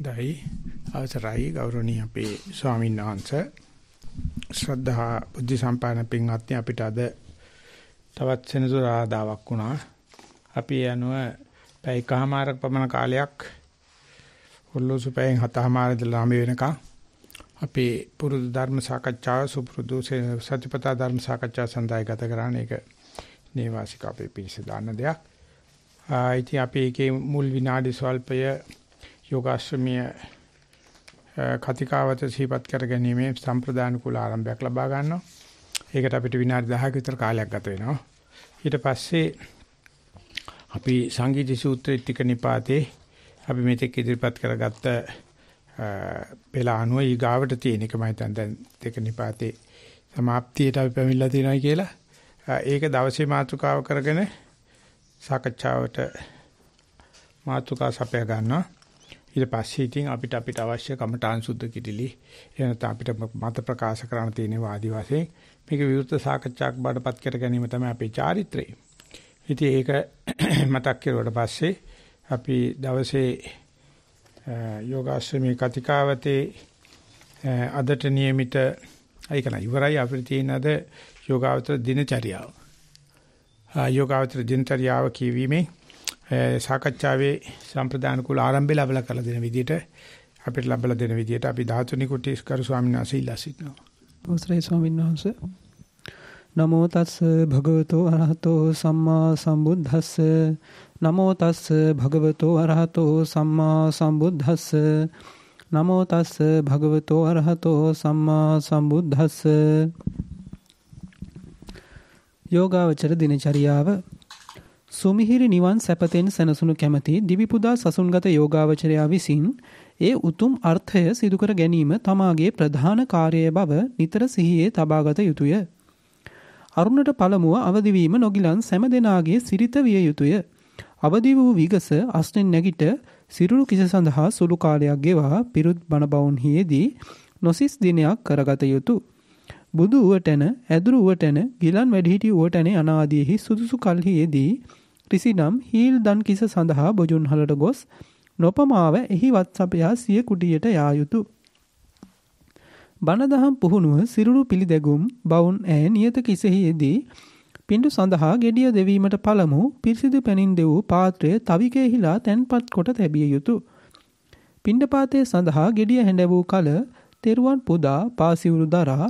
දෛ අවසරයි ගෞරවණීය අපේ ස්වාමීන් වහන්සේ ශ්‍රද්ධා බුද්ධ සම්පන්න පින්වත්නි අපිට අද තවත් සෙනසුරා දාවක් වුණා. අපි යනුව පැය කමාරක් පමණ කාලයක් ඔල්ලෝසු පැයෙන් හතමාර ඉඳලා ළම වෙනකම් අපේ පුරුදු ධර්ම සාකච්ඡාව සුපුරුදු සත්‍යපතා ධර්ම සාකච්ඡා සඳහා ගත කරන්නේ ඒක නේවාසික අපේ පිරිස දාන්න දෙයක්. ආ ඉතින් අපි ඒකේ මුල් විනාඩි ස්වල්පය යෝගාශ්‍රමීය කතිකාවත සිහිපත් කර ගැනීමේ සම්ප්‍රදාන කුල ආරම්භයක් ලබා ගන්නවා. ඒකට අපිට විනාඩි 10ක විතර කාලයක් ගත වෙනවා. ඊට පස්සේ අපි සංගීති සූත්‍රයේ ටික නිපාතේ අපි මෙතෙක් ඉදිරිපත් කරගත්ත පෙළ අනුව ඊගාවට තියෙන එක මම හිතන්නේ දැන් ටික නිපාතේ સમાප්තියට අපි පැමිණලා තියෙනවා කියලා. ඒක දවසේ මාතෘකාව කරගෙන සාකච්ඡාවට මාතෘකා සපයා ගන්නවා. ඊට පස්සේ ඉතින් අපිට අපිට අවශ්‍ය කමඨාන් සුද්ධ කිටිලි එනත අපිට මත ප්‍රකාශ කරන්න තියෙන වාදි වශයෙන් මේක විරුද්ධ සාකච්ඡාවක් බාටපත් කර ගැනීම තමයි අපේ චාරිත්‍රය. ඉතින් ඒක මතක් කරුවට පස්සේ අපි දවසේ යෝගාශ්‍රමී කතිකාවතේ අදට નિયમિત ඒක නයි ඉවරයි අපිට තියෙන අද යෝගාවතර දිනචරියාව. යෝගාවතර දිනචරියාව කියවීමේ සාකච්ඡාවේ සම්ප්‍රදාන කුල ආරම්භය ලැබලා කරලා දෙන විදිහට අපිට ලැබලා දෙන විදිහට අපි ධාතුනි කුටිස් කරු ස්වාමීන් වහන්සේ ඉල්ලා සිටිනවා. පොස්රේ ස්වාමීන් වහන්සේ නමෝ තස් භගවතෝ අරහතෝ සම්මා සම්බුද්දස්ස නමෝ තස් භගවතෝ අරහතෝ සම්මා සම්බුද්දස්ස නමෝ තස් භගවතෝ අරහතෝ සම්මා සම්බුද්දස්ස යෝගාවචර දිනචරියාව සුමිහිරි නිවන් සැපතෙන් සැනසුණු කැමැති දිවිපුදා සසුන්ගත යෝගාවචරයා විසින් ඒ උතුම් අර්ථය සිදුකර ගැනීම තමාගේ ප්‍රධාන කාර්යය බව නිතර සිහියේ තබාගත යුතුය. අරුණට පළමුව අවදිවීම නොගිලන් සෑම දෙනාගේ සිරිත විය යුතුය. අවදි වූ විගස අස්නෙන් නැගිට සිරුරු කිස සඳහා සුළු කාලයක් ගෙවා පිරුත් බණ බවුන්හිදී නොසිස් දිනයක් කරගත යුතුය. බුදු වටන, ඇදුරු වටන, ගිලන් වැඩිහිටි වටනේ අනාදීහි සුදුසු කල්හිදී රිසිනම් හීල් දන් කිස සඳහා බොජුන්හලට ගොස් නොපමාව එහි වත්සපයා සිය කුටියට යා යුතු. බණදහම් පුහුණුව සිරුරු පිළිදැගුම් බවුන් ඈ නියත කිසෙහිදී පින්ඩු සඳහා gediya දෙවීමට පළමු පිරිසිදු පැනින් දෙවූ පාත්‍රය තවිකේහිලා තැන්පත් කොට තැබිය යුතු. පින්ඩපාතයේ සඳහා gediya හැඬ වූ කල තෙරුවන් පුදා පාසිවුරු දරා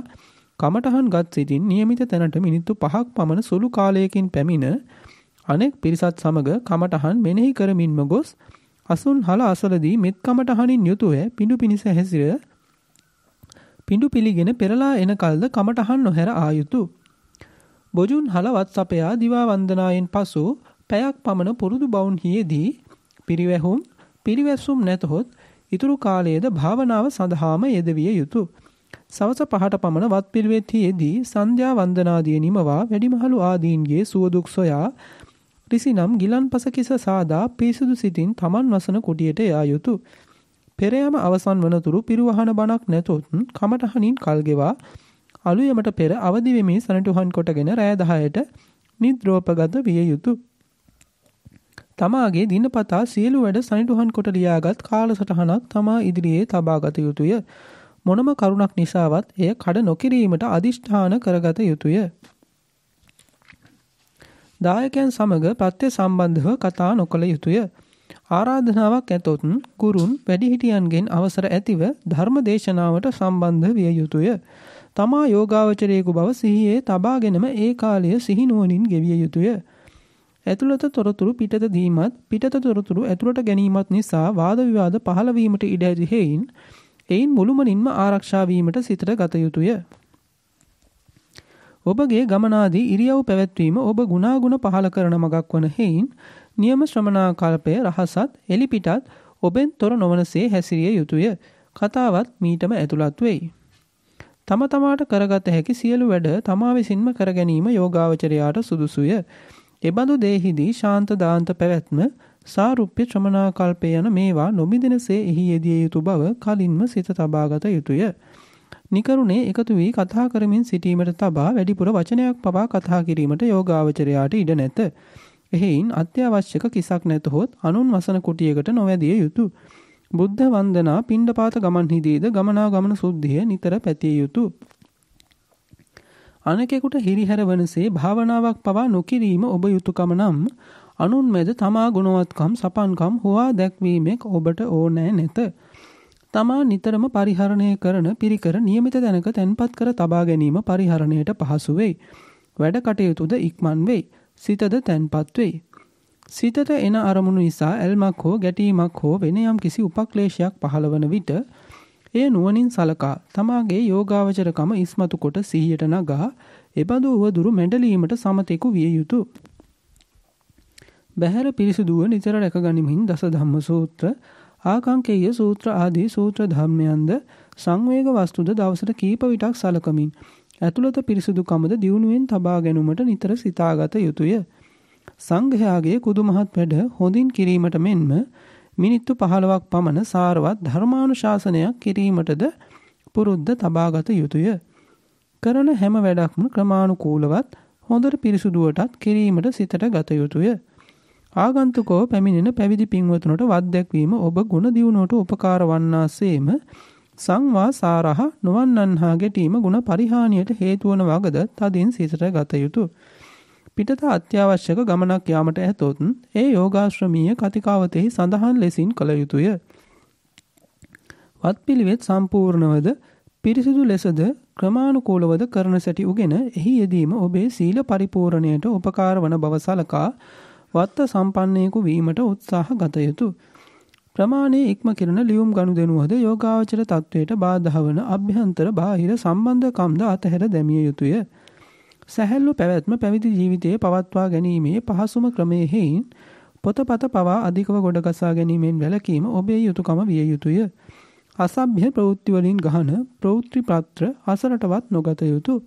කමඨහන් ගත් සිටින් નિયમિત තැනට මිනිත්තු 5ක් පමණ සුළු කාලයකින් පැමිණ අනෙක් පිරිසත් සමග කමටහන් මෙනෙහි කරමින්ම ගොස් අසුන් හල අසලදී මෙත් කමටහනින් යුතුව පිඬු පිනිස හැසිර පිඬු පිළිගෙන පෙරලා එනකල්ද කමටහන් නොහැර ආයුතු බොජුන් හලවත් සපයා දිවා වන්දනායෙන් පසු පැයක් පමණ පුරුදු බවුන්හියේදී පිරිවැහුම් පිරිවැස්සුම් නැතහොත් ඉතුරු කාලයේද භාවනාව සඳහාම යෙදවිය යුතුය. සවස පහට පමණ වත් පිළිවෙත්හිදී සන්ධ්‍යා වන්දනාදී නිමවා වැඩිමහලු ආදීන්ගේ සුවදුක් සොයා රිසිනම් ගිලන්පස කිස සාදා පිරිසුදු සිතින් Taman වසන කුටියට යා යුතුය. පෙරයම අවසන් වනතුරු පිරිවහන බණක් නැතොත් කමටහනින් කල් ගෙවා අලුයමට පෙර අවදි වෙමින් සනටුහන් කොටගෙන රෑ 10ට නිද්‍රෝපගත විය යුතුය. තමාගේ දිනපතා සියලු වැඩ සනිටුහන් කොට ලියාගත් කාලසටහනක් තමා ඉදිරියේ තබා ගත යුතුය. මොනම කරුණක් නිසාවත් එය කඩ නොකිරීමට අදිෂ්ඨාන කරගත යුතුය. දායකයන් සමග ප්‍රත්‍ය සම්බන්ධව කතා නොකළ යුතුය. ආරාධනාවක් ඇතොත් ගුරුන් වැඩිහිටියන්ගෙන් අවසර ඇතිව ධර්ම දේශනාවට සම්බන්ධ විය යුතුය. තමා යෝගාවචරයෙකු බව සිහියේ තබාගෙනම ඒ කාලය සිහි නුවණින් ගෙවිය යුතුය. ඇතුළත තොරතුරු පිටත දීමත් පිටත තොරතුරු ඇතුළට ගැනීමත් නිසා වාද විවාද පහළ වීමට ඉඩ ඇති හේයින් එයින් මුළුමනින්ම ආරක්ෂා වීමට සිතට ගත යුතුය. ඔබගේ ගමනාදී ඉරියව් පැවැත්වීම ඔබ ගුණාගුණ පහල කරන මගක් වන හේයින් නියම ශ්‍රමණාකල්පය රහසත් එලිපිටත් ඔබෙන් තොර නොවනසේ හැසිරිය යුතුය. කතාවත් මීටම ඇතුළත් වෙයි. තම තමාට කරගත හැකි සියලු වැඩ තමා විසින්ම කර ගැනීම යෝගාවචරයාට සුදුසුය. එබඳු දේහිදී ශාන්ත දාන්ත පැවැත්ම සාරුප්‍ය ශ්‍රමණාකල්පය යන මේවා නොමිදෙනසේ එහි යෙදිය යුතු බව කලින්ම සිත තබාගත යුතුය. නිකරුණේ එකතු වී කතා කරමින් සිටීමට තබා වැඩිපුර වචනයක් පවා කතා කිරීමට යෝගාවචරයාට ඉඩ නැත. එහෙයින් අත්‍යවශ්‍යක කිසක් නැතහොත් අනුන් වසන කුටියකට නොවැදිය යුතුය. බුද්ධ වන්දනා පිණ්ඩපාත ගමන්හිදීද ගමනාගමන සුද්ධිය නිතර පැතිය යුතුය. අනෙකෙකුට හිරිහැර වනසේ භාවනාවක් පවා නොකිරීම ඔබ යුතුයකම නම් අනුන් මැද තමා ගුණවත්කම් සපන්කම් හොවා දැක්වීමෙක් ඔබට ඕනෑ නැත. තමා නිතරම පරිහරණය කරන පිරිකර નિયમિત දැනක තැන්පත් කර තබා ගැනීම පරිහරණයට පහසු වෙයි. වැඩ කටයුතුද ඉක්මන් වෙයි. සිතද තැන්පත් වෙයි. සිතට එන අරමුණු නිසා ඇල්මක් හෝ ගැටීමක් හෝ වෙන යම් කිසි උපක්ලේශයක් පහළවන විට එය නුවණින් සලකා තමාගේ යෝගාවචරකම ඉස්මතු කොට සිහියට නගා එබඳු වදුරු මැඩලීමට සමතෙකු විය යුතුය. බහැර පිරිසුදුව නිතර රැකගනිමින් දස ධම්ම සූත්‍ර ආකංකේය සූත්‍ර ආදී සූත්‍ර ධර්මයන්ද සංවේග වස්තුද දවසට කීප විටක් සලකමින් ඇතුළත පිරිසුදුකමද දියුණුවෙන් තබා ගැනීමට නිතර සිතාගත යුතුය. සංඝයාගේ කුදුමහත් වැඩ හොඳින් කිරීමට මෙන්ම මිනිත්තු 15ක් පමණ සාරවත් ධර්මානුශාසනයක් කිරීමටද පුරුද්ද තබාගත යුතුය. කරන හැම වැඩක්ම ක්‍රමානුකූලවත් හොඳට පිරිසුදුවටත් කිරීමට සිතට ගත යුතුය. ආගන්තුකෝ පැමිණෙන පැවිදි පින්වතුනට වද්දැක් වීම ඔබ ගුණ දියුණුවට උපකාර වන්නාseම සංවා සාරහ නොවන්නන්හා ගැටීම ගුණ පරිහානියට හේතු වන වගද තදින් සිතට ගත යුතුය. පිටත අත්‍යවශ්‍යක ගමනක් යාමට ඇතොත් ඒ යෝගාශ්‍රමීය කතිකාවතෙහි සඳහන් ලෙසින් කළ යුතුය. වත්පිළිවෙත් සම්පූර්ණවද පිරිසිදු ලෙසද ක්‍රමානුකූලවද කරන සැටි උගෙන එහි යෙදීම ඔබේ සීල පරිපූර්ණයට උපකාර වන බව සලකා වත්ත සම්පන්නයෙකු වීමට උත්සාහ ගත යුතුය. ප්‍රමාණයේ ඉක්ම කෙරෙන ලියුම් ගනුදෙනුවද යෝගාවචර තත්වයට බාධා වන අභ්‍යන්තර බාහිර සම්බන්ධකම්ද අතහැර දැමිය යුතුය. සැහැල්ලු පැවැත්ම පැවිදි ජීවිතයේ පවත්වා ගැනීමේ පහසුම ක්‍රමයේ හේයින් පොතපත පවා අධිකව ගොඩගසා ගැනීමෙන් වැළකීම ඔබේ යුතුයකම විය යුතුය. අසභ්‍ය ප්‍රවෘත්ති වලින් ගහන ප්‍රවෘත්ති පත්‍ර අසරටවත් නොගත යුතුය.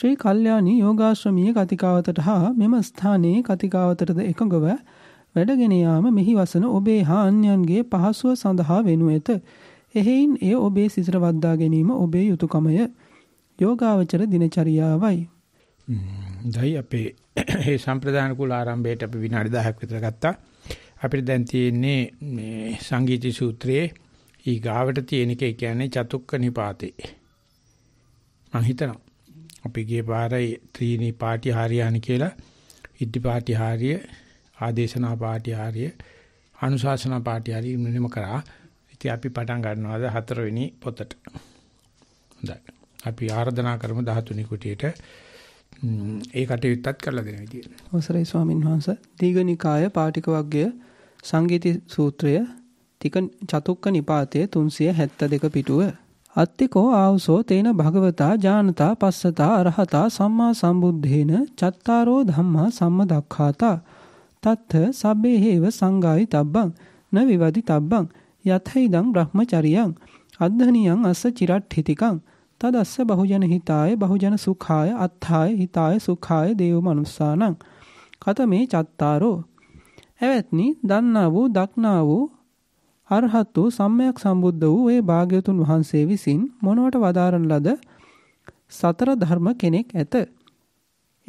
ශ්‍රී කල්යාණී යෝගාශ්‍රමීය කතිකාවතට හා මෙම ස්ථානයේ කතිකාවතටද එකඟව වැඩගෙන යාම මෙහි වසන ඔබේ හා අන්‍යයන්ගේ පහසුව සඳහා වෙනු ඇත. එහෙයින් එය ඔබේ සිතට වද්දා ගැනීම ඔබේ යුතුයකමය. යෝගාවචර දිනචරියාවයි. දැයි අපේ මේ සම්ප්‍රදාන කුල ආරම්භයට අපි විනාඩි 10ක් විතර ගත්තා. අපිට දැන් තියෙන්නේ මේ සංගීති සූත්‍රයේ ඊ ගාවට තියෙන එක කියන්නේ චතුක්ක නිපාතේ. මං හිතනවා අපි ගිය පාරයි ත්‍රිණී පාටි හාරියානි කියලා ඉද්ධි පාටි හාරිය ආදේශනා පාටි හාරිය අනුශාසනා පාටි හාරිය මෙහෙම කරා ඉතින් අපි පටන් ගන්නවාද හතරවෙනි පොතට හොඳයි අපි ආර්දනා කරමු 13 කුටියට ඒ කටයුත්තත් කරලා දෙන විදියට අවසරයි ස්වාමින් වහන්සේ දීඝනිකාය පාටික වග්ගය සංගීති සූත්‍රය තික චතුක්ක නිපාතයේ 372 පිටුව අත්තිකෝ ආවුසෝ තේන භගවතා ජානතා පස්සතා අරහතා සම්මා සම්බුද්ධේන චත්තාරෝ ධම්මා සම්මදක්ඛාතා තත්ථ සබ්බේ හේව සංගායි තබ්බං න විවදි තබ්බං යතයිදං බ්‍රහ්මචරියං අද්ධනියං අස්ස චිරට්ඨිතිකං තදස්ස බහුජන හිතාය බහුජන සුඛාය අත්ථාය හිතාය සුඛාය දේව මනුස්සානං කතමේ චත්තාරෝ එවත්නි දන්නා වූ දක්නා වූ අරහත් වූ සම්මයක් සම්බුද්ධ වූ ඒ භාග්‍යතුන් වහන්සේ විසින් මොනවට වදාරන ලද සතර ධර්ම කෙනෙක් ඇත.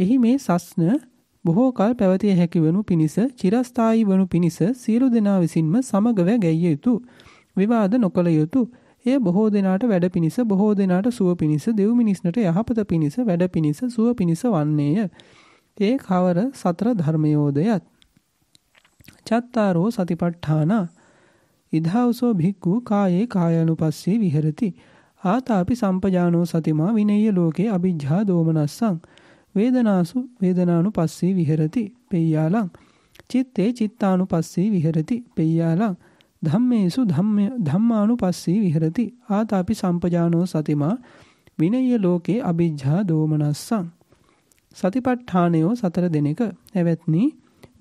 එහි මේ සස්න බොහෝ කල පැවතිය හැකි වනු පිණිස චිරස්ථායි වනු පිණිස සියලු දෙනා විසින්ම සමගව ගැයිය යුතු විවාද නොකළ යුතු එය බොහෝ දෙනාට වැඩ පිණිස බොහෝ දෙනාට සුව පිණිස දෙව් මිනිස්නට යහපත පිණිස වැඩ පිණිස සුව පිණිස වන්නේය ඒ කවර සතර ධර්මයෝදයත් චත්තාරෝ සතිපට්ඨානා ඉදහවසෝ භික්ඛු කායේ කායනුපස්සේ විහෙරති. ආතාපි සම්පජානෝ සතිමා විනේය ලෝකේ අභිජ්ජා දෝමනස්සං වේදනාසු වේදනානුපස්සේ විහෙරති. පෙය්‍යාලං චිත්තේ චිත්තානුපස්සේ විහෙරති. පෙය්‍යාලං ධම්මේසු ධම්ම ධම්මානුපස්සේ විහෙරති. ආතාපි සම්පජානෝ සතිමා විනේය ලෝකේ අභිජ්ජා දෝමනස්සං සතිපට්ඨානයෝ සතර දෙනෙක එවත්නි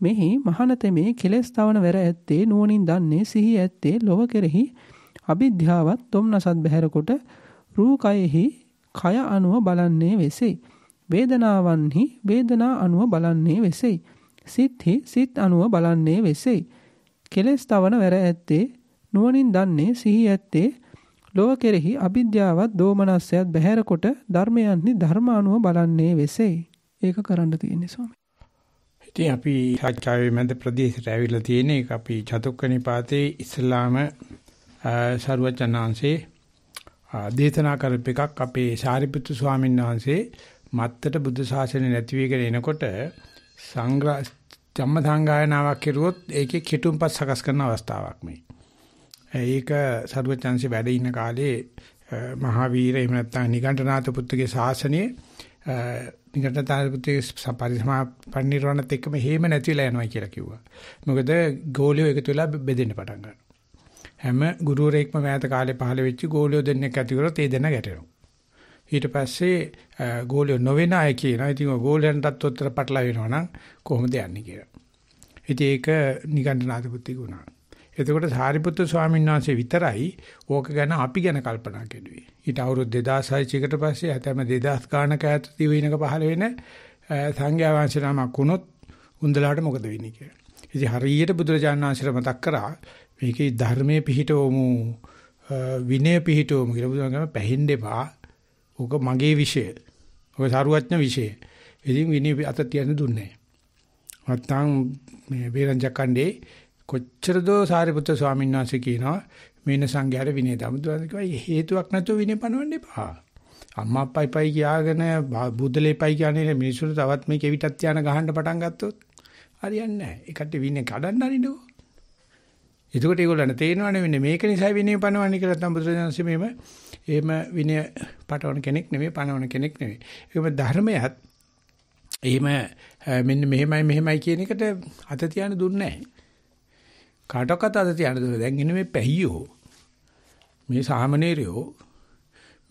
මෙහි මහානතමේ කෙලෙස් තවන වැර ඇත්තේ නුවණින් දන්නේ සිහි ඇත්තේ ලොව කෙරෙහි අවිද්‍යාවත් තොම්නසත් බැහැරකොට රූ කයෙහි කය අනුව බලන්නේ වෙසෙයි වේදනාවන්හි වේදනා අනුව බලන්නේ වෙසෙයි සිත්හි සිත් අනුව බලන්නේ වෙසෙයි කෙලෙස් තවන වැර ඇත්තේ නුවණින් දන්නේ සිහි ඇත්තේ ලෝක කෙරෙහි අවිද්‍යාවත් දෝමනස්සයත් බැහැරකොට ධර්මයන්හි ධර්මානුව බලන්නේ වෙසෙයි. ඒක කරන්න තියෙන්නේ ස්වාමී. ඉතින් අපි සත්‍යයේ මැද ප්‍රදේශයට ඇවිල්ලා තියෙන එක අපි චතුක්ක නිපාතේ ඉස්ලාම සර්වචනාංශේ දේශනා කරපු එකක් අපේ සාරිපුත්තු ස්වාමීන් වහන්සේ මත්තට බුද්ධ ශාසනය නැති වෙගෙන එනකොට සංග්‍රහ ධම්ම සංගායනාවක් කෙරුවොත් ඒකේ කෙටුම්පත් සකස් කරන අවස්ථාවක් මේ. ඒක සර්වචන්සේ වැඩ ඉන්න කාලේ මහාවීර එහෙම නැත්නම් නිකණ්ඨනාත පුත්තුගේ ශාසනයේ නිකටතරපති පරිසමාපන්නිරවණත් එක්කම හේම නැතිලා යනවා කියලා කිව්වා. මොකද ගෝලියෝ එකතු වෙලා බෙදෙන්න පටන් ගන්නවා. හැම ගුරුවරයෙක්ම මෑත කාලේ පහළ වෙච්ච ගෝලියෝ දෙන්නෙක් ඇති කරොත් ඒ දෙන්න ගැටෙනවා. ඊට පස්සේ ගෝලියෝ නොවන අය කියනවා. ඉතින් ඔය ගෝලයන්ටත් උත්තර පටල වෙනවා නම් කොහොමද යන්නේ කියලා. ඉතින් ඒක නිකණ්ඨනාථ පුත්ති ගුණා. එතකොට සාරිපුත්‍ර ස්වාමීන් වහන්සේ විතරයි ඕක ගැන අපි ගැන කල්පනා කෙරුවේ. ඊට අවුරුදු 2600 කට පස්සේ ඇතම 2000 ගානක ඇතති වෙනක පහළ වෙන සංඝයා වහන්සේ නමක් වුණොත් උන්දලාට මොකද වෙන්නේ කියලා. ඉතින් හරියට බුදුරජාණන් වහන්සේ මතක් කරා මේකේ ධර්මයේ පිහිටවමු විනය පිහිටවමු කියලා බුදුරජාණන් පැහෙන්න එපා. ඕක මගේ විෂය. ඔක සාරුවත්න විෂය. ඉතින් විනය අත තියන්න දුන්නේ නැහැ. නැත්තම් මේ වේරංජකණ්ඩේ කොච්චර දෝ සාරිපුත්‍ර ස්වාමීන් වහන්සේ කියනවා මේන සංඝයාට විනය දමුදුවද කිව්වා හේතුවක් නැතුව විනය පනවන්න එපා. අම්මා අප්පයි පයි කියාගෙන බුදලේ පයි කියන්නේ මිනිසුන්ට තවත් මේ කෙවිතත් යන ගහන්න පටන් ගත්තොත් හරියන්නේ නැහැ. ඒකට විනේ කඩන්න හරිනකෝ. එතකොට ඒගොල්ලන්ට තේරෙනවනේ වෙන්නේ මේක නිසා විනේ පනවන්නේ කියලා තමයි බුදුරජාණන්සේ මේම එහෙම විනය පටවන කෙනෙක් නෙමෙයි පනවන කෙනෙක් නෙමෙයි. ඒකම ධර්මයත් එහෙම මෙන්න මෙහෙමයි මෙහෙමයි කියන එකට අත තියන්න දුන්නේ නැහැ. කාටවත් අද තියන්න දුර දැන් එන්නේ මේ පැහියෝ මේ සාමණේරයෝ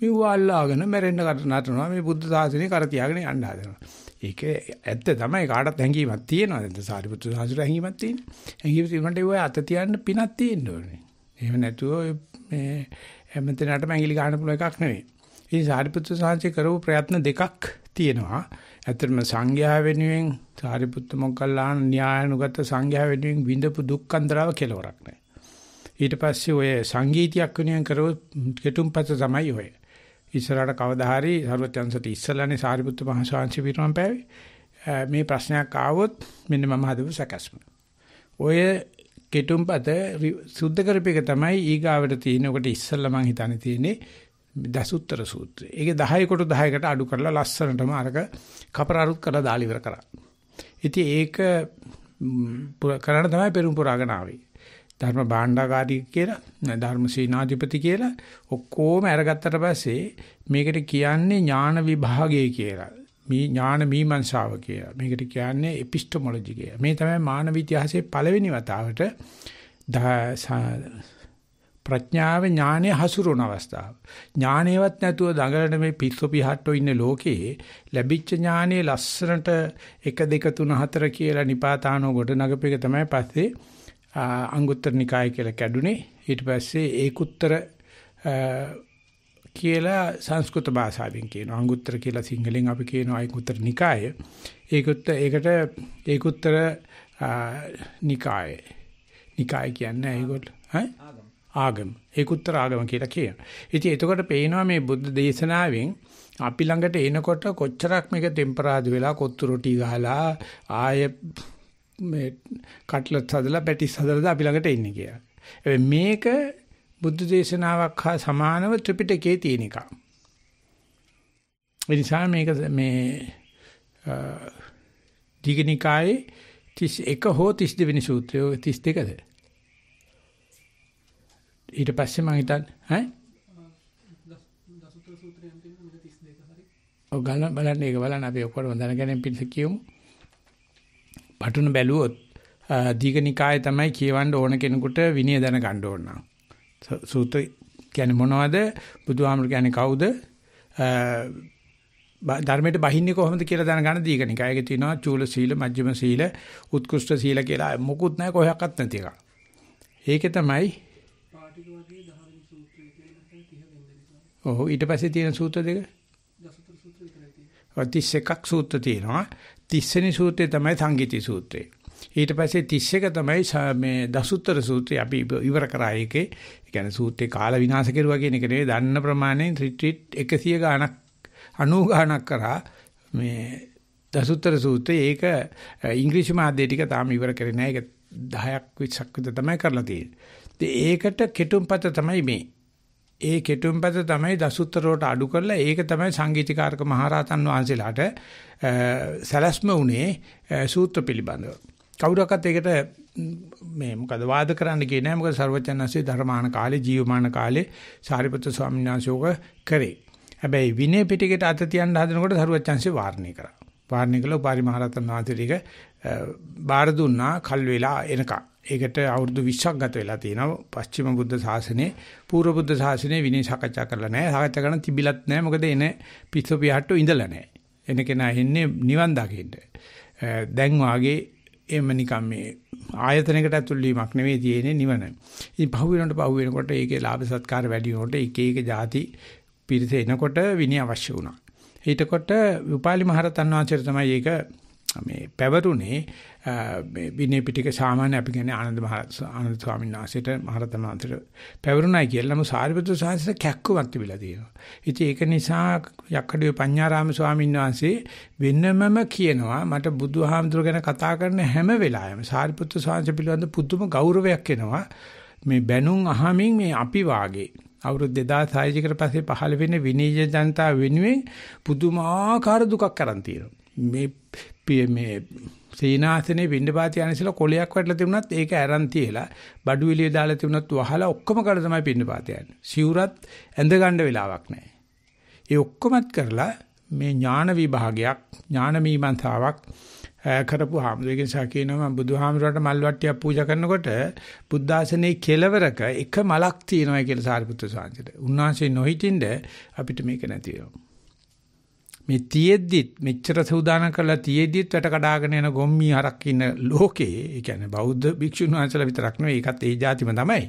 මේ වල්ලාගෙන මැරෙන්න නටනවා මේ බුද්ධ ශාසනය කර තියාගෙන යන්න හදනවා ඒක ඇත්ත තමයි කාටවත් හැංගීමක් තියෙනවා දැන් සාරිපුත්‍ර සාසුර හැංගීමක් තියෙනවා හැංගීම තියෙනකොට ඒ අත තියන්න පිනක් තියෙන්න ඕනේ එහෙම නැතුව මේ හැමතැනටම ඇඟිලි ගන්න පුළුවන් එකක් නෙවෙයි ඉතින් සාරිපුත්‍ර සාංශේ කරපු ප්‍රයත්න දෙකක් තියෙනවා ඇත්තටම සංඝයා වෙනුවෙන් සාරිපුත්ත මොග්ගල්ලාන න්‍යායනුගත සංඝයා වෙනුවෙන් විඳපු දුක්ඛන්දරාව කෙලවරක් නැහැ. ඊට පස්සේ ඔය සංගීතයක් වෙනුවෙන් කරව කෙටුම්පත තමයි ඔය. ඉස්සරහට කවදා හරි සර්වත්‍යංශට ඉස්සලානේ සාරිපුත්ත මහසාංශ පිරුණම් පෑවේ. මේ ප්‍රශ්නයක් ආවොත් මෙන්න මම හදපු සැකස්ම. ඔය කෙටුම්පත සුද්ධ කරපේක තමයි ඊගාවට තියෙන. ඔකට ඉස්සල්ලා මං හිතන්නේ තියෙන්නේ දසුත්තර සූත්‍රය. ඒකේ 10 කොට 10කට අඩු කරලා ලස්සනටම අරක කපරාරුත් කරලා දාලි ඉවර කරා. ඉතින් ඒක කරන්න තමයි පෙරම් පුරාගෙන ආවේ. ධර්ම භාණ්ඩාගාරී කියලා ධර්ම සීනාධිපති කියලා ඔක්කොම අරගත්තට පස්සේ මේකට කියන්නේ ඥාන විභාගය කියලා. මේ ඥාන මීමන්සාව කියලා. මේකට කියන්නේ එපිස්ටමොලොජි කියලා. මේ තමයි මානව ඉතිහාසයේ පළවෙනි වතාවට ප්‍රඥාව ඥානය හසුරුවන අවස්ථාව. ඥානේවත් නැතුව දඟලන මේ පිස්සු පිහට්ටෝ ඉන්න ලෝකයේ ලැබිච්ච ඥානයේ ලස්සනට 1 2 3 4 කියලා නිපාතානෝ ගොඩනගපු එක තමයි පස්සේ අංගුත්තර නිකාය කියලා කැඩුනේ. ඊට පස්සේ ඒකුත්තර කියලා සංස්කෘත භාෂාවෙන් කියනවා. අංගුත්තර කියලා සිංහලෙන් අපි කියනවා ඒකුත්තර නිකාය. ඒකුත්තර ඒකට ඒකුත්තර නිකාය. නිකාය කියන්නේ ඒගොල්ලෝ. ඈ ආගම. ඒකුත්තර ආගම කියලා කියනවා. ඉතින් එතකොට පේනවා මේ බුද්ධ දේශනාවෙන් අපි ළඟට එනකොට කොච්චරක් මේක ටෙම්පරාදු වෙලා කොත්තු රොටි ගහලා ආය මේ කට්ලට් හදලා පැටිස් හදලාද අපි ළඟට එන්නේ කියලා. මේක බුද්ධ දේශනාවක් හා සමානව ත්‍රිපිටකයේ තියෙන එකක්. ඒ නිසා මේක මේ දීගනිකායේ 31 හෝ 32 වෙනි සූත්‍රය 32ද ඊට පස්සේ මම හිතන්නේ ඈ දසුත්‍ර සූත්‍රයෙන් තියෙන 32 හරි. ඔව් ගන්න බලන්න ඒක බලන්න අපි ඔක්කොම දැනගැනීම පිණිස කියමු. පටුන බැලුවොත් දීඝනිකාය තමයි කියවන්න ඕන කෙනෙකුට විනය දැනගන්න ඕන. සූත්‍ර කියන්නේ මොනවද? බුදුහාමුදුරු කියන්නේ කවුද? ධර්මයට බහින්නේ කොහොමද කියලා දැනගන්න දීඝනිකායේ තියෙනවා චූල සීල, මජ්ක්‍ධිම සීල, උත්කෘෂ්ඨ සීල කියලා මොකුත් නැහැ කොහොක්වත් නැති එක. ඒකේ තමයි ඔව් ඊට පස්සේ තියෙන සූත්‍ර දෙක 31ක් සූත්‍ර තියෙනවා 30 වෙනි සූත්‍රය තමයි සංගීති සූත්‍රය ඊට පස්සේ 31 තමයි මේ දසුත්තර සූත්‍රය අපි ඉවර කරා ඒකේ ඒ කියන්නේ සූත්‍රේ කාල විනාශ කෙරුවා කියන එක නෙවෙයි දන්න ප්‍රමාණයෙන් රිට්‍රීට් 100 ගණක් 90 ගණක් කරා මේ දසුත්තර සූත්‍රය ඒක ඉංග්‍රීසි මාධ්‍ය ටික තාම ඉවර කරේ නැහැ ඒක 10ක් 20ක් විතර තමයි කරලා තියෙන්නේ. ඒකට කෙටුම්පත තමයි මේ. ඒ කෙටුම්පත තමයි දසුත්තරෝට අඩු කරලා ඒක තමයි සංගීතීකාරක මහරහතන් වහන්සේලාට සැලැස්ම උනේ සූත්‍ර පිළිබඳව. කවුරක්වත් ඒකට මේ මොකද වාද කරන්න ගියේ නැහැ. මොකද ਸਰවචන්නාංශේ ධර්මාන කාලේ ජීවමාන කාලේ සාරිපුත්‍ර ස්වාමීන් වහන්සේෝක කරේ. හැබැයි විනය පිටකයට අත තියන්න හදනකොට ਸਰවචන්නාංශේ වාර්ණය කරා. වාර්ණය කළා උපාරි මහරහතන් වහන්සේට ඒක බාර දුන්නා කල් වෙලා එනකම්. ඒකට අවුරුදු 20ක් ගත වෙලා තියෙනවා. පස්චිම බුද්ධ ශාසනයේ පූර්ව බුද්ධ ශාසනයේ විනය සාකච්ඡා කරලා නැහැ. සාකච්ඡා කරන තිබිලත් නැහැ. මොකද එන පිස්සු පියාට්ටු ඉඳලා නැහැ. එන කෙනා එන්නේ නිවන් දකින්න. දැන් වාගේ එම නිකම් මේ ආයතනයකට ඇතුල් වීමක් නෙවෙයි තියෙන්නේ නිවන. ඉතින් පහු වෙනකොට පහු වෙනකොට ඒකේ ලාභ සත්කාර වැඩි වෙනකොට එක එක ಜಾති පිරිස එනකොට විනය අවශ්‍ය වුණා. ඊටකොට උපාලි මහරතන් වහන්සේට තමයි ඒක මේ පැවරුනේ මේ විනය පිටික සාමාන්‍ය අපි කියන්නේ ආනන්ද මහ ආනන්ද ස්වාමීන් වහන්සේට මහරතන වහන්සේට පැවරුණයි කියලාම සාරිපුත්‍ර සාංශට කැක්කමක් තිබිලා තියෙනවා. ඉතින් ඒක නිසා යක්කඩුවේ පඤ්ඤාරාම ස්වාමීන් වහන්සේ වෙනමම කියනවා මට බුදුහාමුදුර ගැන කතා කරන හැම වෙලාවෙම සාරිපුත්‍ර සාංශ පිළිබඳ පුදුම ගෞරවයක් එනවා. මේ බැනුම් අහමින් මේ අපි වාගේ අවුරුදු 2600 කට පස්සේ පහළ වෙන විනීජ ජනතාව වෙනුවෙන් පුදුමාකාර දුකක් කරන් තියෙනවා. මේ මේ සීනාසනේ පින්නපාති යනසල කොලයක් වැටලා තිබුණත් ඒක ඇරන් තියලා බඩු එළිය දාලා තිබුණත් වහලා ඔක්කොම කරලා තමයි පින්නපාති යන්නේ. සිවුරත් ඇඳ ගන්න වෙලාවක් නැහැ. ඒ ඔක්කොමත් කරලා මේ ඥාන විභාගයක් ඥාන මීමන්තාවක් කරපු හාමුදුරුවෝ නිසා කියනවා මම බුදුහාමුදුරුවන්ට මල් වට්ටියක් පූජා කරනකොට බුද්ධාසනයේ කෙළවරක එක මලක් තියෙනවා කියලා සාරිපුත්‍ර සාංශයට. උන්වහන්සේ නොහිටින්ද අපිට මේක නැති වෙනවා. මේ තියෙද්දිත් මෙච්චර සූදානම් කරලා තියෙද්දිත් වැට කඩාගෙන යන ගොම්මි හරක් ඉන්න ලෝකේ ඒ කියන්නේ බෞද්ධ භික්ෂුන් වහන්සේලා විතරක් නෙවෙයි ඒකත් ඒ જાතිම තමයි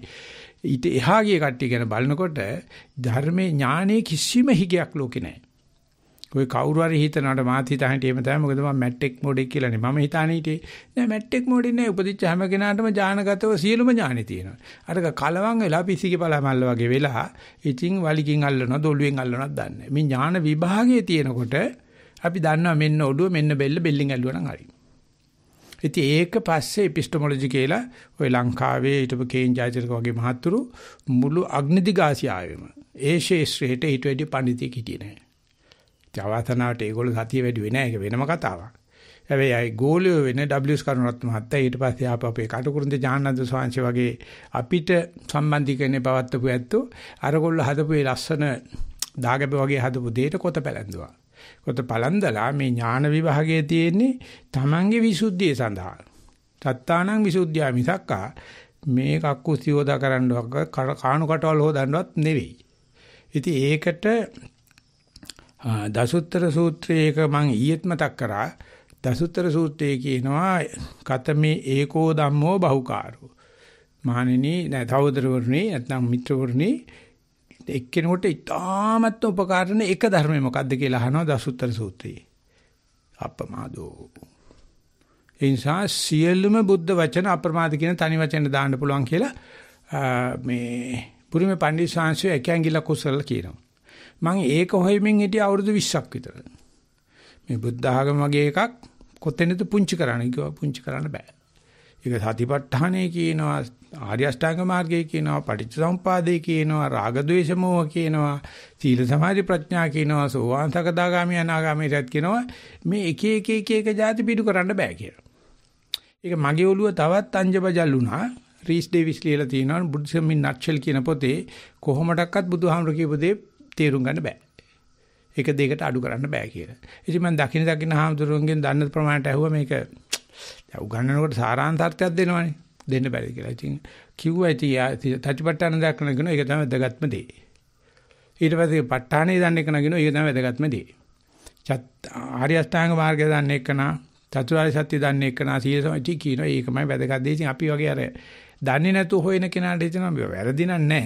ඊට එහා ගිය කට්ටිය ගැන බලනකොට ධර්මයේ ඥානයේ කිසිම හිගයක් ලෝකේ නැහැ કોઈ කවුරු හරි හිතනවාට මාත් හිතාහිට එහෙම තමයි මොකද මම මැට්‍රික් මොඩේ කියලානේ මම හිතානේ හිටියේ නෑ මැට්‍රික් මොඩේ නෑ උපදිච්ච හැම කෙනාටම ඥානගතව සියලුම ඥානෙ තියෙනවා අරක කලවම් වෙලා පිසිගේ පළමල්ල වගේ වෙලා ඉතින් වලිගෙන් අල්ලනවා දොළුවෙන් අල්ලනවාත් දන්නේ මේ ඥාන විභාගයේ තියෙනකොට අපි දන්නවා මෙන්න ඔඩුව මෙන්න බෙල්ල බෙල්ලෙන් ඇල්ලුවා නම් හරි ඉතින් ඒක පස්සේ එපිස්ටමොලොජි කියලා ওই ලංකාවේ ඊටපස්සේ කේන්ජාචරක වගේ මහත්තුරු මුළු අග්නිදිගාසියාවෙම ඒ ශේෂ්ත්‍රයට ඊට වැඩි පඬිතියෙක් හිටියේ නෑ අවසනාවට ඒගොල්ලෝ සතිය වැඩිුවේ නැහැ ඒක වෙනම කතාවක්. හැබැයි අයි ගෝලියෝ වෙන්නේ WS කරුණාරත් මහත්තයා ඊට පස්සේ ආපපේ කටුකුරුන්ද ජානන්ද සෝංශ වගේ අපිට සම්බන්ධිකනේ පවත්වපු ඇත්තෝ අරගොල්ල හදපු ඒ ලස්සන දාගැබ වගේ හදපු දෙයට කොත පැලඳුවා. කොත පළඳලා මේ ඥාන විභාගයේ තියෙන්නේ Tamange විසුද්ධිය සඳහා. සත්තානං විසුද්ධිය මිසක්කා මේ කක්කු සියෝදා කරන්නවක් කාණු කටවල් හොදන්නවත් නෙවෙයි. ඉතින් ඒකට දසුත්තර සූත්‍රයේ එක මම ඊයේත් මතක් කරා දසුත්තර සූත්‍රයේ කියනවා කතමේ ඒකෝ ධම්මෝ බහුකාරෝ මහණෙනි නැ තවදරවරුනි නැත්නම් මිත්‍රවරුනි එක්කෙනෙකුට ඉතාමත් උපකාරන එක ධර්මය මොකද්ද කියලා අහනවා දසුත්තර සූත්‍රයේ අප්‍රමාදෝ ඒ නිසා සියලුම බුද්ධ වචන අප්‍රමාද කියන තනි වචන දාන්න පුළුවන් කියලා මේ පුරිමේ පණ්ඩිත ශාන්සිය එක ඇඟිල්ල කුසල කියනවා මම ඒක හොයමින් හිටිය අවුරුදු 20ක් විතර. මේ බුද්ධ ආගම වගේ එකක් කොතැනද පුංචි කරන්න කිව්වා පුංචි කරන්න බෑ. ඒක සතිපට්ඨානේ කියනවා ආර්ය අෂ්ටාංග මාර්ගය කියනවා පටිච්චසමුපාදේ කියනවා රාග ద్వේෂ මෝහ කියනවා සීල සමාධි ප්‍රඥා කියනවා සෝවාන් සකදාගාමි අනාගාමි රැත් කියනවා මේ එක එක එක එක જાති පිටු කරන්න බෑ කියලා. ඒක මගේ ඔළුව තවත් අංජබජල් වුණා. රීස් ඩේවිස් ලියලා තියෙනවා බුද්ධ සම්මින් නක්ෂල් කියන පොතේ කොහොමඩක්වත් බුදුහාමර කියපු දේ තේරුම් ගන්න බෑ. ඒක දෙකට අඩු කරන්න බෑ කියලා. ඉතින් මම දකින දකින හාමුදුරුවන්ගෙන් දන්න ප්‍රමාණයට ඇහුවා මේක උගන්වනකොට සාරාංශාර්ථයක් දෙනවනේ. දෙන්න බැරි කියලා. ඉතින් කිව්වා ඉතින් තටිපට්ඨාන දක්නගෙන ඒක තමයි වැදගත්ම දේ. ඊට පස්සේ ප ဋ ාණේ දන්න එක නගිනවා ඒක තමයි වැදගත්ම දේ. ආර්ය අෂ්ටාංග මාර්ගය දන්න එක නා චතුරාර්ය සත්‍ය දන්න එක නා සීල සමාධි කියනවා ඒකමයි වැදගත් දේ. ඉතින් අපි වගේ අර දන්නේ නැතුව හොයන කෙනාට හිතනවා වැරදි නෑ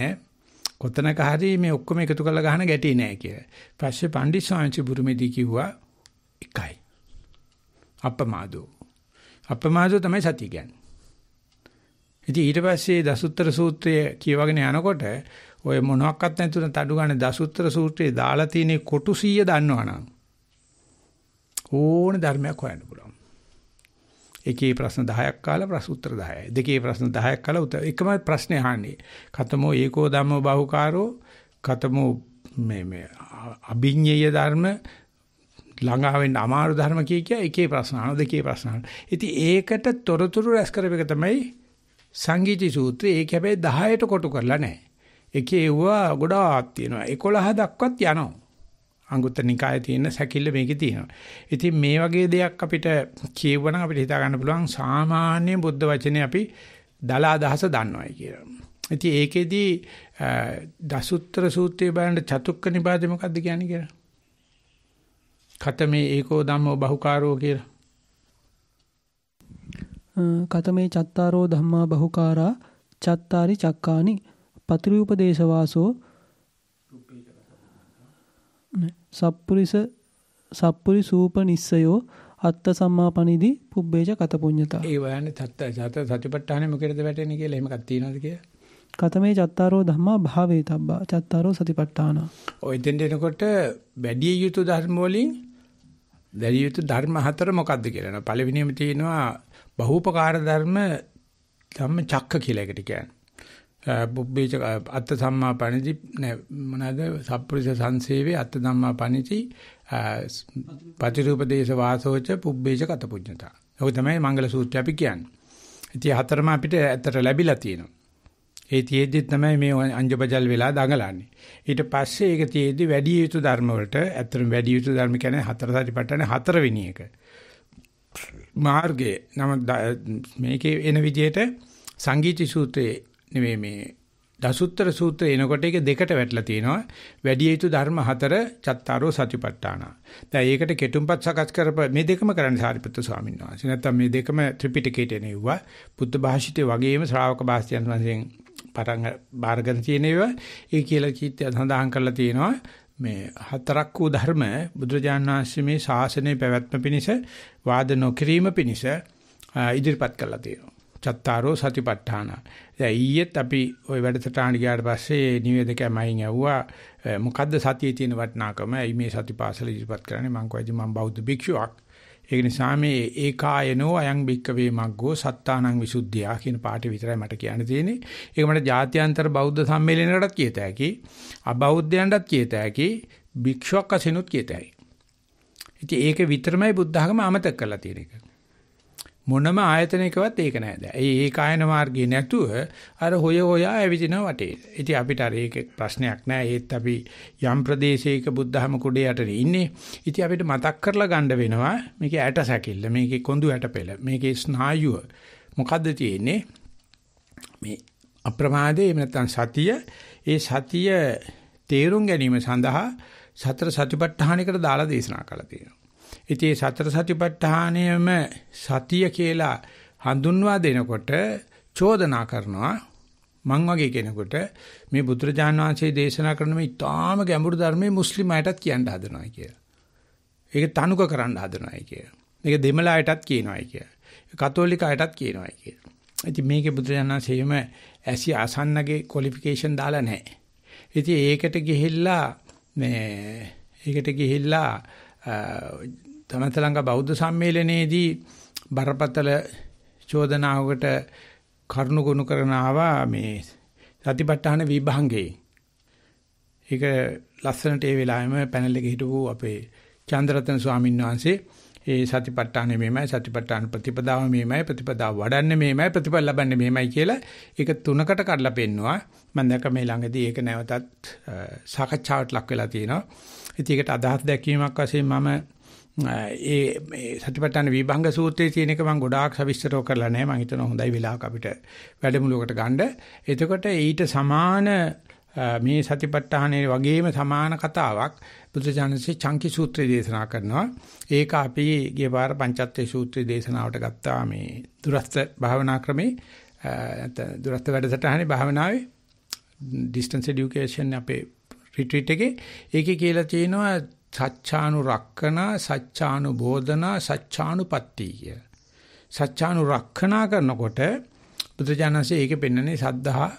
කොතනක හරි මේ ඔක්කොම එකතු කරලා ගහන ගැටි නෑ කියලා. පස්සේ පණ්ඩිත් ස්වාමීන් බුරුමේදී කිව්වා එකයි. අපමාදෝ. අපමාදෝ තමයි සතිය කියන්නේ. ඉතින් ඊට පස්සේ දසුත්තර සූත්‍රය කියවගෙන යනකොට ඔය මොනවත් නැතුන තඩු ගන්න දසුත්තර සූත්‍රයේ දාලා තියෙන කොටු 100 දන්නවනම් ඕන ධර්මයක් හොයන්න පුළුවන්. එකේ ප්‍රශ්න 10ක් කාලා ප්‍රශ්න උත්තර 10යි. දෙකේ ප්‍රශ්න 10ක් කාලා උත්තර එකම ප්‍රශ්නේ අහන්නේ. කතමෝ ඒකෝ ධම්මෝ බහුකාරෝ කතමෝ මේ මේ අභිඤ්ඤය ධර්ම ළඟාවෙන්න අමාරු ධර්ම කිය කිය එකේ ප්‍රශ්න අහන දෙකේ ප්‍රශ්න අහන. ඉතින් ඒකට තොරතුරු රැස් කරපෙක තමයි සංගීති සූත්‍රය. ඒක හැබැයි 10ට කොටු කරලා නැහැ. එකේ ඒවා ගොඩාක් තියෙනවා. 11 දක්වත් යනවා. අංගුත්තර නිකායේ තියෙන සැකිල්ල මේකේ තියෙනවා. ඉතින් මේ වගේ දෙයක් අපිට කියවනම් අපිට හිතා ගන්න පුළුවන් සාමාන්‍ය බුද්ධ වචනේ අපි දල අදහස දන්නවයි කියලා. ඉතින් ඒකෙදි දසුත්තර සූත්‍රයේ බලන චතුක්ක නිපාතේ මොකද්ද කියන්නේ කියලා? කතමේ ඒකෝ ධම්මෝ බහුකාරෝ කියලා. කතමේ චත්තාරෝ ධම්මා බහුකාරා චත්තාරි චක්කානි පතිරූපදේශ වාසෝ සප්පුරිස සප්පුරි සූප නිස්සයෝ අත්ත සම්මාපනිදි පුබ්බේජ කත පුඤ්ඤතා. ඒ වයන්නේ තත්ත සත සතිපට්ඨානේ මොකේද වැටෙන්නේ කියලා එහෙම එකක් තියෙනවද කියලා? කතමේ චත්තාරෝ ධම්මා භාවේ තබ්බා චත්තාරෝ සතිපට්ඨාන. ඔය දෙන්න එනකොට වැඩි යුතු ධර්ම වලින් වැඩි යුතු ධර්ම හතර මොකක්ද කියලා. පළවෙනිම තියෙනවා බහූපකාර ධර්ම ධම්ම චක්ක කියලා එකට කියන්නේ. බුබ්බේච අත්ත සම්මා පණිති මොනවාද සප්පුරිස සංසේවේ අත්ත ධම්මා පණිති පතිරූපදේශ වාසෝච පුබ්බේච කතපුඤ්ඤතා. ඔය තමයි මංගල සූත්‍රය අපි කියන්නේ. ඉතින් හතරම අපිට ඇත්තට ලැබිලා තියෙනවා. ඒ තියෙද්දි තමයි මේ අංජබජල් වෙලා දඟලන්නේ. ඊට පස්සේ ඒක තියෙද්දි වැඩි යුතු ධර්ම වලට ඇත්තටම වැඩි යුතු ධර්ම කියන්නේ හතර සතිපට්ඨාන හතරවෙනි එක. මාර්ගයේ නම මේකේ එන විදිහට සංගීති සූත්‍රයේ නෙමෙයි මේ දසුත්තර සූත්‍රය එනකොට ඒක දෙකට වැටලා තියෙනවා. වැඩි යුතු ධර්ම හතර චත්තාරෝ සතිපට්ඨාන. දැන් ඒකට කෙටුම්පත් සකස් කරප මේ දෙකම කරන්නේ සාරිපුත්තු ස්වාමීන් වහන්සේ. නැත්තම් මේ දෙකම ත්‍රිපිටකයට එනෙව්වා. බුද්ධ භාෂිතේ වගේම ශ්‍රාවක භාෂිතයන් වශයෙන් පටන් බාරගෙන තියෙනවා. ඒ කියලා චිත්තය සඳහන් කරලා තියෙනවා. මේ හතරක් වූ ධර්ම බුදුරජාණන් වහන්සේ මේ ශාසනය පැවැත්ම පිණිස වාද නොකිරීම පිණිස ඉදිරිපත් කරලා තියෙනවා. චත්තාරෝ සතිපට්ඨාන. දැන් ඊයේත් අපි ওই වැඩසටහන ගියාට පස්සේ නිවේදකයා මයින් ඇහුවා මොකද්ද සතියේ තියෙන වටිනාකම? ඇයි මේ සතිපාසල ඉදිරිපත් කරන්නේ? මං කිව්වා මම බෞද්ධ භික්ෂුවක්. ඒක නිසා මේ ඒකායනෝ අයං භික්කවේ මග්ගෝ සත්තානං විසුද්ධියා කියන පාඩේ විතරයි මට කියන්න තියෙන්නේ. ඒක මට ජාත්‍යන්තර බෞද්ධ සම්මේලනයකටත් කියත හැකි. අබෞද්ධයන්ටත් කියත හැකි. භික්ෂුවක් අසිනුත් කියත හැකි. ඉතින් ඒක විතරමයි බුද්ධ ආගම අමතක කරලා තියෙන්නේ. මොනම ආයතනයකවත් ඒක නෑ දැන්. ඒ ඒ කායන මාර්ගයේ නැතුව අර හොය හොයා ඇවිදින වටේ. ඉතින් අපිට අර ඒක ප්‍රශ්නයක් නෑ. ඒත් අපි යම් ප්‍රදේශයක බුද්ධහම කුඩේ යටට ඉන්නේ. ඉතින් අපිට මතක් කරලා ගන්න වෙනවා මේකේ ඇට සැකිල්ල, මේකේ කොඳු ඇටපෙළ, මේකේ ස්නායුව මොකද්ද තියෙන්නේ? මේ අප්‍රමාදයේ නැත්තම් සතිය, ඒ සතිය තේරුම් ගැනීම සඳහා සතර සතිපට්ඨානයකට දාලා දේශනා කළා තියෙනවා. ඉතින් සතර සතිපට්ඨානයම සතිය කියලා හඳුන්වා දෙනකොට චෝදනා කරනවා මං වගේ කෙනෙකුට මේ බුදුරජාන් වහන්සේ දේශනා කරන මේ ඉතාම ගැඹුරු ධර්මයේ මුස්ලිම් අයටත් කියන්න හදනවා කියලා. ඒක තනුක කරන්න හදනවායි කියලා. ඒක දෙමළ අයටත් කියනවායි කියලා. කතෝලික අයටත් කියනවායි කියලා. ඉතින් මේකේ බුදුරජාණන් වහන්සේම ඇසි ආසන්නගේ ක්වොලිෆිකේෂන් දාලා නැහැ. ඉතින් ඒකට ගිහිල්ලා මේ ඒකට ගිහිල්ලා තමතලංග බෞද්ධ සම්මේලනයේදී බරපතල චෝදනාවකට කරුණු ගොනු කරන ආවා මේ සතිපට්ඨාන විභංගේ. ඒක ලස්සනට ඒ වෙලාවෙම පැනල් එකේ හිටපු අපේ චන්ද්‍රරත්න ස්වාමීන් වහන්සේ ඒ සතිපට්ඨාන මේමයි සතිපට්ඨාන ප්‍රතිපදාව මේමයි ප්‍රතිපදාව වඩන්නේ මේමයි ප්‍රතිඵල ලබන්නේ මේමයි කියලා ඒක තුනකට කඩලා පෙන්නවා මම දැක මේ ළඟදී ඒක නැවතත් සාකච්ඡාවට ලක් වෙලා තියෙනවා ඉතින් ඒකට අදහස් දැක්වීමක් වශයෙන් මම ඒ මේ සතිපට්ඨාන විභංග සූත්‍රයේ තියෙන එක මම ගොඩාක් සවිස්තරව කරලා නැහැ. මම හිතනවා හොඳයි වෙලාවක අපිට වැඩමුළුවකට ගන්න. එතකොට ඊට සමාන මේ සතිපට්ඨානයේ වගේම සමාන කතාවක් බුදුචානන්සේ චංකි සූත්‍රය දේශනා කරනවා. ඒක අපි ගිය පාර පංචත්තේ සූත්‍රය දේශනාවට ගත්තා මේ දුරස්ත භාවනා ක්‍රමේ නැත්නම් දුරස්ත වැඩසටහනේ භාවනාවේ distance education අපේ retreat එකේ ඒකේ කියලා තියෙනවා සච්ඡානු රක්කනා සච්ඡානු බෝධනා සච්ඡානුපත්ති කිය. සච්ඡානු රක්කනා කරනකොට බුදුජානසී ඒකෙ පෙන්නන්නේ සද්ධා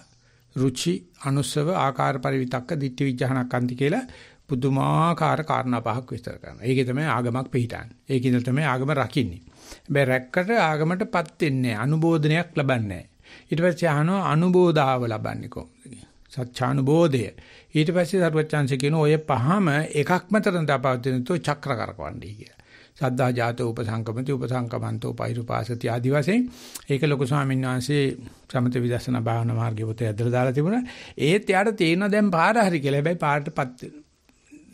රුචි අනුසව ආකාර පරිවිතක්ක ditthi විඥානකන්ති කියලා පුදුමාකාර කාරණා පහක් විස්තර කරනවා. ඒකේ තමයි ආගමක් පිහිටන්නේ. ඒකේ තමයි ආගම රකින්නේ. හැබැයි රැක්කට ආගමටපත් වෙන්නේ අනුබෝධනයක් ලබන්නේ නැහැ. ඊට පස්සේ අහනවා අනුබෝධාව ලබන්නේ කොහොමද? සත්‍යානුබෝධය. ඊට පස්සේ සරුවච්චාන්සේ කියන ඔය පහම එකක් මතර තපවතින තෝ චක්‍ර කරකවන්නේ කියලා. සද්දා ජාතෝ උපසංකමති උපසංකමන්තෝ පෛරුපාසති ආදි වශයෙන් ඒක ලොකු ස්වාමීන් වහන්සේ සමත විදර්ශනා භාවනා මාර්ගයේ පොතේ ඇදලා දාලා තිබුණා. ඒත් යාට තේිනවා දැන් පාර හරි කියලා. හැබැයි පාරටපත්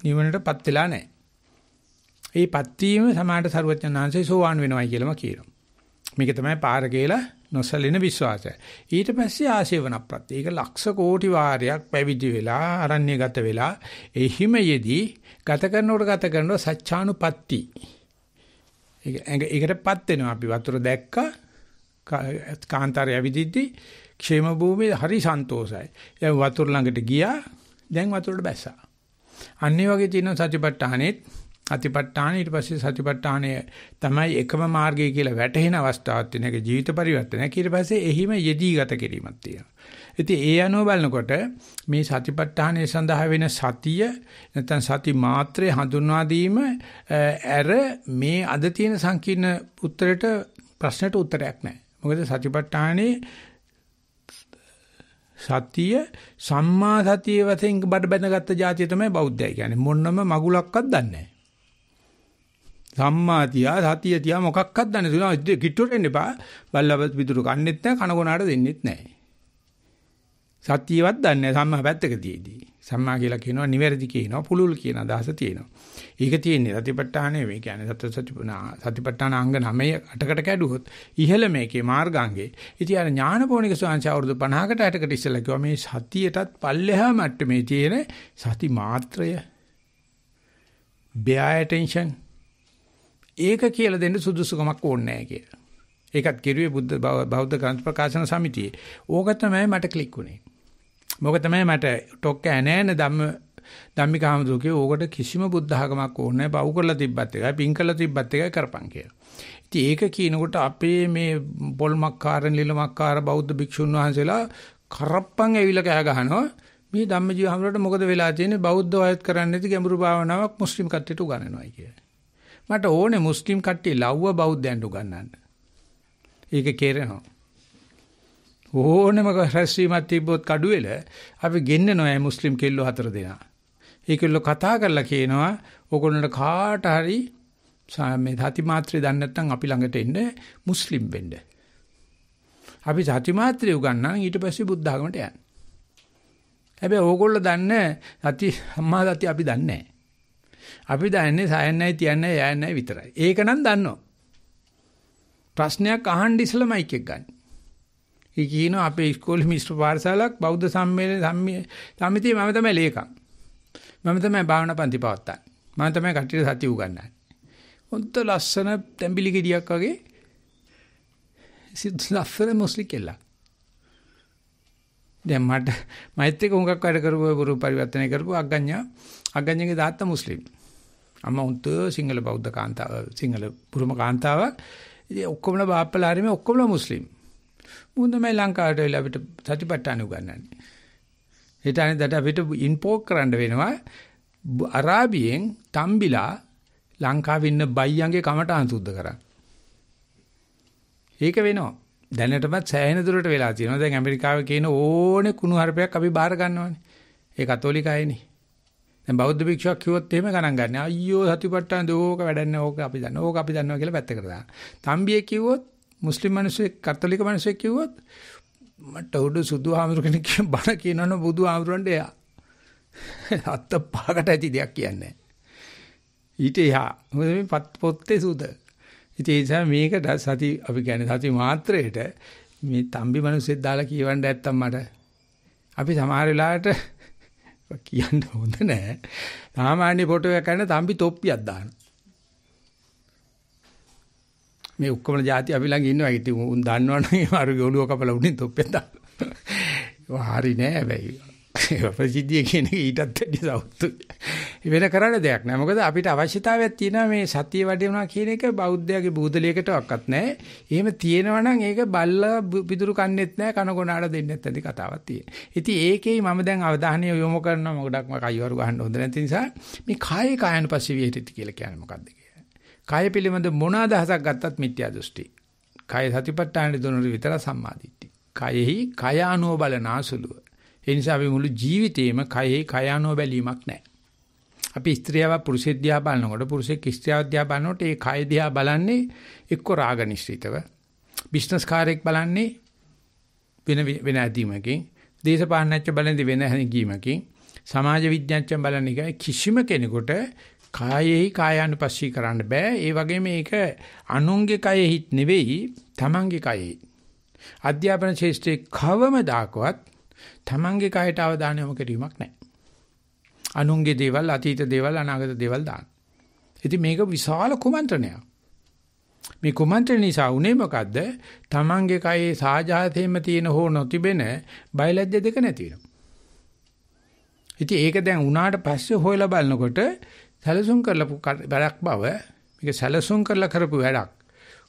නිවනටපත් වෙලා නැහැ. ඒ පත් වීම සමාහට සරුවච්චන් වහන්සේ සෝවාන් වෙනවයි කියලාම කියනවා. මේක තමයි පාර කියලා නොසැලෙන විශ්වාසය. ඊට පස්සේ ආශේවන ප්‍රත්‍ය. ඒක ලක්ෂ කෝටි වාරයක් පැවිදි වෙලා අරණ්‍ය ගත වෙලා එහිම යෙදී ගත කරනකොට ගත කරනවා සත්‍යානුපatti. ඒක ඇඟ ඒකටපත් වෙනවා. අපි වතුර දැක්කා කාන්තාරය ඇවිදිද්දි ക്ഷേම භූමියේ හරි සන්තෝසයි. දැන් වතුර ළඟට ගියා. දැන් වතුරට බැස්සා. අන්න ඒ වගේ තියෙන සතිපට්ඨානෙත් අතිපට්ඨාන ඊට පස්සේ සතිපට්ඨානය තමයි එකම මාර්ගය කියලා වැටහෙන අවස්ථාවක් තියෙන එක ජීවිත පරිවර්තනයක් ඊට පස්සේ එහිම යෙදී ගත කිරීමක් තියෙනවා. ඉතින් ඒ අනුව බලනකොට මේ සතිපට්ඨානය සඳහා වෙන සතිය නැත්නම් සති මාත්‍රේ හඳුන්වා දීම ඇර මේ අද තියෙන සංකීර්ණ උත්තරයට ප්‍රශ්නට උත්තරයක් නැහැ. මොකද සතිපට්ඨානේ සතිය සම්මා සතිය වශයෙන් බඩ බැඳගත්තු જાතිය තමයි බෞද්ධය කියන්නේ මොන්නම මගුලක්වත් දන්නේ නැහැ. සම්මාතියා සතිය තියා මොකක්වත් දන්නේ නැතුන කිට්ටුවට එන්න එපා. බල්ලවත් පිටුරු කන්නෙත් නැහැ කනගුණාට දෙන්නෙත් නැහැ. සත්‍යවත් දන්නේ සම්මා පැත්තක තියේදී. සම්මා කියලා කියනවා නිවැරදි කියනවා පුළුල් කියන අදහස තියෙනවා. ඒක තියෙන්නේ සතිපට්ඨානේ මේ කියන්නේ සත්‍ය සතිපුනා සතිපට්ඨාන අංග 9 8කට කැඩුවොත් ඉහළ මේකේ මාර්ගාංගේ. ඉතින් අර ඥානපෝණික ස්වාංශ අවුරුදු 50කට 60කට ඉස්සෙල්ලා කිව්වා මේ සතියටත් පල්ලෙහා මට්ටමේ තියෙන සති මාත්‍රය. බය ටෙන්ෂන් ඒක කියලා දෙන්න සුදුසුකමක් ඕනේ නැහැ කියලා. ඒකත් කෙරුවේ බුද්ධ බෞද්ධ ග්‍රන්ථ ප්‍රකාශන සමිතියේ. ඕක තමයි මට ක්ලික් වුනේ. මොක තමයි මට ටොක් ඇනෑන ධම්ම ධම්මික හමුදුකේ ඕකට කිසිම බුද්ධ ආගමක් ඕනේ නැහැ. පව් කරලා තිබ්බත් එකයි, පින් කරලා තිබ්බත් එකයි කරපන් කියලා. ඉතින් ඒක කියනකොට අපේ මේ පොල්මක්කාර නිලමක්කාර බෞද්ධ භික්ෂුන් වහන්සේලා කරප්පන් ඇවිල්ලා කෑ ගහනවා. මේ ධම්මජීව හමුදුරට මොකද වෙලා තියෙන්නේ? බෞද්ධ වයත් කරන්නේ නැති ගැඹුරු භාවනාවක් මුස්ලිම් කට්ටියට උගන්වනවායි කියලා. මට ඕනේ මුස්ලිම් කට්ටිය ලව්ව බෞද්ධයන්ට උගන්වන්න. ඒක කෙරෙනවා. ඕනෙම රැස්වීමක් තිබ්බොත් කඩුවෙල අපි ගෙන්නනවා ඒ මුස්ලිම් කෙල්ලෝ හතර දෙනා. ඒකෙල්ලෝ කතා කරලා කියනවා ඕගොල්ලන්ට කාට හරි මේ සති මාත්‍රේ දන්නේ නැත්නම් අපි ළඟට එන්න මුස්ලිම් වෙන්න. අපි සති මාත්‍රේ උගන්වන ඊට පස්සේ බුද්ධ ධර්මයට යන්න. හැබැයි ඕගොල්ලෝ දන්නේ සති සම්මා සති අපි දන්නේ නැහැ. අපි දන්නේ සයන් නැයි තියන්නේ යයන් නැයි විතරයි. ඒක නම් දන්නවා. ප්‍රශ්නයක් අහන්න ඉස්සෙල්ලා මයික් එක ගන්න. ඒ කියනවා අපේ ඉස්කෝලේ මිස්ටර් පාරසලක් බෞද්ධ සම්මේලන සමිතියේ මම තමයි ලේකම්. මම තමයි භාවනා පන්ති පවත්තන්නේ. මම තමයි කට්ටියට සති උගන්වන්නේ. හොන්ත ලස්සන තැඹිලි ගෙඩියක් වගේ සිත් ලස්සන මොස්ලි කෙල්ලක්. දැන් මට මෛත්‍රික උඟක් වැඩ කරපු පුරු පරිවර්තනය කරපු අග්ගඤ්ඤා අග්ගඤ්ඤගේ දාත්ත මුස්ලිම්. අම්මා උන්ට සිංහල බෞද්ධ කාන්තාව සිංහල බුරුම කාන්තාවක්. ඉතින් ඔක්කොමලා බාප්පලා හරි මේ ඔක්කොමලා මුස්ලිම්. මුන් තමයි ලංකාවට වෙලා අපිට සතිපට්ඨාන උගන්වන්නේ. හිතානේ දට අපිට ඉම්පෝට් කරන්න වෙනවා අරාබියෙන් තම්බිලා ලංකාවේ ඉන්න බයියන්ගේ කමටහන් සුද්ධ කරන්න. ඒක වෙනවා. දැනටමත් සෑහෙන දුරට වෙලා තියෙනවා. දැන් ඇමරිකාවේ කියන ඕනේ කුණු හරපයක් අපි බාර ගන්නවානේ. ඒ කතෝලිකයනේ. දැන් බෞද්ධ භික්ෂුවක් කිව්වොත් එහෙම ගණන් ගන්න. අයියෝ සතිපට්ඨාන දෝක වැඩන්නේ ඕක අපි දන්නවා. ඕක අපි දන්නවා කියලා පැත්තකට දාන. තම්බියෙක් කිව්වොත් මුස්ලිම් මිනිස්සෙක් කතෝලික මිනිස්සෙක් කිව්වොත් මට උඩ සුදු ආමරු කෙනෙක් කියන බණ කියනවනේ බුදු ආමරුන්ට එයා. අත්ත පහකට ඇති දෙයක් කියන්නේ. ඊට එහා මොකද මේ පොත්තේ සුද. ඉතින් ඒ නිසා මේකට සති අපි කියන්නේ සති මාත්‍රයට මේ තම්බි මිනිස්සෙක් දාලා කියවන්න ඇත්තම් මට. අපි සමහර වෙලාවට කියන්න හොඳ නෑ. සාමාන්‍ය ෆොටෝ එකක් ගන්න තම්බි තොප්පියක් දාන. මේ ඔක්කොම જાති අපි ළඟ ඉන්නවා. ඉතින් උන් දන්නවනේ අර ගොළුව කපලා උඩින් තොප්පියක් දාන. හරි නෑ හැබැයි. ඒ ප්‍රසිද්ධිය කියන එක ඊටත් වැඩි සෞතු වෙන කරන්න දෙයක් නෑ මොකද අපිට අවශ්‍යතාවයක් තියෙනවා මේ සතිය වැඩිවනවා කියන එක බෞද්ධයාගේ බුදලියකටවත් නෑ එහෙම තියෙනවා නම් ඒක බල්ලා පිටුරු කන්නේත් නෑ කන ගොනාට දෙන්නෙත් නැති කතාවක් තියෙන. ඉතින් ඒකෙයි මම දැන් අවධානය යොමු කරනවා මොකටක්ම කයිවරු ගහන්න හොඳ නැති නිසා මේ කායේ කායනුපස්සී විහෙති කියලා කියන්නේ මොකද්ද කියලා. කාය පිළිබඳ මොන අදහසක් ගත්තත් මිත්‍යා දෘෂ්ටි. කාය සතිපට්ඨාන දුනුර විතර සම්මාදිට්ඨි. කායෙහි කායානුව බලනාසුලුව ඒ නිසා අපි මුළු ජීවිතේම කයේ කයano බැලීමක් නැහැ. අපි ස්ත්‍රියව පුරුෂයෙක් දිහා බලනකොට පුරුෂයෙක් ස්ත්‍රියව දිහා බලනකොට ඒ කය දිහා බලන්නේ එක්ක රාග නිශ්චිතව. බිස්නස් කාර්යයක් බලන්නේ වෙන වෙන ඇදීමකින්, දේශපාලනඥය බලන්නේ වෙන හැඟීමකින්, සමාජ විද්‍යාඥයන් බලන්නේ කිසිම කෙනෙකුට කායෙහි කායානුපස්සී කරන්න බෑ. ඒ වගේම මේක අනුන්ගේ කයෙහිත් නෙවෙයි, තමන්ගේ කයෙහි. අධ්‍යාපන ශාස්ත්‍රයේ කවමදාකවත් තමන්ගේ කයට අවධානය යොමු කිරීමක් නැහැ. අනුන්ගේ දේවල්, අතීත දේවල්, අනාගත දේවල් දාන්න. ඉතින් මේක විශාල කුමන්ත්‍රණයක්. මේ කුමන්ත්‍රණ නිසා උනේ මොකද්ද? තමන්ගේ කයේ සාජාතයෙන්ම තියෙන හෝ නොතිබෙන බයලජ්‍ය දෙක නැති වෙනවා. ඉතින් ඒක දැන් උනාට පස්සේ හොයලා බලනකොට සැලසුම් කරලා වැඩක් බව මේක සැලසුම් කරලා කරපු වැඩක්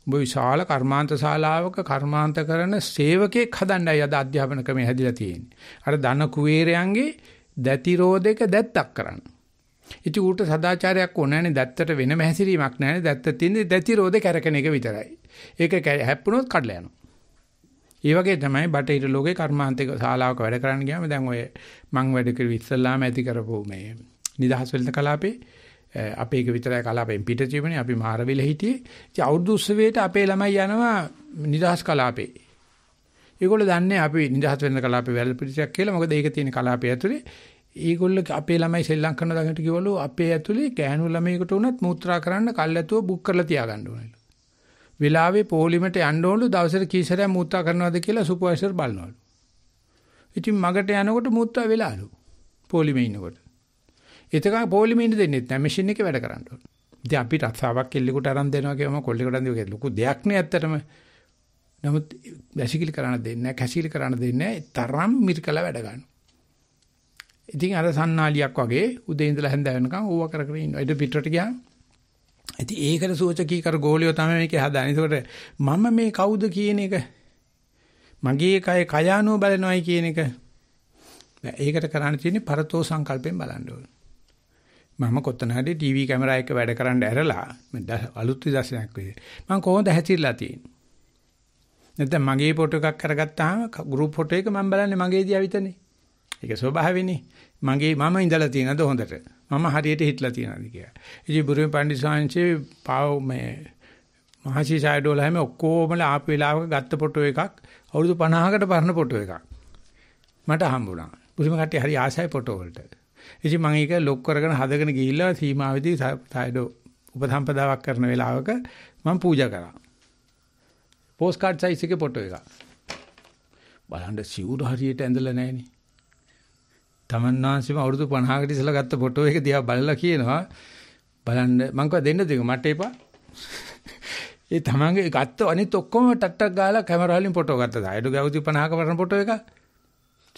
ඔබ විශාල කර්මාන්ත ශාලාවක කර්මාන්ත කරන සේවකෙක් හදන්නයි අද අධ්‍යාපන ක්‍රමය හැදිලා තියෙන්නේ. අර ධන කුවේරයන්ගේ දැති රෝධක දැත්තක් කරන්න. ඉති ඌට සදාචාරයක් ඕනේ නැනේ දැත්තට වෙනම හැසිරීමක් නැහැ. දැත්ත තියෙන්නේ දැති රෝධේ කැරකෙන එක විතරයි. ඒක හැප්පුණොත් කඩලා යනවා. ඒ වගේ තමයි බටහිර ලෝකේ කර්මාන්තික ශාලාවක වැඩ කරන්න ගියාම දැන් ඔය මං වැඩ කර ඉස්සල්ලාම ඇති කරපු මේ නිදහස් වෙළඳ කලාපේ අපේ එක විතරයි කලාපෙන් පිට තිබුණේ අපි මාරවිල හිටියේ. ඉතින් අවුරුදු උත්සවයේට අපේ ළමයි යනවා නිදහස් කලාපේ. ඒගොල්ලෝ දන්නේ අපි නිදහස් වෙන කලාපේ වැල් පිටියක් කියලා. මොකද ඒක තියෙන කලාපේ ඇතුලේ. ඒගොල්ලෝ අපේ ළමයි සෙල්ලම් කරන ළඟට කිව්වලු අපේ ඇතුලේ ගෑනු ළමයෙකුට උනත් මූත්‍රා කරන්න කල්ැතුව බුක් කරලා තියාගන්න ඕනලු. වෙලාවේ පොලිමට යන්න ඕනලු දවසට කීසරයක් මූත්‍රා කරනවද කියලා සුපර්වයිසර් බලනවලු. ඉතින් මගට යනකොට මූත්‍රා වෙලාලු. පොලිමේ ඉන්නකොට. එතකන් පොලිමේන්ට දෙන්නෙත් නැහැ මැෂින් එකේ වැඩ කරන්න ඕන. ඉතින් අපි රස්සාවක් කෙල්ලෙකුට අරන් දෙනවා කියවම කොල්ලෙකුට අරන් දෙනවා ලොකු දෙයක් නේ ඇත්තටම. නමුත් වැසිකිලි කරන්න දෙන්නේ නැහැ, කැසිකිලි කරන්න දෙන්නේ නැහැ. තරම් මිරිකලා වැඩ ගන්නවා. ඉතින් අර සන්නාලියක් වගේ උදේ ඉඳලා හැන්ද වෙනකන් ඕවා කර කර ඉන්නවා. ඊට පිටරට ගියා. ඉතින් ඒකට සෝචකී කර ගෝලියෝ තමයි මේකේ හදාන්නේ. ඒකට මම මේ කවුද කියන එක මගේ කය කයානෝ බලනවායි කියන එක ඒකට කරන්න තියෙන්නේ පරතෝ සංකල්පයෙන් බලන්න ඕනේ. මම කොතන හරි ටීවී කැමරා එක වැඩ කරන්න ඇරලා අලුත් විදර්ශනයක් වේ. මම කොහොමද හැසිරලා තියෙන්නේ? නැත්නම් මගේ ෆොටෝ එකක් කරගත්තාම ගෲප් ෆොටෝ එක මම බලන්නේ මගේ දිහා විතරනේ. ඒක ස්වභාවෙනේ. මගේ මම ඉඳලා තියෙනද හොඳට? මම හරියට හිටලා තියෙනද කියලා. ඉතින් බුරුමේ පණ්ඩිත සාංශේ පාව මේ මහසි සයිඩෝල හැම ඔක්කොමල ආපු වෙලාවක ගත්ත ෆොටෝ එකක් අවුරුදු 50කට පරණ ෆොටෝ එකක්. මට හම්බුණා. බුරුම කට්ටිය හරි ආසයි ෆොටෝ වලට. ඉතින් මම ඒක ලොක් කරගෙන හදගෙන ගිහිල්ලා සීමාවෙදී සායඩෝ උපසම්පදාවක් කරන වෙලාවක මම පූජා කරා. පෝස්ට් කාඩ් සයිස් එකේ ෆොටෝ එක. බලන්න සිවුරු හරියට ඇඳලා නැහෙනි. තමන්නාන්සෙම අවුරුදු 50කට ඉස්සලා ගත්ත ෆොටෝ එක දිහා බලලා කියනවා බලන්න මං කව දෙන්න දෙක මට එපා. ඒ තමන්ගේ ගත්ත අනිත් ඔක්කොම ටට්ටක් ගාලා කැමරා වලින් ෆොටෝ ගත්තා. අයඩු ගැවුති 50ක වරන ෆොටෝ එක.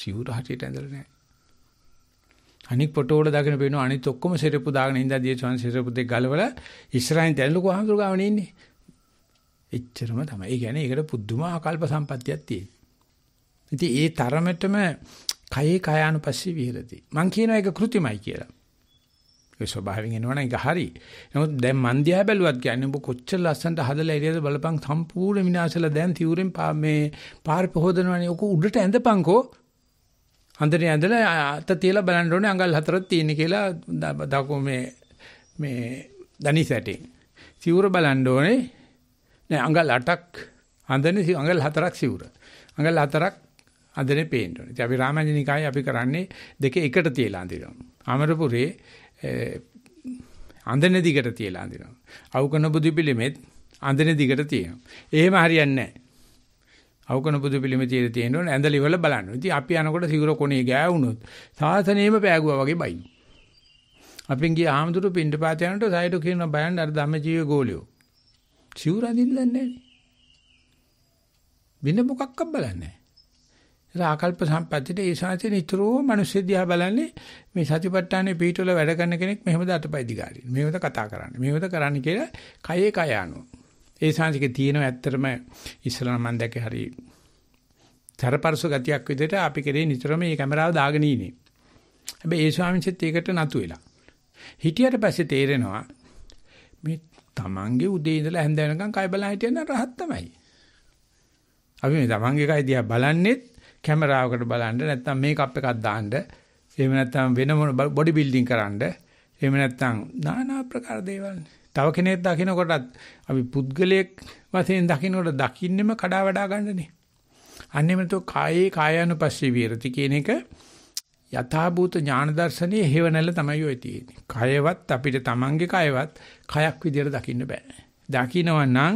සිවුරු හරියට ඇඳලා නැහැ. අනික් පොටෝල දාගෙන පේනවා අනිත් ඔක්කොම සිරප්පු දාගෙන ඉඳලා දිය ස්වාමීන් සිරප්පු දෙක ගලවලා ඉස්සරහින් දැල්ලුක වහඳුර ගාවනේ ඉන්නේ. එච්චරම තමයි. ඒ කියන්නේ ඒකට පුදුම ආකල්ප සම්පත්තියක් තියෙනවා. ඉතින් ඒ තරමටම කයේ කයානුපස්සී විහෙරති. මං කියනවා ඒක કૃතිමයි කියලා. ඒ ස්වභාවයෙන් එනවනේ ඒක හරි. නමුත් දැන් මන් දිහා බැලුවත් කියන්නේ ඔබ කොච්චර ලස්සනට හදලා ඉරියද බලපං සම්පූර්ණ විනාශලා දැන් තියුරෙන් මේ පාර පොහොදනවනේ ඔක උඩට ඇඳපංකෝ හන්දනේ ඇඳලා අත තියලා බලන්න ඕනේ අඟල් හතරක් තියෙන කියලා දකෝ මේ මේ දනි සැටි. සිවුර බලන්න ඕනේ. නෑ අඟල් 8ක් හන්දනේ අඟල් හතරක් සිවුර. අඟල් හතරක් අඳනේ පේන්න ඕනේ. ඉතින් අපි රාමඤ්ඤනිකායේ අපි කරන්නේ දෙක එකට තියලා අඳිනවා. අමරපුරේ අඳනේ දිගට තියලා අඳිනවා. අවකන බුදු පිළිමෙත් අඳනේ දිගට තියෙනවා. එහෙම හරියන්නේ නෑ. අවකන බුදු පිළිමේ තියෙන ඕන ඇඳලි වල බලන්න. ඉතින් අපි යනකොට සිවුර කොනේ ගෑවුනොත් සාසනේම පෑගුවා වගේ බයින. අපෙන් ගිය ආමතුරු පින්ඩපාත යනකොට සයිඩෝ කියන බයන් අර ධම්මජීව ගෝලියෝ. සිවුර අඳින්නේ නැහැ. වෙන මොකක්වත් බලන්නේ නැහැ. ආකල්ප සම්පත්තියේ ඒ ශාන්ති නිතරම මිනිස්සු දිහා බලන්නේ මේ සතිපට්ඨානේ පිටවල වැඩ කරන කෙනෙක් මෙහෙමද අතපය දිගාරින් මේවද කතා කරන්නේ මේවද කරන්නේ කියලා කයේ කය අනුව ඒ සංසික තියෙනවා ඇත්තටම ඉස්සලා මම දැක්කේ හරි තරපරස ගතියක් විදිහට අපි කරේ නිතරම මේ කැමරාව දාගෙන ඉන්නේ. හැබැයි ඒ ස්වාමීන්චෙත් ඒකට නතු වෙලා. හිටියට පස්සේ තේරෙනවා මේ Tamange උදේ ඉඳලා හැන්ද වෙනකන් කය බලන හිටියන රහත් තමයි. අපි මේ Tamange කය දිහා බලන්නෙත් කැමරාවකට බලන්න නැත්නම් මේකප් එකක් දාන්න එහෙම නැත්නම් වෙන මොන බොඩි බිල්ඩින් කරන්න එහෙම නැත්නම් নানা ආකාර දේවල්නේ. තව කෙනෙක් දකිනකොටත් අපි පුද්ගලයෙක් වශයෙන් දකිනකොට දකින්නෙම කඩා වඩා ගන්නනේ. අන්නේම તો කායේ කායानुපස්සී විරති කියන එක යථාභූත ඥාන දර්ශනයේ හේවණල තමයි ඔය තියෙන්නේ. කයවත් අපිට Tamange කයවත් කයක් විදියට දකින්න බෑ. දකිනවා නම්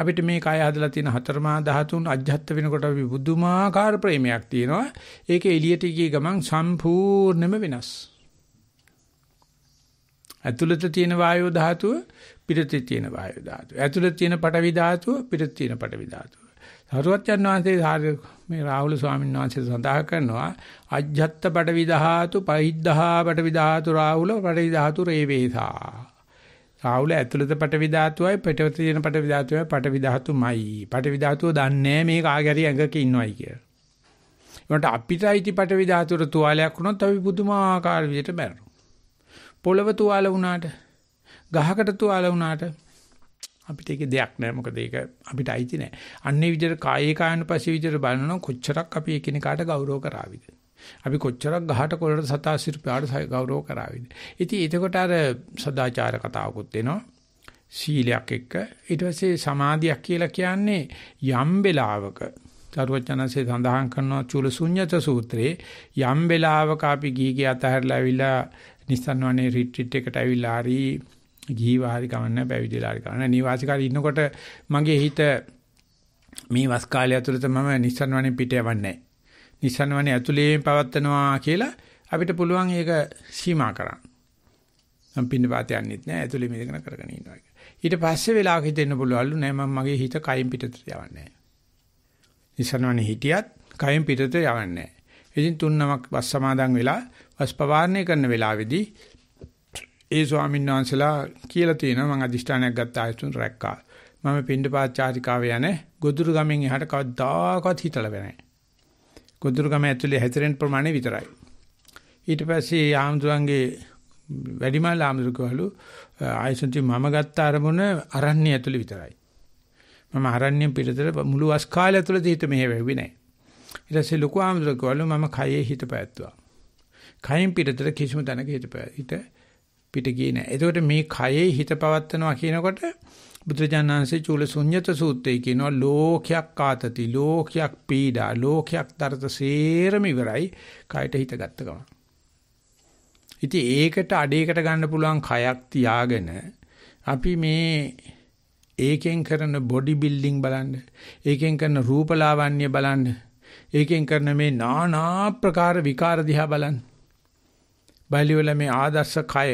අපිට මේ කය හදලා තියෙන හතරමා ධාතුන් අජ්ජත් වෙනකොට අපි බුදුමාකාර ප්‍රේමයක් තියෙනවා. ඒක එළියට ගිය ගමන් සම්පූර්ණයෙන්ම වෙනස්. ඇතුළත තියෙන වායෝ ධාතුව පිටතේ තියෙන වායෝ ධාතුව. ඇතුළත තියෙන පටවි ධාතුව පිටතේ තියෙන පටවි ධාතුව. සරුවත්යන් වහන්සේ මේ රාහුල ස්වාමීන් වහන්සේ සඳහන් කරනවා අජ්ජත්ත පටවි ධාතු පහිද්ධා පටවි ධාතු රාහුල පටවි ධාතු රේවේසා. රාහුල ඇතුළත පටවි ධාතුවයි පිටතේ තියෙන පටවි ධාතුවයි පටවි ධාතුමයි. පටවි ධාතුව දන්නේ මේ කාගේ හරි ඇඟක ඉන්නවයි කියලා. ඒකට අපිට අයිති පටවි ධාතුවර තුවාලයක් වුණොත් අපි පුදුමාකාර විදිහට මැරෙනවා. පොළව තුවාල වුණාට ගහකට තුවාල වුණාට අපිට ඒකේ දෙයක් නැහැ මොකද ඒක අපිට අයිති නැහැ. අන්නේ විදිහට කායේ කායනුපසී විදිහට බලනනම් කොච්චරක් අපි එකිනෙකාට ගෞරව කරාවිද? අපි කොච්චරක් ගහට කොළට සතාසිරපාට ගෞරව කරාවිද? ඉතින් එතකොට අර සදාචාර කතාවකුත් එනවා. සීලයක් එක්ක ඊට පස්සේ සමාධියක් කියලා කියන්නේ යම් වෙලාවක චරවචනසේ සඳහන් කරන චූලසුඤ්ඤත සූත්‍රයේ යම් වෙලාවක අපි ගීගේ අතහැරලා ඇවිල්ලා නිස්සන් වනේ රිට්‍රීට් එකට ඇවිල්ලා හරි ගිහිව හරි ගමන්න පැවිදිලා හරි ගමන්න නිවාසිකාරී ඉන්නකොට මගේ හිත මේ වස් කාලය ඇතුළත මම නිස්සන් වනේ පිට යවන්නේ නිස්සන් වනේ ඇතුළේ පවත්නවා කියලා අපිට පුළුවන් ඒක සීමා කරන්න. මම පින්න පාත යන්නෙත් නෑ ඇතුළේ මේකන කරගෙන ඉන්නවා. ඊට පස්සේ වෙලාවක හිතෙන්න පුළුවන්ලු නෑ මම මගේ හිත කයින් පිටතට යවන්නේ නෑ. නිසනවනේ හිටියත් කයින් පිටතට යවන්නේ නෑ. ඉතින් තුන්නමක් වස් සමාදන් වෙලා වස්පවාරණය කරන වෙලාවේදී ඒ ස්වාමීන් වහන්සලා කියලා තියෙනවා මම අදිෂ්ඨානයක් ගත්ත ආයතන රැක්කා. මම පින්ඩපාත චාරිකාවේ යන ගොදුරු ගමෙන් එහාට කවදාකවත් හිතලා බෑ. ගොදුරු ගම ඇතුලේ හැතරෙන් ප්‍රමාණය විතරයි. ඊට පස්සේ ආම්දුරන්ගේ වැඩිමල් ආම්දුරකවලු ආයතනටි මම ගත්ත අරමුණ අරණ්‍ය ඇතුලේ විතරයි. මම අරණ්‍ය පිටතට මුළු වස් කාලය ඇතුළත හිත මෙහෙ වෙවි නෑ. ඊට පස්සේ ලොකු ආම්දුරකවලු මම කයේ හිත පැවැත්තුවා. කයින් පිටතට කිසිම තැනක හිත පිට ගියේ නැහැ. එතකොට මේ කයේ හිත පවත්නවා කියනකොට බුදුජානනාංශයේ චූලසුඤ්ඤත සූත්‍රයේ කියනවා ලෝකයක් ආතති ලෝකයක් පීඩා ලෝකයක් දරත සේරම ඉවරයි කයට හිත ගත්ත ගමන්. ඉතින් ඒකට අඩේකට ගන්න පුළුවන් කයක් තියාගෙන අපි මේ ඒකෙන් කරන බොඩි බිල්ඩින් බලන්න ඒකෙන් කරන රූපලාවන්‍ය බලන්න ඒකෙන් කරන මේ নানা ප්‍රකාර විකාර දිහා බලන්න බයලිවල මේ ආදර්ශ කය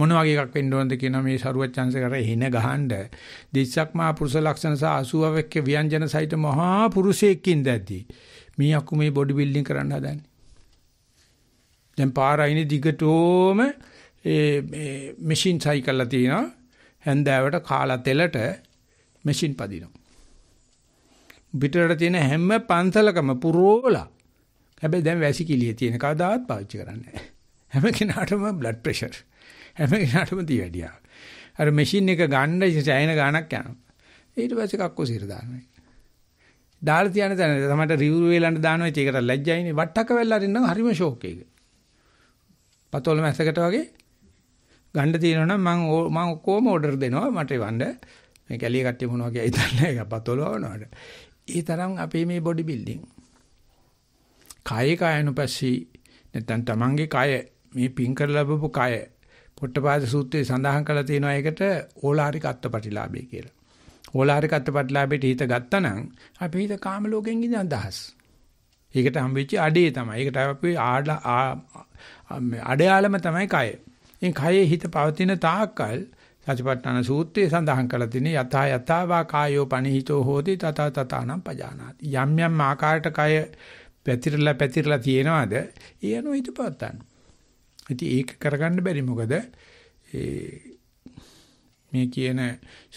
මොන වගේ එකක් වෙන්න ඕනද කියන මේ සරුවත් chance එකට හින ගහනද දිස්සක් මහා පුරුෂ ලක්ෂණ සහ 80 වෙක්ක ව්‍යංජන සහිත මහා පුරුෂයෙක්ින් දැද්දි මේ අකු මේ බොඩි බිල්ඩින් කරන්න හදන්නේ දැන් පාර අයිනේ දිගටම ඒ මැෂින් සයිකල්ලා තියෙනවා හැන්දෑවට කාලා තෙලට මැෂින් පදිනවා පිටරට තියෙන හැම පන්සලකම පුරෝලා හැබැයි දැන් වැසිකිළිය තියෙන කවදාවත් පාවිච්චි කරන්නේ නැහැ හැම කෙනාටම බ්ලඩ් ප්‍රෙෂර්. හැම කෙනාටම දියවැඩියා. අර මැෂින් එක ගන්න ඉතින් ගානක් යනවා. ඊට පස්සේ කක්කෝ සිර දානවා. දාලා තියන තැන තමයි රිව්යු වෙලන්න දානවා. ඒකට ලැජ්ජයිනේ. වට්ටක වෙල්ල අරින්න හරිම ෂෝක් එක. පතෝල මැස්සකට වගේ ගන්න තියෙනවා නම් මම මම ඔක්කොම ඕඩර් දෙනවා මට වන්න. මේ කැලිය කට්ටිය මොනවා කියයි දන්නේ නැහැ. පතෝල වවනවාට. ඒ තරම් අපේ මේ බොඩි බිල්ඩින්. කායේ කායනුපස්සී නැත්නම් තමන්ගේ කාය මේ පින් කරලා ලැබපු කය පොට්ටපාද සූත්‍රයේ සඳහන් කරලා තියෙනවා ඒකට ඕලාරික අත්පටිලාභය කියලා. ඕලාරික අත්පටිලාභයට හිත ගත්තනම් අපි හිත කාම ලෝකෙන් ඉඳන් අදහස්. ඒකට හම්බෙච්ච අඩේ තමයි. ඒකට අපි අඩයාලම තමයි කය. ඒ කයේ හිත පවතින තාක්කල් සතිපට්ඨාන සූත්‍රයේ සඳහන් කරලා තියෙන යථා යථාවා කායෝ පනිහිතෝ හෝති තත තතානම් පජානාති. යම් යම් ආකාරයට කය පැතිරලා පැතිරලා තියෙනවාද? ඒ අනුව හිත පවත්තන්න. ඉතින් ඒක කරගන්න බැරි මොකද මේ කියන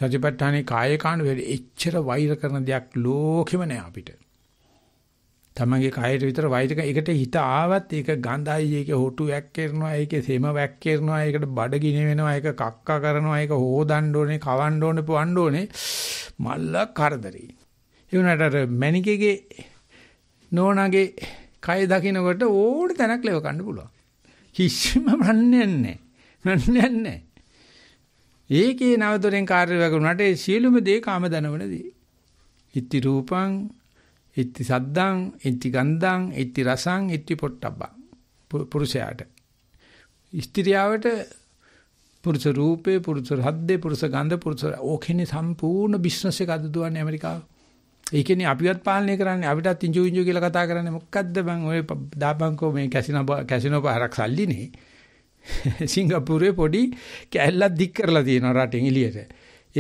සතිපට්ඨානේ කාය කාණ්ඩ වල එච්චර වෛර කරන දෙයක් ලෝකෙම නෑ අපිට. තමගේ කායයට විතර වෛරක එකට හිත ආවත් ඒක ගඳයි ඒක හොටු වැක් කරනවා ඒකේ සෙම වැක් කරනවා ඒකට බඩගින වෙනවා ඒක කක්කා කරනවා ඒක හොදන්න ඕනේ කවන්න ඕනේ පවන්න ඕනේ මල්ල කරදරේ. ඒ වුණාට අර මණිකේගේ නෝනාගේ කය දකින්නකොට ඕන තැනක් ලෙව ගන්න පුළුවන්. කිසිම මරණයක් නැහැ. මරණයක් නැහැ. ඒකේ නවතොරෙන් කාර්ය වගුණාට ඒ සියලුම දේ කාම දනවන දේ. ඉත්‍ති රූපං, ඉත්‍ති සද්දං, ඉත්‍ති ගන්ධං, ඉත්‍ති රසං, ඉත්‍ති පොට්ටබ්බං. පුරුෂයාට. ස්ත්‍රියාවට පුරුෂ රූපේ, පුරුෂ හද්දේ, පුරුෂ ගන්ධ, පුරුෂ ඕකෙනේ සම්පූර්ණ බිස්නස් එක අද දුවන්නේ ඇමරිකාව. ඒ කියන්නේ අපිවත් පාලනය කරන්නේ අපිටත් ඉංජු ඉංජු කියලා කතා කරන්නේ මොකද්ද බං ඔය දාපංකෝ මේ කැසිනෝ කැසිනෝ පාරක් සල්ලිනේ. සිංගප්පූරුවේ පොඩි කැලලක් දික් කරලා තියෙනවා රටෙන් එළියට.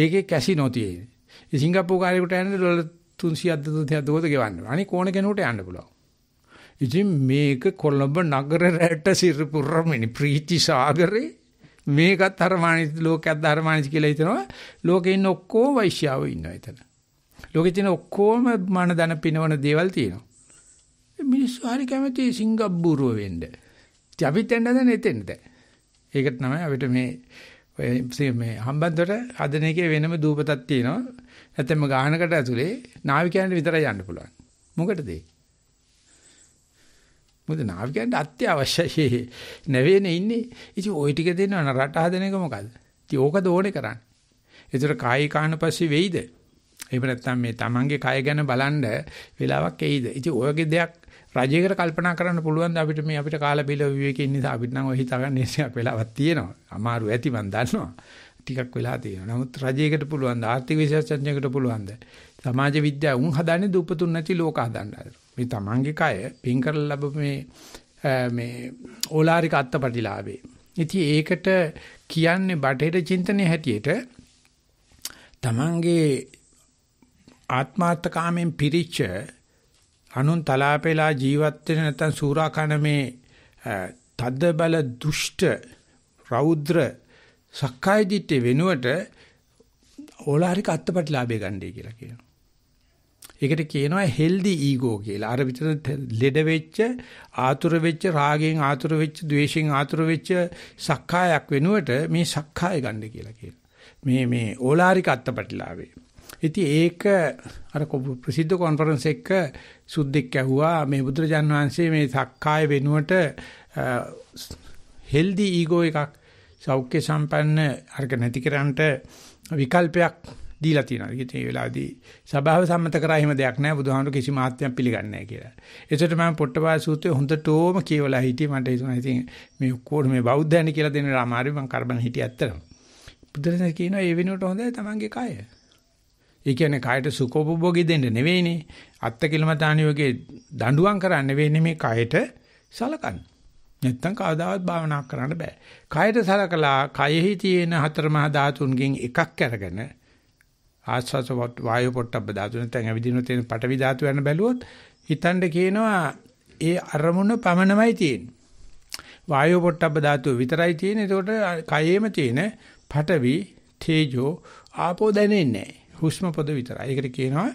ඒකේ කැසිනෝ තියෙන්නේ. ඒ සිංගප්පූරු කාරේකට යන්නේ ඩොලර් 300ක් 200ක් ගෙවන්න. අනේ කොන කෙනෙකුට යන්න පුළුවන්. ඉතින් මේක කොළඹ නගර රැට සිරපුරමිනි ප්‍රීති සාගරේ මේකත් හර්මානිස් ලෝකයක් ධර්මානිස් කියලා හිතනවා. ලෝකේ ඉන්න ඔක්කොම වෛශ්‍යාවෝ ඉන්නවා එතන. ලෝකේ තියෙන ඔක්කොම මන දන පිනවන දේවල් තියෙනවා. මිනිස්සු හරි කැමති සිංගප්පූරුව වෙන්න. ඉතින් අපිත් එන්න දැන් එතෙන්ද. ඒක තමයි අපිට මේ මේ හම්බන්තොට හදන එකේ වෙනම දූපතක් තියෙනවා. නැත්නම් ගාහනකට ඇතුලේ නාවිකයන්ට විතරයි යන්න පුළුවන්. මොකටද ඒ? මොකද නාවිකයන්ට අත්‍යවශ්‍යයි නැවෙන්නේ ඉන්නේ. ඉතින් ওই ටික දෙනවා රට හදන එක මොකද? ඉතින් ඕකද ඕනේ කරන්නේ. ඒතර කායි කාහන පස්සේ වෙයිද? එහෙම නැත්නම් මේ Tamange කය ගැන බලන්න වෙලාවක් එයිද? ඉතින් ඔයගේ දෙයක් රජයකට කල්පනා කරන්න පුළුවන් ද අපිට මේ අපිට කාලා බිල විවේකේ ඉන්න නිසා අපිට නම් ඔය හිතාගන්න ඉස්සයක් වෙලාවක් තියෙනවා. අමාරු ඇති මන් දන්නවා. ටිකක් වෙලා තියෙනවා. නමුත් රජයකට පුළුවන් ද ආර්ථික විශේෂඥයකට පුළුවන් ද සමාජ විද්‍යාව උන් හදන්නේ දුපතුන් නැති ලෝක හදන්න. මේ Tamange කය පින් කරලා ලැබ මේ මේ ඕලාරික අත්පටිලාභේ. ඉතින් ඒකට කියන්නේ බටහිර චින්තනයේ හැටියට Tamange ආත්මාර්ථකාමෙන් පිරිච්ච අනුන් තලාපෙලා ජීවත් වෙන නැත්නම් සූරාකණමේ තද බල දුෂ්ට රෞද්‍ර සක්කාය දිට්ඨි වෙනුවට ඕලාරික අත්පටිලාභය ගන්නයි කියලා කියනවා. ඒකට කියනවා හෙල්දි ඊගෝ කියලා. අර විතර ලෙඩ වෙච්ච, ආතුර වෙච්ච, රාගයෙන් ආතුර වෙච්ච, ద్వේෂයෙන් ආතුර වෙච්ච සක්කායක් වෙනුවට මේ සක්කාය ගන්න කියලා කියනවා. මේ මේ ඕලාරික අත්පටිලාභය. ඉතින් ඒක අර ප්‍රසිද්ධ කොන්ෆරන්ස් එක සුද්දෙක් ඇහුවා මේ බුදුරජාන් වහන්සේ මේ සක්කාය වෙනුවට හෙල්දි ඊගෝ එකක් සෞඛ්‍ය සම්පන්න අර්ග නැතිකරන්ට විකල්පයක් දීලා තියෙනවා. ඉතින් මේ වෙලාවේදී සභාව සම්මත කරා එහෙම දෙයක් නැහැ. බුදුහාමුදුරු කිසිම ආත්මයක් පිළිගන්නේ නැහැ කියලා. ඒසට මම පොට්ටපාය සූත්‍රයේ හොඳටම කියවලා හිටියේ. මට හිතුණා ඉතින් මේ ඔක්කොම මේ බෞද්ධයනි කියලා දෙන්න අමාරුයි. මම කරබන් හිටියේ ඇත්තටම. බුදුරජාණන් කියනවා ඒ වෙනුවට හොඳයි තමන්ගේ කය. ඒ කියන්නේ කයට සුඛෝපභෝගී දෙන්න නෙවෙයිනේ. අත්ත කිලමතාණියෝගේ දඬුවම් කරන්න වෙන්නේ මේ කයට සලකන්න. නැත්තම් කවදාවත් භාවනා කරන්න බෑ. කයට සලකලා කයෙහි තියෙන හතර මහා ධාතුන්ගෙන් එකක් අරගෙන ආස්වාස වායු පොට්ටබ්බ ධාතු නැත්නම් ඇවිදින තියෙන පටවි ධාතු වෙන බැලුවොත් හිතන්න කියනවා ඒ අරමුණ පමණමයි තියෙන්නේ. වායෝ පොට්ටබ්බ ධාතුව විතරයි තියෙන්නේ. ඒකට කයේම තියෙන පඨවි, තේජෝ, ආපෝ දැනෙන්නේ නැහැ. හුස්ම පොද විතරයි. ඒකට කියනවා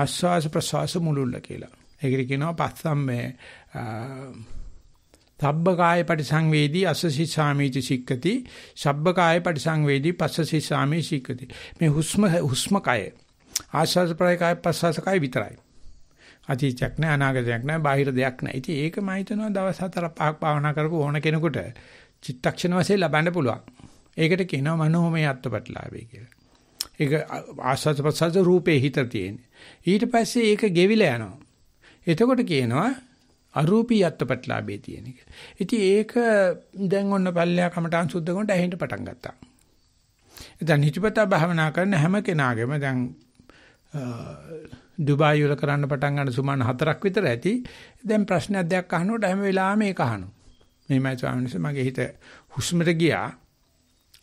ආස්වාස ප්‍රසවාස මුලුල්ල කියලා. ඒකට කියනවා පස්සම්මේ තබ්බකාය පරිසංවේදී අස්සසි සාමීති සික්කති. සබ්බකාය පරිසංවේදී පස්සසි සාමී සික්කති. මේ හුස්ම හුස්ම කය ආස්වාස ප්‍රකාය ප්‍රසවාස කය විතරයි. අතීතයක් නැහැ අනාගතයක් නැහැ බාහිර දෙයක් නැහැ. ඉතින් ඒක මම හිතනවා දවස් 4 5ක් භාවනා කරපු ඕන කෙනෙකුට චිත්තක්ෂණ වශයෙන් ලබන්න පුළුවන්. ඒකට කියනවා මනෝමය අත්පත්ලාභය කියලා. ඒක ආස්වාද ප්‍රසාද රූපේ හිත තියෙන්නේ. ඊට පස්සේ ඒක ගෙවිලා යනවා. එතකොට කියනවා අරූපී යත්තපටලාභේ තියෙන එක. ඉතින් ඒක දැන් ඔන්න පල්ලෙයා කමටහන් සුද්ධ කරනට ඇහෙන්න පටන් ගත්තා. දැන් හිතපතා භාවනා කරන හැම කෙනාගේම දැන් ඩුබායි වල කරන්න පටන් ගන්න සුමාන හතරක් විතර ඇති. දැන් ප්‍රශ්නයක් දෙයක් අහනකොට හැම වෙලාවෙම ඒක අහනවා. මේ මයි ස්වාමීන් වහන්සේ මගේ හිත හුස්මට ගියා.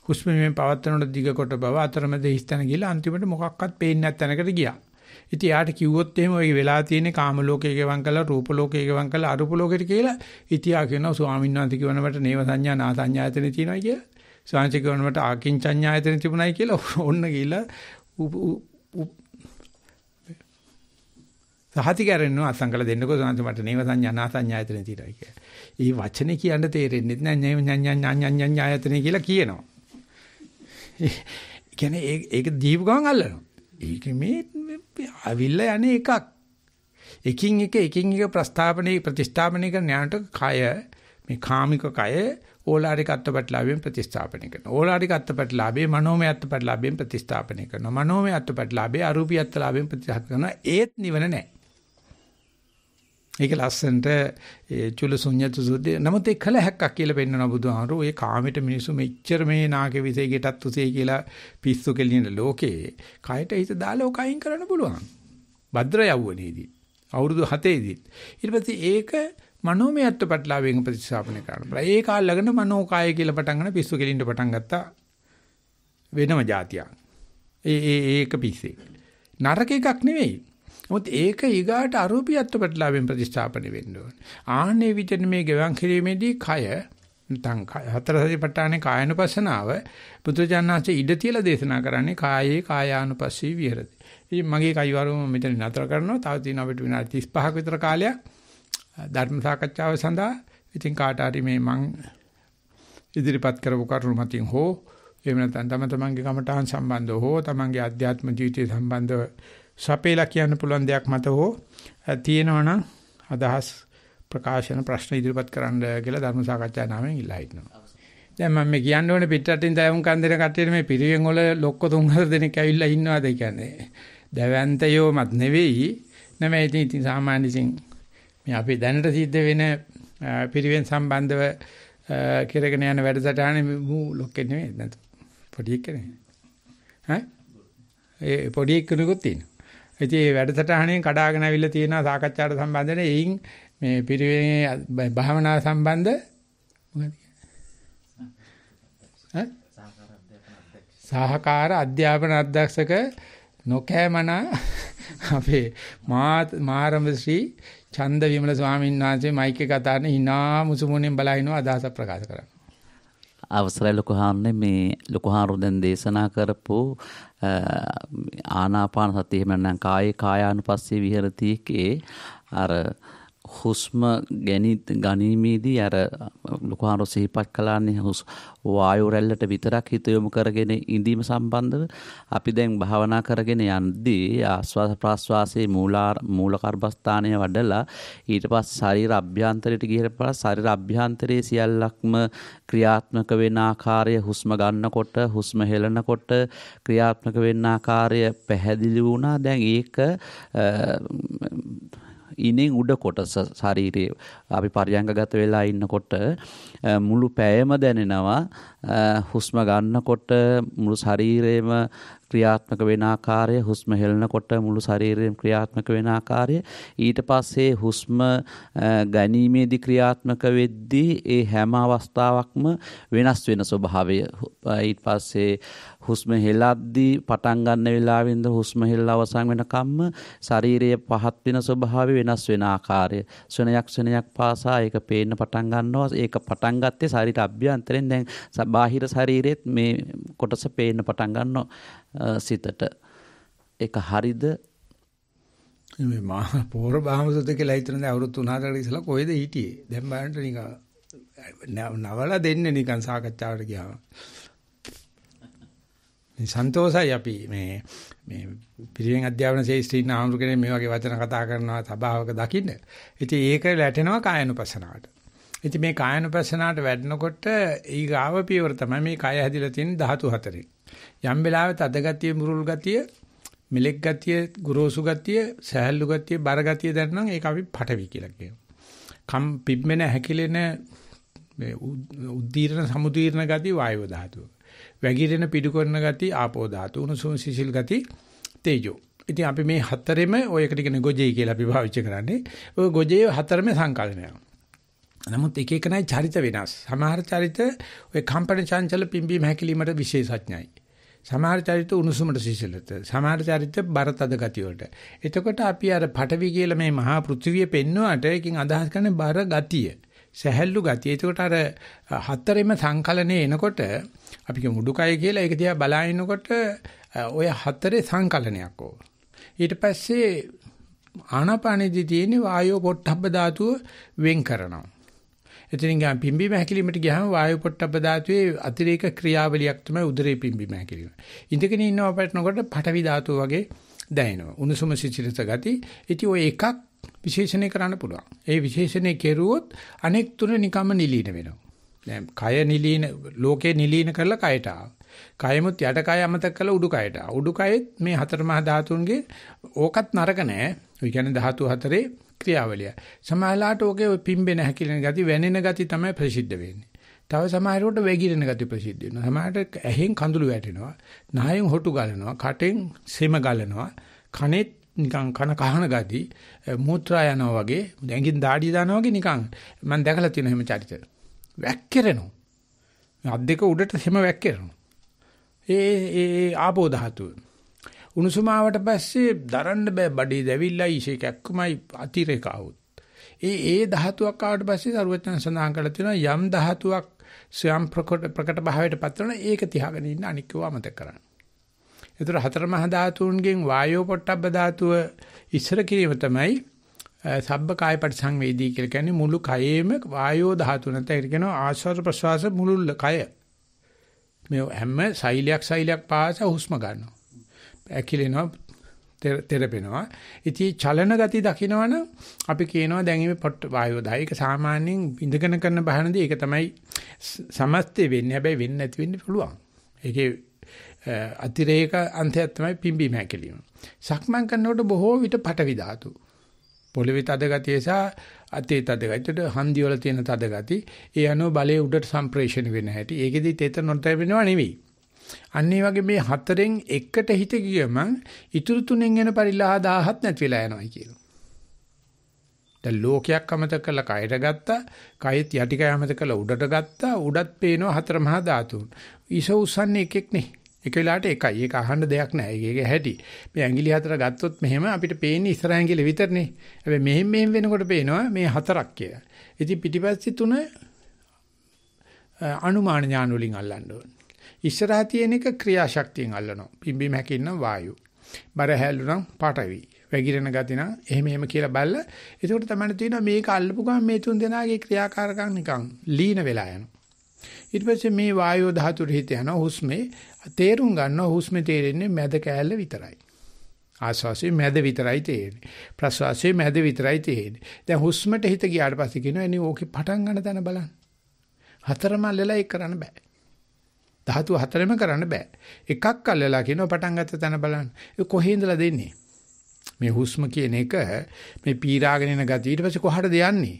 හුස්මෙන් පවත්වනකොට දිග කොට බව අතරමැද හිස්තන ගිහලා අන්තිමට මොකක්වත් පේන්නේ නැත් තැනකට ගියා. ඉතින් යාට කිව්වොත් එහෙම ඔය වෙලා තියෙන කාම ලෝකයේ ගවන් කළා රූප ලෝකයේ ගවන් කළා අරූප ලෝකෙට කියලා ඉතියා කියනවා ස්වාමීන් වහන්සේ කියන මට නේව සංඥා නා සංඥායතන තියෙනවා කියලා. ස්වාමීන් වහන්සේ කියන මට ආකින් සංඥායතන තිබුණයි කියලා ඔන්න ගිහලා සහති කරන්නේ අසංකල දෙන්නකෝ ස්වාමීන් මට නේව සංඥා නා සංඥායතන තියෙනවා කියලා. ඒ වචනේ කියන්න තේරෙන්නේ නැහැ නේව ඥාඥාඥාඥාඥායතන කියලා කියනවා. කියන්නේ ඒක දීපු ගමන් අල්ලනවා. ඒක මේ අවිල්ල යන්නේ එකක්. එකින් එක එකින් එක ප්‍රස්ථාපනයේ ප්‍රතිස්ථාපනය කරන ඥානට කය මේ කාමික කය ඕලාරික අත්පත්ලාභයෙන් ප්‍රතිස්ථාපනය කරනවා. ඕලාරික අත්පත්ලාභේ මනෝමය අත්පත්ලාභයෙන් ප්‍රතිස්ථාපනය කරනවා. මනෝමය අත්පත්ලාභේ අරූපී අත්පත්ලාභයෙන් ප්‍රතිස්ථාපනය කරනවා. ඒත් නිවන නැහැ. ඒක ලස්සනට චුලසුඤ්ඤත සුද්ධි නමුත් ඒ කල හැක්කක් කියලා පෙන්වන බුදුහාමුදුරු ඒ කාමෙට මිනිස්සු මෙච්චර මේ නාගේ විසේකයටත් උසේ කියලා පිස්සු කෙලින ලෝකේ කයට හිත දාලා ඔකයින් කරන්න පුළුවන්. භද්‍ර යවුවනේදී අවුරුදු 7 ඊට ඒක මනෝමයත්ව පැටලාවෙන් ප්‍රතිස්ථාපනය කරනවා. ඒ කාල ළඟන මනෝකාය කියලා පටන් ගන්න පිස්සු කෙලින්න පටන් ගත්තා වෙනම જાතියක්. ඒ ඒ ඒක පිස්සේ. නරක එකක් නෙවෙයි. නමුත් ඒක ඊගාට අරූපියත්ව ප්‍රතිලාභෙන් ප්‍රතිස්ථාපනය වෙන්න ඕනේ. ආහනේ විදිහට මේ ගෙවන් කිරීමේදී කය නැත්නම් හතර සතිපට්ඨානේ කායනුපස්සනාව පුදුජානනාච ඉඩ තියලා දේශනා කරන්නේ කායේ කායානුපස්සී විහෙරති. ඉතින් මගේ කයිවරුම මෙතන නතර කරනවා. තව තියෙන අපිට විනාඩි 35ක් විතර කාලයක් ධර්ම සාකච්ඡාව සඳහා ඉතින් කාට හරි මේ මං ඉදිරිපත් කරපු කරුණු මතින් හෝ එහෙම නැත්නම් තම තමන්ගේ කමටහන් සම්බන්ධව හෝ තමන්ගේ අධ්‍යාත්ම ජීවිතය සම්බන්ධව සපේලා කියන්න පුළුවන් දෙයක් මත හෝ තියෙනවනම් අදහස් ප්‍රකාශන ප්‍රශ්න ඉදිරිපත් කරන්න කියලා ධර්ම සාකච්ඡා නාමයෙන් ඉල්ලා හිටිනවා. දැන් මම මේ කියන්න ඕනේ පිටරටින් දයවුම් කන්දේට කට්ටියට මේ පිරිවෙන් වල ලොක්ක 3000 දෙනෙක් ඇවිල්ලා ඉන්නවාද කියන්නේ. දවැන්තයෝමත් නෙවෙයි. නැමෙයි ඉතින් ඉතින් සාමාන්‍ය ඉතින් මේ අපි දැනට සිද්ධ වෙන පිරිවෙන් සම්බන්ධව කෙරගෙන යන වැඩසටහනේ මූ ලොක්කේ නෙවෙයි. පොඩි එකනේ. ඈ ඒ පොඩි එකනුකුත් තියෙනවා. ඉතින් මේ වැඩසටහනේ කඩාගෙන අවිල්ල තියෙන සාකච්ඡාට සම්බන්ධ වෙන එයින් මේ පිරිවෙනේ භාවනා සම්බන්ධ මොකද කියන්නේ? සහකාර අධ්‍යාපන අධ්‍යක්ෂක නොකෑමන අපේ මාරම ශ්‍රී චන්ද විමල ස්වාමීන් වහන්සේ මයික් එක කතාන hina මුසුමුණෙන් බලහිනව අදහස ප්‍රකාශ කරා. අවසරයි ලොකු හාමුදුරනේ මේ ලොකු හාමුදුරු දැන් දේශනා කරපු ආනාපාන සතිය එහෙම නැත්නම් කායේ කායානුපස්සී විහෙරති එකේ අර හුස්ම ගනීමේදී අර ලොකහාරු සිහිපත් කලාන්නේ හුස් වායුරැල්ලට විතරක් හිතයොමු කරගෙන ඉඳීම සම්බන්ධව අපි දැන් භාවනා කරගෙන යන්දී ආශ්වාස ප්‍රශ්වාසයේ මූලකර්භස්ථානය වඩලා ඊට පස් ශරීර අභ්‍යන්තරයට ගිහිර පස් ශරීර අභ්‍යන්තරයේ සියල්ලක්ම ක්‍රියාත්මක වෙන ආකාරය හුස්ම ගන්නකොට හුස්ම හෙලනකොට ක්‍රියාත්මක වෙන්න ආකාරය පැහැදිලි වුණා දැන් ඒක ඉනෙන් උඩ කොටස ශරීරයේ අපි පරියංගගත වෙලා ඉන්නකොට මුළු පැයම දැනෙනවා හුස්ම ගන්නකොට මුළු ශරීරයේම ක්‍රියාත්මක වෙන ආකාරය හුස්ම හෙලනකොට මුළු ශරීරයෙන් ක්‍රියාත්මක වෙන ආකාරය ඊට පස්සේ හුස්ම ගැනීමේදී ක්‍රියාත්මක වෙද්දී ඒ හැම අවස්ථාවක්ම වෙනස් වෙන ස්වභාවය ඊට පස්සේ හුස්ම හෙලද්දී පටන් ගන්න වෙලාවෙන්ද හුස්ම හෙල්ල අවසන් වෙනකම්ම ශරීරයේ පහත් වෙන ස්වභාවය වෙනස් වෙන ආකාරය ස්වනයක් ස්වනයක් පාසා ඒක පේන්න පටන් ගන්නවා ඒක පටන් ගත්තේ ශරීර අභ්‍යන්තරෙන් දැන් බාහිර ශරීරෙත් මේ කොටස පේන්න පටන් ගන්නවා සිතට ඒක හරිද මේ මා පොර බාහමසොත කියලා හිතනද අවුරුදු 3-4කට ඉස්සලා කොහෙද හිටියේ දැන් බලන්න නිකන් නවලා දෙන්නේ නිකන් සාකච්ඡාවට ගියාම සන්තෝසයි අපි මේ මේ පිරිවෙන් අධ්‍යාපන ශාස්ත්‍රීය නාමරුකනේ මේ වගේ වචන කතා කරනවා සභාවක දකින්න. ඉතින් ඒක ලැටෙනවා කායනුපසනාවට. ඉතින් මේ කායනුපසනාවට වැඩනකොට ඊගාව පියවර තමයි මේ කය හැදිලා තියෙන ධාතු හතරේ. යම් වෙලාවෙ තද ගතිය මුරුල් ගතිය මෙලෙක් ගතිය, ගුරුසු ගතිය, සහැල්ලු ගතිය, බර ගතිය දැනනම් ඒක අපි පටවි කියලා කියනවා. කම් පිබ්බෙන හැකිලෙන මේ උද්දීර්ණ සමුදීර්ණ ගති වායව ධාතුව. වැගිරෙන පිටු කරන ගති ආපෝ ධාතු උණුසුම් සිසිල් ගති තේජෝ ඉතින් අපි මේ හතරෙම ඔය එකට කියන ගොජේ කියලා අපි භාවිතා කරන්නේ ඔය ගොජේ හතරම සංකලනය නමුත් එක එකනයි චරිත වෙනස් සමහර චරිත ඔය කම්පන චංචල පිම්බීම හැකිලීමට විශේෂඥයි සමහර චරිත උණුසුමට සිසිලට සමහර චරිත බරතද ගති වලට එතකොට අපි අර පටවි කියලා මේ මහා පෘථිවිය පෙන්වුවාට ඒකෙන් අදහස් කරන්නේ බර ගතිය සැහැල්ලු ගතිය එතකොට අර හතරෙම සංකලනයේ එනකොට අපි කියමු උඩුකය කියලා ඒක දිහා බලනකොට ඔය හතරේ සංකලනයක් ඕක. ඊට පස්සේ ආනාපානෙදි තියෙන වායෝ පොට්ටබ්බ ධාතුව වෙන් කරනවා. එතනින් ගියාම පිම්බීම හැකිලීමට ගියාම වායෝ පොට්ටබ්බ ධාතුවේ අතිරේක ක්‍රියාවලියක් තමයි උදරේ පිම්බීම හැකිලීම. ඉඳගෙන ඉන්නවා පැටනකොට පටවි ධාතුව වගේ දැනෙනවා. උණුසුම සිසිලස ගති. ඉතින් ওই එකක් විශේෂණය කරන්න පුළුවන්. ඒ විශේෂණය කෙරුවොත් අනෙක් තුන නිකම්ම නිලීන වෙනවා. දැන් කය නිලීන ලෝකේ නිලීන කරලා කයට කයමුත් යට කය අමතක කරලා උඩු කයට. උඩු කයෙත් මේ හතර මහා ධාතුන්ගේ ඕකත් නරක නෑ. ඒ කියන්නේ ධාතු හතරේ ක්‍රියාවලිය. සමාහලාට ඕකේ පිම්බෙන හැකිලෙන ගති වැනෙන ගති තමයි ප්‍රසිද්ධ වෙන්නේ. තව සමහරකට වැగిරෙන ගති ප්‍රසිද්ධ වෙනවා. සමහරට ඇහෙන් කඳුළු වැටෙනවා. නහයෙන් හොටු ගලනවා. කටෙන් සෙම ගලනවා. කනෙත් නිකන් කන කහන ගති මූත්‍රා යනවා වගේ, දැඟින් දාඩිය දානවා වගේ නිකන් මම දැකලා තියෙන හැම චරිත. වැක්කිරෙනවා. අත් දෙක උඩට හැම වැක්කිරෙනවා. ඒ ඒ ආපෝ ධාතුව. උණුසුම ආවට පස්සේ දරන්න බෑ බඩේ දැවිලා ඊශේ කැක්කුමයි අතිරේක આવුත්. ඒ ඒ ධාතුවක් ආවට පස්සේ සරුවචන සඳහන් කරලා තියෙනවා යම් ධාතුවක් ස්වයං ප්‍රකට ප්‍රකට භාවයට පත් වෙනවා ඒක තියාගෙන ඉන්න අනික්කව අමතක කරන්න. ඒතර හතර මහා ධාතුන්ගෙන් වායෝ පොට්ටබ්බ ධාතුව ඉස්සර කිරීම තමයි සබ්බ කාය පරිසංවේදී කියලා කියන්නේ මුළු කයේම වායෝ ධාතු නැත්නම් ඒකට කියනවා ආශ්වාස ප්‍රශ්වාස මුළු කය. මේ හැම සෛලයක් සෛලයක් පාස හුස්ම ගන්නවා. ඇකිලෙනවා තෙරපෙනවා. ඉතින් චලන ගති දකිනවනම් අපි කියනවා දැන් මේ පොට් වායෝ ධායක සාමාන්‍යයෙන් ඉඳගෙන කරන බහනදී ඒක තමයි සමස්තය වෙන්නේ. හැබැයි වෙන්නේ නැති වෙන්න පුළුවන්. ඒකේ අතිරේක අන්තයක් තමයි පිම්බීම හැකලීම. සක්මන් කරනකොට බොහෝ විට පටවි ධාතු. පොළවේ තද ගතිය සහ අතේ තද ගතිය. ඒකට හන්දි වල තියෙන තද ගති. ඒ අනුව බලයේ උඩට සම්ප්‍රේෂණය වෙන හැටි. ඒකෙදි තේත නොතැවෙනවා නෙවෙයි. අන්න ඒ වගේ මේ හතරෙන් එකට හිත ගියම ඉතුරු තුනෙන් එන පරිලාහ 17ක් නැති වෙලා යනවා කියනවා. දැන් ලෝකයක් අමතක කරලා කයර ගත්තා. කයෙත් යටිකය අමතක කරලා උඩට ගත්තා. උඩත් පේනවා හතර මහා ධාතුන්. ඊස උසන්නේ එකෙක් නේ. එක වෙලාවට එකයි. ඒක අහන්න දෙයක් නැහැ. ඒකේ හැටි. මේ ඇඟිලි හතර ගත්තොත් මෙහෙම අපිට පේන්නේ ඉස්සර ඇඟිලි විතරනේ. හැබැයි මෙහෙම මෙහෙම වෙනකොට පේනවා මේ හතරක් කියලා. ඉතින් පිටිපස්සේ තුන අනුමාන ඥාන වලින් අල්ලන්න ඕනේ. ඉස්සරහා තියෙන එක ක්‍රියාශක්තියෙන් අල්ලනවා. පිම්බීම හැකින්නම් වායු. බර හැලුනම් පාටවි. වැగిරෙන ගතින එහෙම එහෙම කියලා බලලා එතකොට තමයි තේරෙනවා මේක අල්ලපු ගමන් මේ තුන් දෙනාගේ ක්‍රියාකාරකම් නිකන් ලීන වෙලා යනවා. ඊට පස්සේ මේ වායෝ ධාතුවේ හිත යන හුස්මේ තේරුම් ගන්නවා හුස්මේ තේරෙන්නේ මැද කෑල්ල විතරයි. ආශ්වාසයේ මැද විතරයි තේරෙන්නේ. ප්‍රශ්වාසයේ මැද විතරයි තේරෙන්නේ. දැන් හුස්මට හිත ගියාට පස්සේ කියනවා එනේ ඕකේ පටන් ගන්න තැන බලන්න. හතරම අල්ලලා ඒක කරන්න බෑ. ධාතු හතරෙම කරන්න බෑ. එකක් අල්ලලා කියනවා පටන් ගත්ත තැන බලන්න. ඒ කොහේ ඉඳලා දෙන්නේ? මේ හුස්ම කියන එක මේ පීරාගෙන යන ගතිය ඊට පස්සේ කොහටද යන්නේ?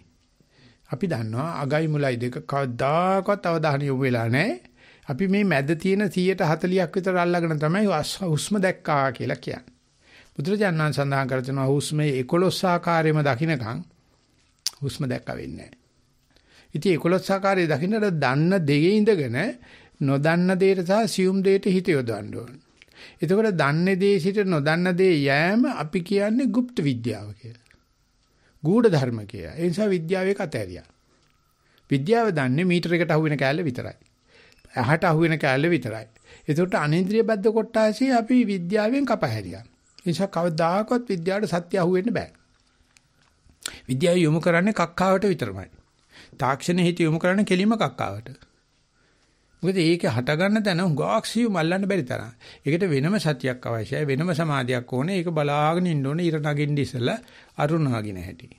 අපි දන්නවා අගයි මුලයි දෙක කවදාකවත් අවධානය යොමු වෙලා නැහැ. අපි මේ මැද තියෙන 140ක් විතර අල්ලගෙන තමයි හුස්ම දැක්කා කියලා කියන්නේ. බුදුරජාණන් සඳහන් කර තිනවා හුස්මේ 11 ආකාරයෙන්ම දකින්නකම් හුස්ම දැක්කා වෙන්නේ නැහැ. ඉතින් 11 ආකාරයේ දකින්නට දන්න දෙයේ ඉඳගෙන නොදන්න දෙයට සහ සියුම් දෙයට හිත යොදවන්න ඕන. එතකොට දන්නේ දේ සිට නොදන්න දේ යෑම අපි කියන්නේ গুপ্ত විද්‍යාව කියලා. ගූඪ ධර්ම කියලා. ඒ නිසා විද්‍යාවේ කතහැරියා. විද්‍යාව දන්නේ මීටරයකට අහුවෙන කෑල්ල විතරයි. ඇහට අහුවෙන කෑල්ල විතරයි. ඒකට අනේන්ද්‍රිය බද්ධ කොටාසි අපි විද්‍යාවෙන් කපහැරියා. ඒ නිසා කවදාකවත් විද්‍යාවට සත්‍ය අහුවෙන්න බෑ. විද්‍යාව යොමු කරන්නේ කක්කාවට විතරමයි. තාක්ෂණ හිත යොමු කරන්නේ කෙලිම කක්කාවට. මොකද ඒක හට ගන්න තැන හුඟක් සියුම් අල්ලන්න බැරි තරම්. ඒකට වෙනම සතියක් අවශ්‍යයි. වෙනම සමාධියක් ඕනේ. ඒක බලාගෙන ඉන්න ඕනේ ඉර නගින්න ඉස්සලා අරුණාගින හැටි.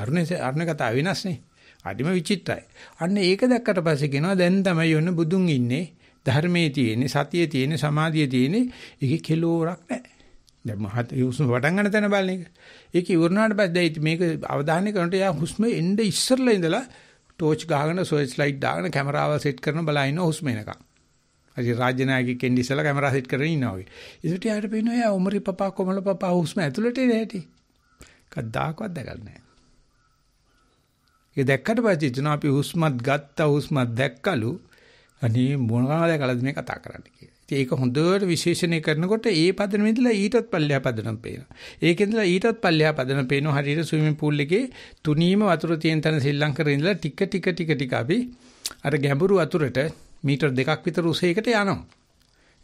අරුණේ අරුණේ කතා වෙනස්නේ. අදිම විචිත්තයි. අන්න ඒක දැක්කට පස්සේ කියනවා දැන් තමයි යොන්න බුදුන් ඉන්නේ. ධර්මයේ තියෙන්නේ සතියේ තියෙන්නේ සමාධියේ තියෙන්නේ ඒකේ කෙලෝරක් නැහැ. දැන් මහත් හුස්ම පටන් ගන්න තැන බලන එක. ඒක ඉවරනාට පස්සේ දැන් මේක අවධානය කරනට යා හුස්ම එන්නේ ඉස්සරලා ඉඳලා ටෝච් ගහගෙන සර්ච් ලයිට් දාගෙන කැමරාව සෙට් කරන බලන හුස්ම එනකම්. අද රාජ්‍ය නායකයෙක් එන්නේ ඉස්සලා කැමරා සෙට් කරගෙන ඉන්නවා වගේ. ඉතින් යාට පේනවා යා උමරි පපා කොමල පපා හුස්ම ඇතුළට එන හැටි. කද්දාකවත් දැකලා නැහැ. ඒ දැක්කට පස්සේ තුන අපි හුස්මත් ගත්තා හුස්මත් දැක්කලු අනේ මොනවාද දැකලාද මේ කතා කරන්නේ කියලා. ඒක හොඳට විශේෂණය කරනකොට ඒ පදනම ඉඳලා ඊටත් පල්ලෙහා පදනම පේනවා. ඒකේ ඉඳලා ඊටත් පල්ලෙහා පදනම පේනවා. හරියට ස්විමින් පූල් එකේ තුනීම වතුර තියෙන තැන සෙල්ලම් කරගෙන ඉඳලා ටික ටික ටික ටික අපි අර ගැඹුරු වතුරට මීටර් දෙකක් විතර උසයකට යනවා.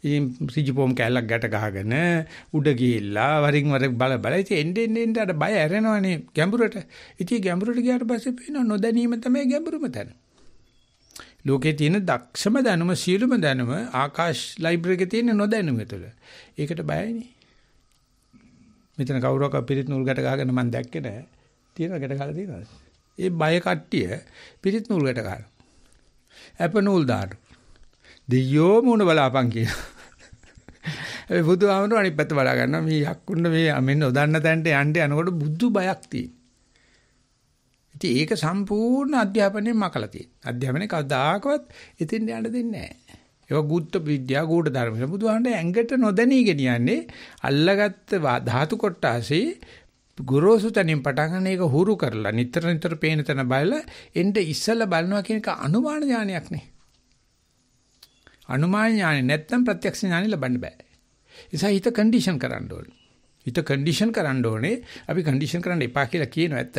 ඉතින් රිජිපෝම් කැලක් ගැට ගහගෙන උඩ ගිහිල්ලා වරින් වර බල බල ඉතින් එන්න එන්න එන්න අර බය ඇරෙනවනේ ගැඹුරට. ඉතින් ගැඹුරට ගියාට පස්සේ පේනවා නොදැනීම තමයි ගැඹුරම තැන. ලෝකේ තියෙන දක්ෂම දැනුම සියලුම දැනුම ආකාශ ලයිබ්‍රරි එකේ තියෙන නොදැනුම තුළ. ඒකට බයයිනේ. මෙතන කවුරක් පිරිත් නූල් ගැට ගහගෙන මම දැක්කේ නෑ. තියෙනවා ගැට ගහලා තියෙනවද? ඒ බය කට්ටිය පිරිත් නූල් ගැට ගහන. ඇප නූල් දාන. දෙයෝ මුණ බලාපන් කියන. ඒ බුදුහාමුදුරුවෝ අනිත් පැත්ත බලා ගන්නවා. මේ යක්කුන්න මේ මෙන්න ඔදන්න තැනට යන්න යනකොට බුදු බයක් තියෙන. ඉතින් ඒක සම්පූර්ණ අධ්‍යාපනයෙන් මකලා තියෙනවා. අධ්‍යාපනයේ කවදාකවත් එතෙන් යන්න දෙන්නේ නැහැ. ඒක ගුත්ත විද්‍යා ගුඩ ධර්ම. බුදුහාමර ඇඟට නොදැනී ගෙනියන්නේ අල්ලගත්ත ධාතු කොටාසේ ගුරුසු තනින් පටන් ගන්න එක හුරු කරලා නිතර නිතර පේන තැන බලලා එnde ඉස්සලා බලනවා කියන එක අනුමාන ඥානයක් නේ. අනුමාන ඥානෙ නැත්තම් ප්‍රත්‍යක්ෂ ඥානෙ ලබන්න බෑ. ඒසයි හිත කන්ඩිෂන් කරන්න ඕනේ. හිත කන්ඩිෂන් කරන්න ඕනේ. අපි කන්ඩිෂන් කරන්න එපා කියලා කියනවා ඇත්ත.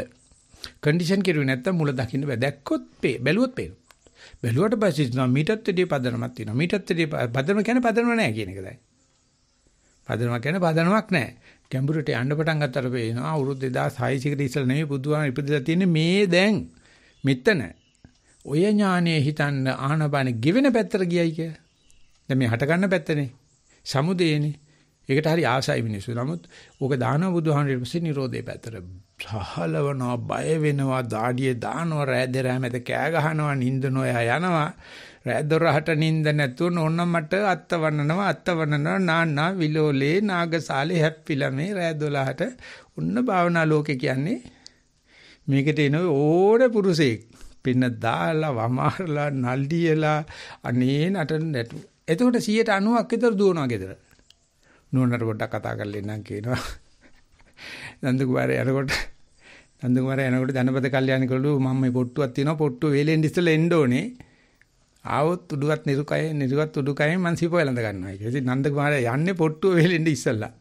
කන්ඩිෂන් කෙරුවේ නැත්තම් මුල දකින්න බෑ. දැක්කොත් බැලුවොත් පේනවා. බැලුවට පස්සේ තියෙනවා මීටත් දෙඩිය පදනමක් තියෙනවා. මීටත් දෙඩිය පදනම කියන්නේ පදනම නෑ කියන එක දැන්. පදනම කියන්නේ පදනමක් නෑ. ගැඹුරට යන්න පටන් ගන්නතර පේනවා අවුරුදු 2600 කට ඉස්සෙල් නෙමෙයි බුදුහාම ඉපදලා තියෙන්නේ මේ දැන් මෙතන. ඔය ඥානයේ හිතන්න ආනපාන ගෙවෙන පැත්තට ගියයි කිය. දැන් මේ හට ගන්න පැත්තනේ. සමුදේනේ. ඒකට හරි ආසයි මිනිස්සු. නමුත් ඕක දානවා බුදුහාමර ඊපස්සේ Nirodhe පැත්තට. සහලවනවා බය වෙනවා දාඩිය දානවා රෑදේ රෑමෙත කෑ ගහනවා නිින්දන ඔයා යනවා රෑදොරහට නිින්ද නැතුව ඕන්න මට අත්තවන්නනවා අත්තවන්නනවා නාන්නා විලෝලේ නාගසාලේ හැප්පිලා මේ රෑ 12ට උන්න භාවනා ලෝකේ කියන්නේ මේකට එන ඕනේ පුරුෂයෙක් පින්න දාලා වමාරලා නල්ඩියලා අනේ නටන්න නැතු එතකොට 90ක් විතර දුවනවා gedara නුවන්ට පොඩ්ඩක් කතා කරලා ඉන්නම් කියනවා නන්ද කුමාරය යනකොට නන්ද කුමාරය යනකොට ධනපත කල්යාණි කළු මම මේ පොට්ටුවක් තියෙනවා පොට්ටුව වේලෙන් ඉස්සෙල්ලා එන්න ඕනේ ආවොත් උඩුවත් නිරුකය නිරුවත් උඩුකයෙන් මං සිපෝ එළඳ ගන්නවා කියලා. ඉතින් නන්ද කුමාරය යන්නේ පොට්ටුව වේලෙන් ඉස්සෙල්ලා.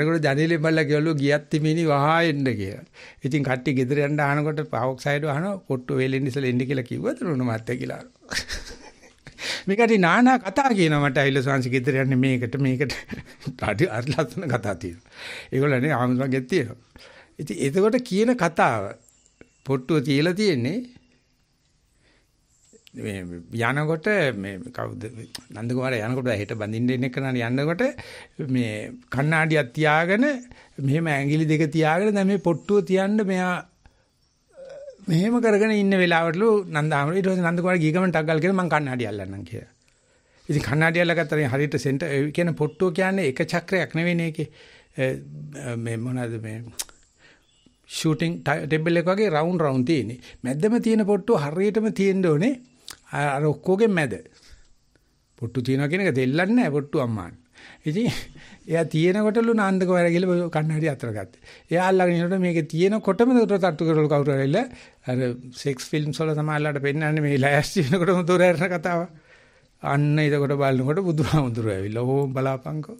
යනකොට ජනේලෙන් බල්ලා කියවලු ගියත් තිමිනි වහා එන්න කියලා. ඉතින් කට්ටිය ගෙදර යන්න ආනකොට පාවොක්සයිඩ් වහනවා පොට්ටුව වේලෙන් ඉස්සෙල්ලා එන්න කියලා කිව්වද රුණ මාත්‍ය කියලා. මේකට නානා කතා කියනවා මට ඇවිල්ලා සංසි ගෙදර යන්නේ මේකට මේකට අඩි අර ලස්සන කතා තියෙනවා. ඒගොල්ලනේ ආමසගේ තියෙනවා. ඉතින් එතකොට කියන කතාව පොට්ටුව තියලා තියෙන්නේ මේ යනකොට මේ කවුද නන්ද කුමාරයා යනකොට හෙට බඳින්න ඉන්න කෙනාට යනකොට මේ කණ්ණාඩියක් තියාගෙන මෙහෙම ඇඟිලි දෙක තියාගෙන දැන් මේ පොට්ටුව තියන්න මෙයා මෙහෙම කරගෙන ඉන්න වෙලාවටලු නන්දාමර ඊට පස්සේ නන්දකුමාර ගිහ ගමන් ටග්ගල් කියලා මං කණ්ණාඩි අල්ලන්නම් කියලා. ඉතින් කණ්ණාඩි අල්ලගත්තා ඉතින් හරියට සෙන්ටර් කියන පොට්ටෝ කියන්නේ එක චක්‍රයක් නෙවෙයි ඒකේ මේ මොනවාද මේ ෂූටින් ටේබල් එක වගේ රවුන්ඩ් රවුන්ඩ් තියෙන්නේ. මැද්දම තියෙන පොට්ටෝ හරියටම තියෙන්න ඕනේ අර ඔක්කොගේ මැද. පොට්ටු තියනවා කියන එක දෙල්ලන්නේ නැහැ පොට්ටු අම්මාන්. ඉතින් එයා තියෙනකොටලු නාන්දක වර ගිහලා කන්නඩි අතර ගත්තේ. එයා අල්ලගෙන ඉන්නකොට මේකේ තියෙනකොටම දොර තට්ටු කරලා කවුරු හරිලා අර සෙක්ස් ෆිල්ම්ස් වල සමාජලාට පෙන්නන්නේ මේ ලෑස්ති වෙනකොටම දොර ඇරන කතාව. අන්න එතකොට බලනකොට බුදුහාමුදුරුවෝ ඇවිල්ලා ඕ බලාපංකෝ.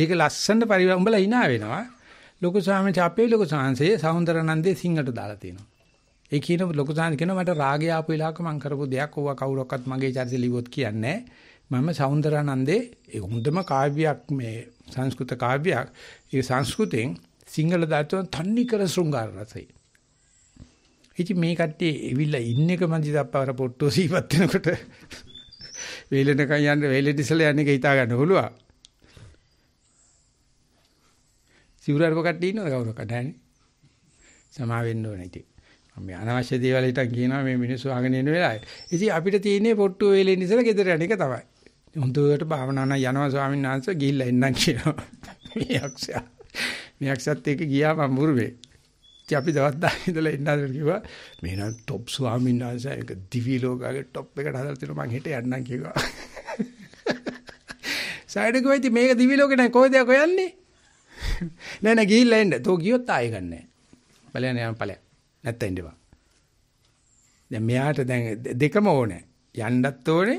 ඒක ලස්සන පරිවර්තන උඹලා hina වෙනවා. ලොකු සාමච අපේ ලොකු සාංශයේ සෞන්දරනන්දේ සිංහට දාලා තියෙනවා. ඒ කියන ලොකු සාංශ කියනවා මට රාගය ආපු වෙලාවක මම කරපු දෙයක් ඕවා කවුරක්වත් මගේ චරිතය ලිව්වොත් කියන්නේ නැහැ. මම සෞන්දරානන්දේ ඒ හොඳම කාව්‍යයක් මේ සංස්කෘත කාව්‍යයක්. ඒ සංස්කෘතෙන් සිංහල දාතුන් තන්නේ කර ශෘංගාර රසයි. ඉතින් මේ කට්ටිය එවිලා ඉන්න එක මන්දි තප්පවර පොට්ටෝ සීපත් වෙනකොට වේලෙනකන් යන්න වේලෙට ඉස්සලා යන්නේ හිතා ගන්න හොළුවා. සිවුරාරක කට්ටිය ඉන්නවද කවුරු කඩන්නේ? සමා වෙන්න ඕනේ ඉතින්. මම අනවශ්‍ය දේවල් හිතන් කියනවා මේ මිනිස්සු ආගෙන එන වෙලාවේ. ඉතින් අපිට තියෙන්නේ පොට්ටෝ වේලෙන් ඉස්සලා ගෙදර යන එක තමයි. හොඳට භාවනා කරන යනවා ස්වාමීන් වහන්සේ ගිහිල්ලා එන්නම් කියනවා. මේ යක්ෂයා. මේ යක්ෂයත් එක්ක ගියා මම මුරුවේ. ඉතින් අපි දවස් 10 ඉඳලා ඉන්නාද කිව්වා. මේ නම් টොප් ස්වාමීන් වහන්සේ ඒක දිවි ලෝකගේ টොප් එකට හදලා තියෙනවා මං හෙට යන්නම් කිව්වා. සයිඩ් එකේ ඉතින් මේක දිවි ලෝකේ නෑ කොහෙද යකෝ යන්නේ? නෑ නෑ ගිහිල්ලා එන්න. තෝ ගියොත් ආයෙ ගන්නෑ. බලයන් යන ඵලයක්. නැත්තම් ඉන්නවා. දැන් මෙයාට දැන් දෙකම ඕනේ. යන්නත් ඕනේ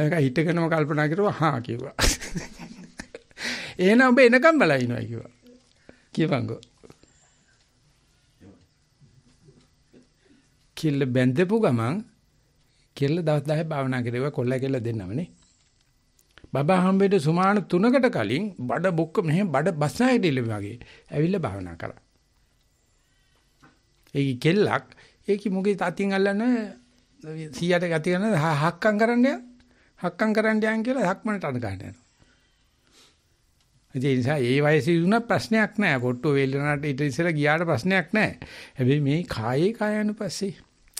ඒක හිතගෙනම කල්පනා කරුවා හා කිව්වා. එහෙනම් ඔබ එනකම් බලයිනවා කිව්වා. කියපංගෝ. කෙල්ල බැඳපු ගමන් කෙල්ල දවස් 10 භාවනා කරේවා කොල්ලා කෙල්ල දෙන්නමනේ. බබා හම්බෙද්ද සුමාන 3කට කලින් බඩ බොක්ක මෙහෙම බඩ බස්සායට ඉල වගේ ඇවිල්ලා භාවනා කරා. ඒකි කෙල්ලක් ඒකි මුගේ තාතින් අල්ලන 100ට ගති කරන හක්කම් කරන්නේ හක්කම් කරන්න යන් කියලා හක්මනට අඳ ගන්න යනවා. ඒ නිසා ඒ වයසේ වුණා ප්‍රශ්නයක් නැහැ. පොට්ටෝ වේලනාට ඊට ඉස්සෙල්ලා ගියාට ප්‍රශ්නයක් නැහැ. හැබැයි මේ කායේ කායනුපස්සේ.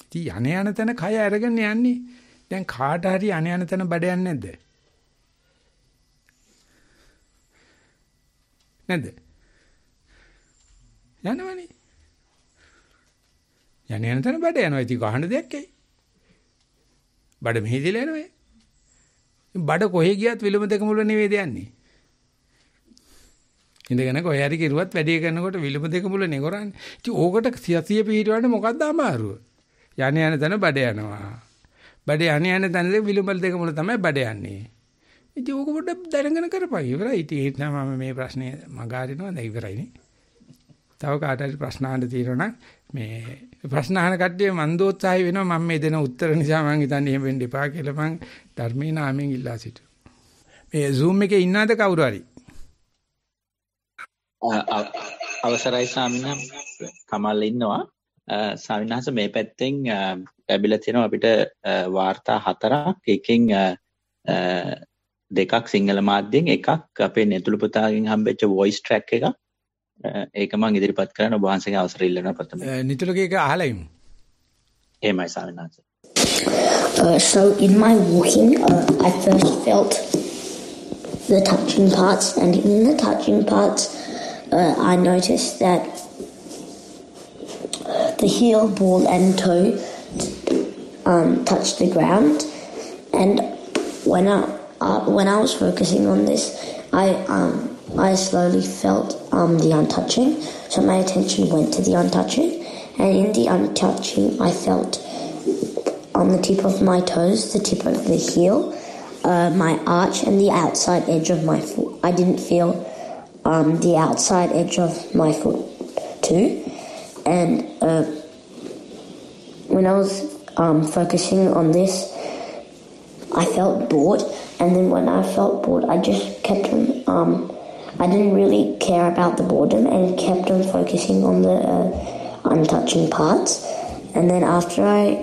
ඉතින් යණ යන තැන කය අරගෙන යන්නේ. දැන් කාට හරි යණ යන තැන බඩ යන්නේ නැද්ද? නැද්ද? යනවනේ. යණ යන තැන බඩ යනවා. ඉතින් ගහන දෙයක් ඇයි? බඩ මෙහෙදිලා යනවා. බඩ කොහෙ ගියත් විලුඹ දෙක මුල නෙවෙයිද යන්නේ. ඉඳගෙන කොහේ හරි කිරුවත් වැඩේ කරනකොට විලුඹ දෙක මුල නේ කරන්නේ. ඉතින් ඕකට සිය පිහිටවන්න මොකද්ද අමාරුව? යන යන තැන බඩ යනවා. බඩ යන යන තැන විලුඹ දෙක මුල තමයි බඩ යන්නේ. ඉතින් ඕක පොඩ්ඩක් දැනගෙන කරපන්. ඉවරයි. ඉතින් ඒ තමයි මම මේ ප්‍රශ්නේ මග අරිනවා. දැන් ඉවරයිනේ. තව කාට හරි ප්‍රශ්න අහන්න තියෙනවා නම් මේ ප්‍රශ්න අහන කට්ටිය මන් දෝත්සාහය වෙනවා මම මේ දෙන උත්තර නිසා මං හිතන්නේ එහෙම වෙන්න එපා කියලා මං ධර්මයේ නාමයෙන් ඉල්ලා සිටු. මේ Zoom එකේ ඉන්නාද කවුරු හරි? අවසරයි ස්වාමීන් කමල් ඉන්නවා. ස්වාමීන් මේ පැත්තෙන් ලැබිලා තියෙනවා අපිට වාර්තා හතරක්. එකෙන් දෙකක් සිංහල මාධ්‍යයෙන් එකක් අපේ නෙතුළු පුතාගෙන් හම්බෙච්ච voice track එකක්. ඒක මං ඉදිරිපත් කරන්න ඔබ වහන්සේගේ අහලා ඉමු. එහෙමයි uh, so in my walking uh, I first felt the touching parts and in the touching parts uh, I noticed that the heel, ball, and toe um, touched the ground. And when I uh, when I was focusing on this, I um, I slowly felt um, the untouching, so my attention went to the untouching, and in the untouching, I felt on the tip of my toes, the tip of the heel, uh, my arch, and the outside edge of my foot. I didn't feel um, the outside edge of my foot too, and uh, when I was um, focusing on this, I felt bored, and then when I felt bored, I just kept on. Um, I didn't really care about the boredom and kept on focusing on the uh, untouching parts. And then after I,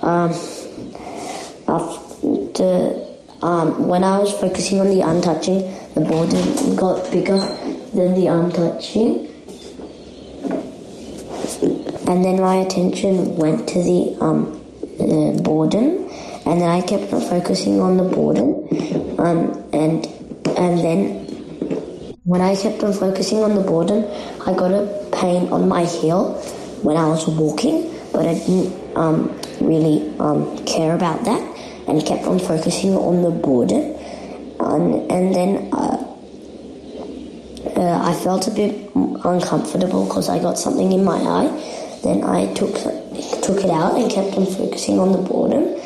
um, after um, when I was focusing on the untouching, the boredom got bigger than the untouching. And then my attention went to the um, boredom, and then I kept on focusing on the boredom, um, and and then when I kept on focusing on the boredom, I got a pain on my heel when I was walking, but I didn't um, really um, care about that and kept on focusing on the boredom. Um, and then uh, uh, I felt a bit uncomfortable because I got something in my eye. Then I took took it out and kept on focusing on the boredom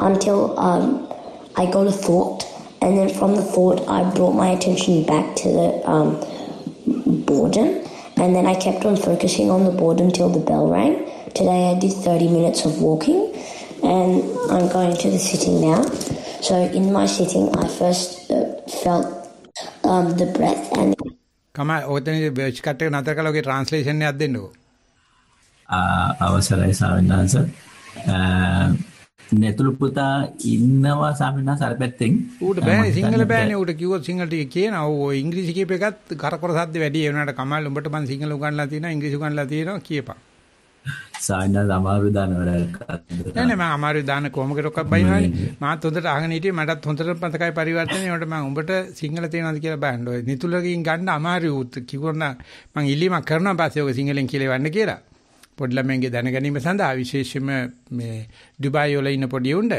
until um, I got a thought and then from the thought, I brought my attention back to the um, boredom. And then I kept on focusing on the boredom till the bell rang. Today I did 30 minutes of walking and I'm going to the sitting now. So in my sitting, I first uh, felt um, the breath and. Come ඔතන කට්ටක නතර කළා ඔගේ translation එකක් දෙන්නකෝ. අවසරයි නැතුළු පුතා ඉන්නවා සාමිනා සරපැත්තෙන් ඌට බෑනේ සිංහල බෑනේ ඌට කිව්වොත් සිංහල ටික කියනවා ඔය ඉංග්‍රීසි කියප එකත් කරකොර සද්ද වැඩි ඒ වුණාට කමල් උඹට මං සිංහල උගන්ලා තියෙනවා ඉංග්‍රීසි උගන්ලා තියෙනවා කියපන් සාමිනා අමාරු දානවල නෑ නෑ මම අමාරු දාන කොමකට ඔක්ක බයිනවනේ මාත් හොඳට අහගෙන හිටියේ මටත් හොඳට පතකයි පරිවර්තනය වලට මම උඹට සිංහල තියෙනවද කියලා බෑන්ඩෝ නිතුලකින් ගන්න අමාරු කිව්වොත් මං ඉල්ලීමක් කරනවා පස්සේ ඔක සිංහලෙන් කියලා වන්න කියලා පොඩි ළමයින්ගේ දැනගැනීම සඳහා විශේෂයෙන්ම මේ ඩුබායි වල ඉන්න පොඩි උණ්ඩ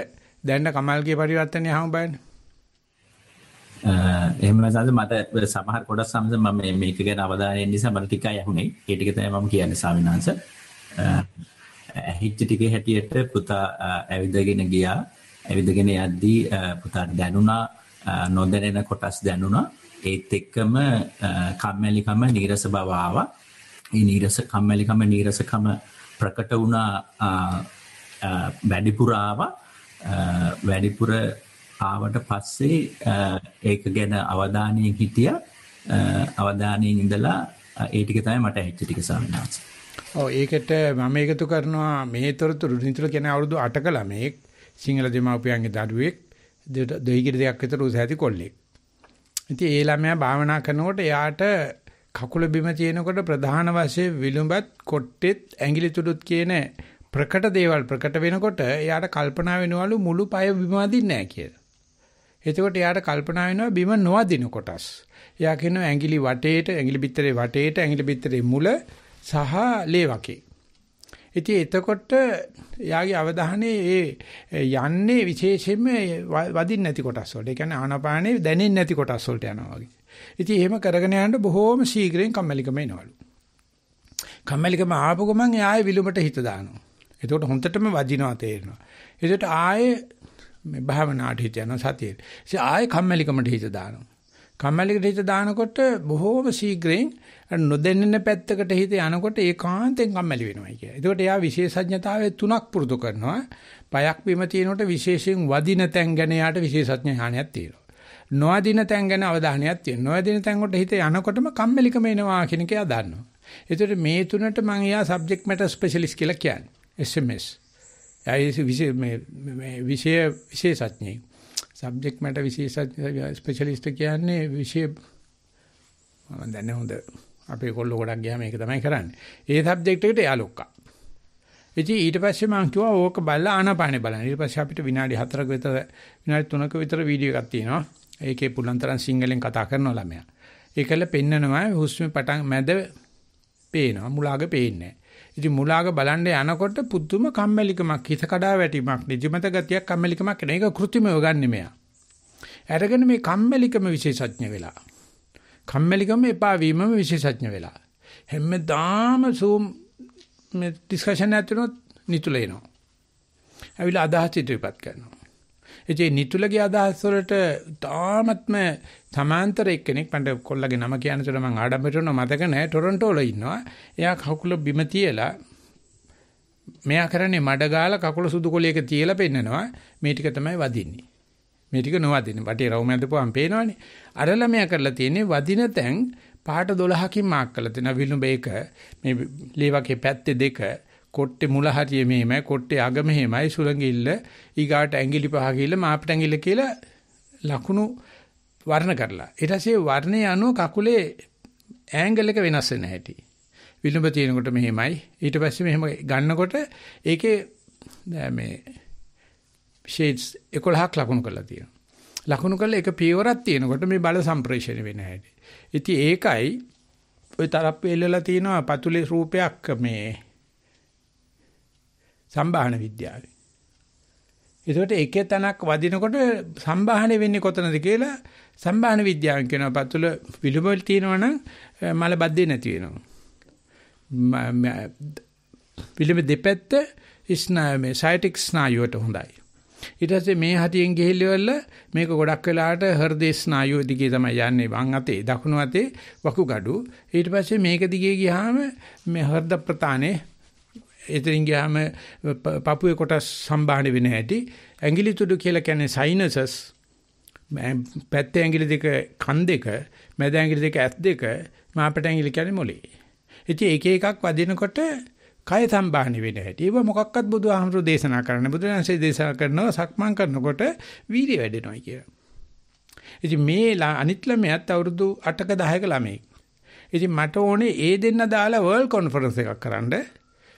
දැන් කමල්ගේ පරිවර්තනය හම් බලන්න. එහෙම නැසඳ මට සමහර කොටස් සමස මම මේක ගැන අවධානය නිසා මට ටිකයි යහුනේ. ඒ ටික තමයි මම කියන්නේ ස්වාමීන් වහන්සේ. ඇහිච්ච ටිකේ හැටියට පුතා ඇවිදගෙන ගියා. ඇවිදගෙන යද්දී පුතාට දැනුණා නොදැනෙන කොටස් දැනුණා. ඒත් එක්කම කම්මැලිකම නීරස බව ආවා. ඒ නීරස කම්මැලිකම නීරසකම ප්‍රකට වුණා වැඩිපුරාව වැඩිපුර ආවට පස්සේ ඒක ගැන අවධානයෙන් හිටිය අවධානයෙන් ඉඳලා ඒ ටික තමයි මට ඇහිච්ච ටික සාමනාස. ඔව් ඒකට මම එකතු කරනවා මේ තොරතුරු නිතර කියන අවුරුදු 8ක ළමෙක් සිංහල දෙමාපියන්ගේ දරුවෙක් දෙහිගිර දෙයක් විතර උස ඇති කොල්ලෙක්. ඉතින් ඒ ළමයා භාවනා කරනකොට එයාට කකුල බිම තියෙනකොට ප්‍රධාන වශයෙන් විලුඹත් කොට්ටෙත් ඇඟිලි තුඩුත් කියන ප්‍රකට දේවල් ප්‍රකට වෙනකොට එයාට කල්පනා වෙනවලු මුළු පය බිම අදින්නේ නැහැ කියලා. එතකොට එයාට කල්පනා වෙනවා බිම නොවදින කොටස්. එයා කියනවා ඇඟිලි වටේට ඇඟිලි පිටරේ වටේට ඇඟිලි පිටරේ මුල සහ ලේ වකේ. ඉතින් එතකොට යාගේ අවධානය ඒ යන්නේ විශේෂයෙන්ම වදින්න නැති කොටස් වලට. ඒ කියන්නේ ආනාපානේ දැනෙන්නේ නැති කොටස් වලට යනවා වගේ. ඉතින් එහෙම කරගෙන යනකොට බොහෝම ශීඝ්‍රයෙන් කම්මැලිකම එනවලු. කම්මැලිකම ආපු ගමන් ආයෙ විලුඹට හිත දානවා. එතකොට හොඳටම වදිනවා තේරෙනවා. එතකොට ආයෙ මේ භාවනාට හිත යනවා සතියේ. ඉතින් ආයෙ කම්මැලිකමට හිත දානවා. කම්මැලිකට හිත දානකොට බොහෝම ශීඝ්‍රයෙන් නොදැනෙන පැත්තකට හිත යනකොට ඒකාන්තයෙන් කම්මැලි වෙනවා කිය. ඒකට එයා විශේෂඥතාවය තුනක් පුරුදු කරනවා. පයක් බිම තියෙනකොට විශේෂයෙන් වදින තැන් ගැන එයාට විශේෂඥ ඥානයක් තියෙනවා. නොවදින තැන් ගැන අවධානයක් තියෙනවා. නොවදින තැන්කට හිත යනකොටම කම්මැලිකම එනවා කියන එක එයා දන්නවා. ඒතර මේ තුනට මම එයා සබ්ජෙක්ට් මැටර් ස්පෙෂලිස්ට් කියලා කියන්නේ. SMS. එයා විශේෂ මේ විශේෂ විශේෂඥයෙක්. සබ්ජෙක්ට් මැටර් විශේෂ ස්පෙෂලිස්ට් කියන්නේ විශේෂ මම දැන්නේ හොඳ අපේ කොල්ල ගොඩක් ගියාම ඒක තමයි කරන්නේ. ඒ සබ්ජෙක්ට් එකට එයා ලොක්කා. ඉතින් ඊට පස්සේ මම කිව්වා ඕක බලලා ආනාපානෙ බලන්න. ඊට පස්සේ අපිට විනාඩි 4ක විතර විනාඩි 3ක විතර වීඩියෝ එකක් තියෙනවා. ඒකේ පුළුවන් තරම් සිංහලෙන් කතා කරන ළමයා. ඒකල පෙන්නනවා හුස්ම පටන් මැද පේනවා. මුලාග පේන්නේ ඉතින් මුලාග බලන්න යනකොට පුදුම කම්මැලිකමක් හිත කඩා වැටීමක් නිදිමත ගතියක් කම්මැලිකමක් එන එක කෘතිමව ගන්න මෙයා. අරගෙන මේ කම්මැලිකම විශේෂඥ වෙලා. කම්මැලිකම එපා වීමම විශේෂඥ වෙලා. හැමදාම සූම් මේ ඩිස්කෂන් එකත් වෙනොත් නිතුල එනවා. ඇවිල්ලා අදහස් ඉදිරිපත් කරනවා. ඒ නිතුලගේ අදහස් වලට තාමත්ම සමාන්තර එක්කෙනෙක් පണ്ട് කොල්ලගේ නම කියන තුර මම ආඩම්බර වෙනවා මතක නැහැ ටොරන්ටෝ වල ඉන්නවා. එයා කකුල බිම තියලා මෙයා කරන්නේ මඩ ගාලා කකුල සුදු කොලයක තියලා පෙන්නනවා. මේ ටික තමයි වදින්නේ. මේ ටික නොවදින. වටේ රවුම ඇඳපුවාම පේනවනේ. අර ළමයා කරලා තියෙන්නේ වදින තැන් පාට 12කින් මාක් කරලා තියෙනවා විලුඹ එක මේ ලේවකේ පැත්තේ දෙක කොට්ටේ මුල හරිය මෙහෙමයි කොට්ටේ අග මෙහෙමයි සුළඟිල්ල ඊගාට ඇඟිලි පහ කිල්ල මාපට ඇඟිල්ල කියලා ලකුණු වර්ණ කරලා ඊට පස්සේ වර්ණය අනුව කකුලේ ඇන්ගල් එක වෙනස් වෙන හැටි විලුඹ තියෙනකොට මෙහෙමයි ඊට පස්සේ මෙහෙම ගන්නකොට ඒකේ මේ ෂේඩ්ස් 11ක් ලකුණු කරලා තියෙනවා. ලකුණු කරලා එක පියවරක් තියෙනකොට මේ බල සම්ප්‍රේෂණය වෙන හැටි. ඉතින් ඒකයි ওই තරප්පේ ඉල්ලලා තියෙනවා පතුලේ රූපයක් මේ සම්භාහන විද්‍යාවේ. ඒකට එකේ තනක් වදිනකොට සම්භාහණය වෙන්නේ කොතනද කියලා සම්භාහන විද්‍යාවෙන් කියනවා පතුල විලුඹල් තියෙනවනම් මල බද්දේ නැති වෙනවා. විලුඹ දෙපැත්ත ස්නායු මේ සයිටික් ස්නායුවට හොඳයි. ඊට පස්සේ මේ හතියෙන් ගිහිල්ලෙවල මේක ගොඩක් වෙලාට හෘදේ ස්නායු දිගේ තමයි යන්නේ වම් අතේ දකුණු අතේ වකුගඩු ඊට පස්සේ මේක දිගේ ගියාම මේ හෘද ප්‍රතානේ එතනින් ගියාම පපුවේ කොටස් සම්බාහන වෙන හැටි ඇඟිලි තුඩු කියලා කියන්නේ සයිනසස් පැත්තේ ඇඟිලි දෙක කන් දෙක මැද ඇඟිලි දෙක ඇස් දෙක මාපට ඇඟිලි කියන්නේ මොළේ ඉතින් එක එකක් වදිනකොට කය සම්බාහන වෙන හැටි. ඒව මොකක්වත් බුදුහාමුදුරෝ දේශනා කරන්නේ. බුදුරජාණන්සේ දේශනා කරනවා සක්මන් කරනකොට වීර්ය වැඩෙනවා කියලා. ඉතින් මේ අනිත් ළමයාත් අවුරුදු 8ක 10ක ළමෙක්. ඉතින් මට ඕනේ ඒ දෙන්න දාලා වර්ල්ඩ් කොන්ෆරන්ස් එකක් කරන්න.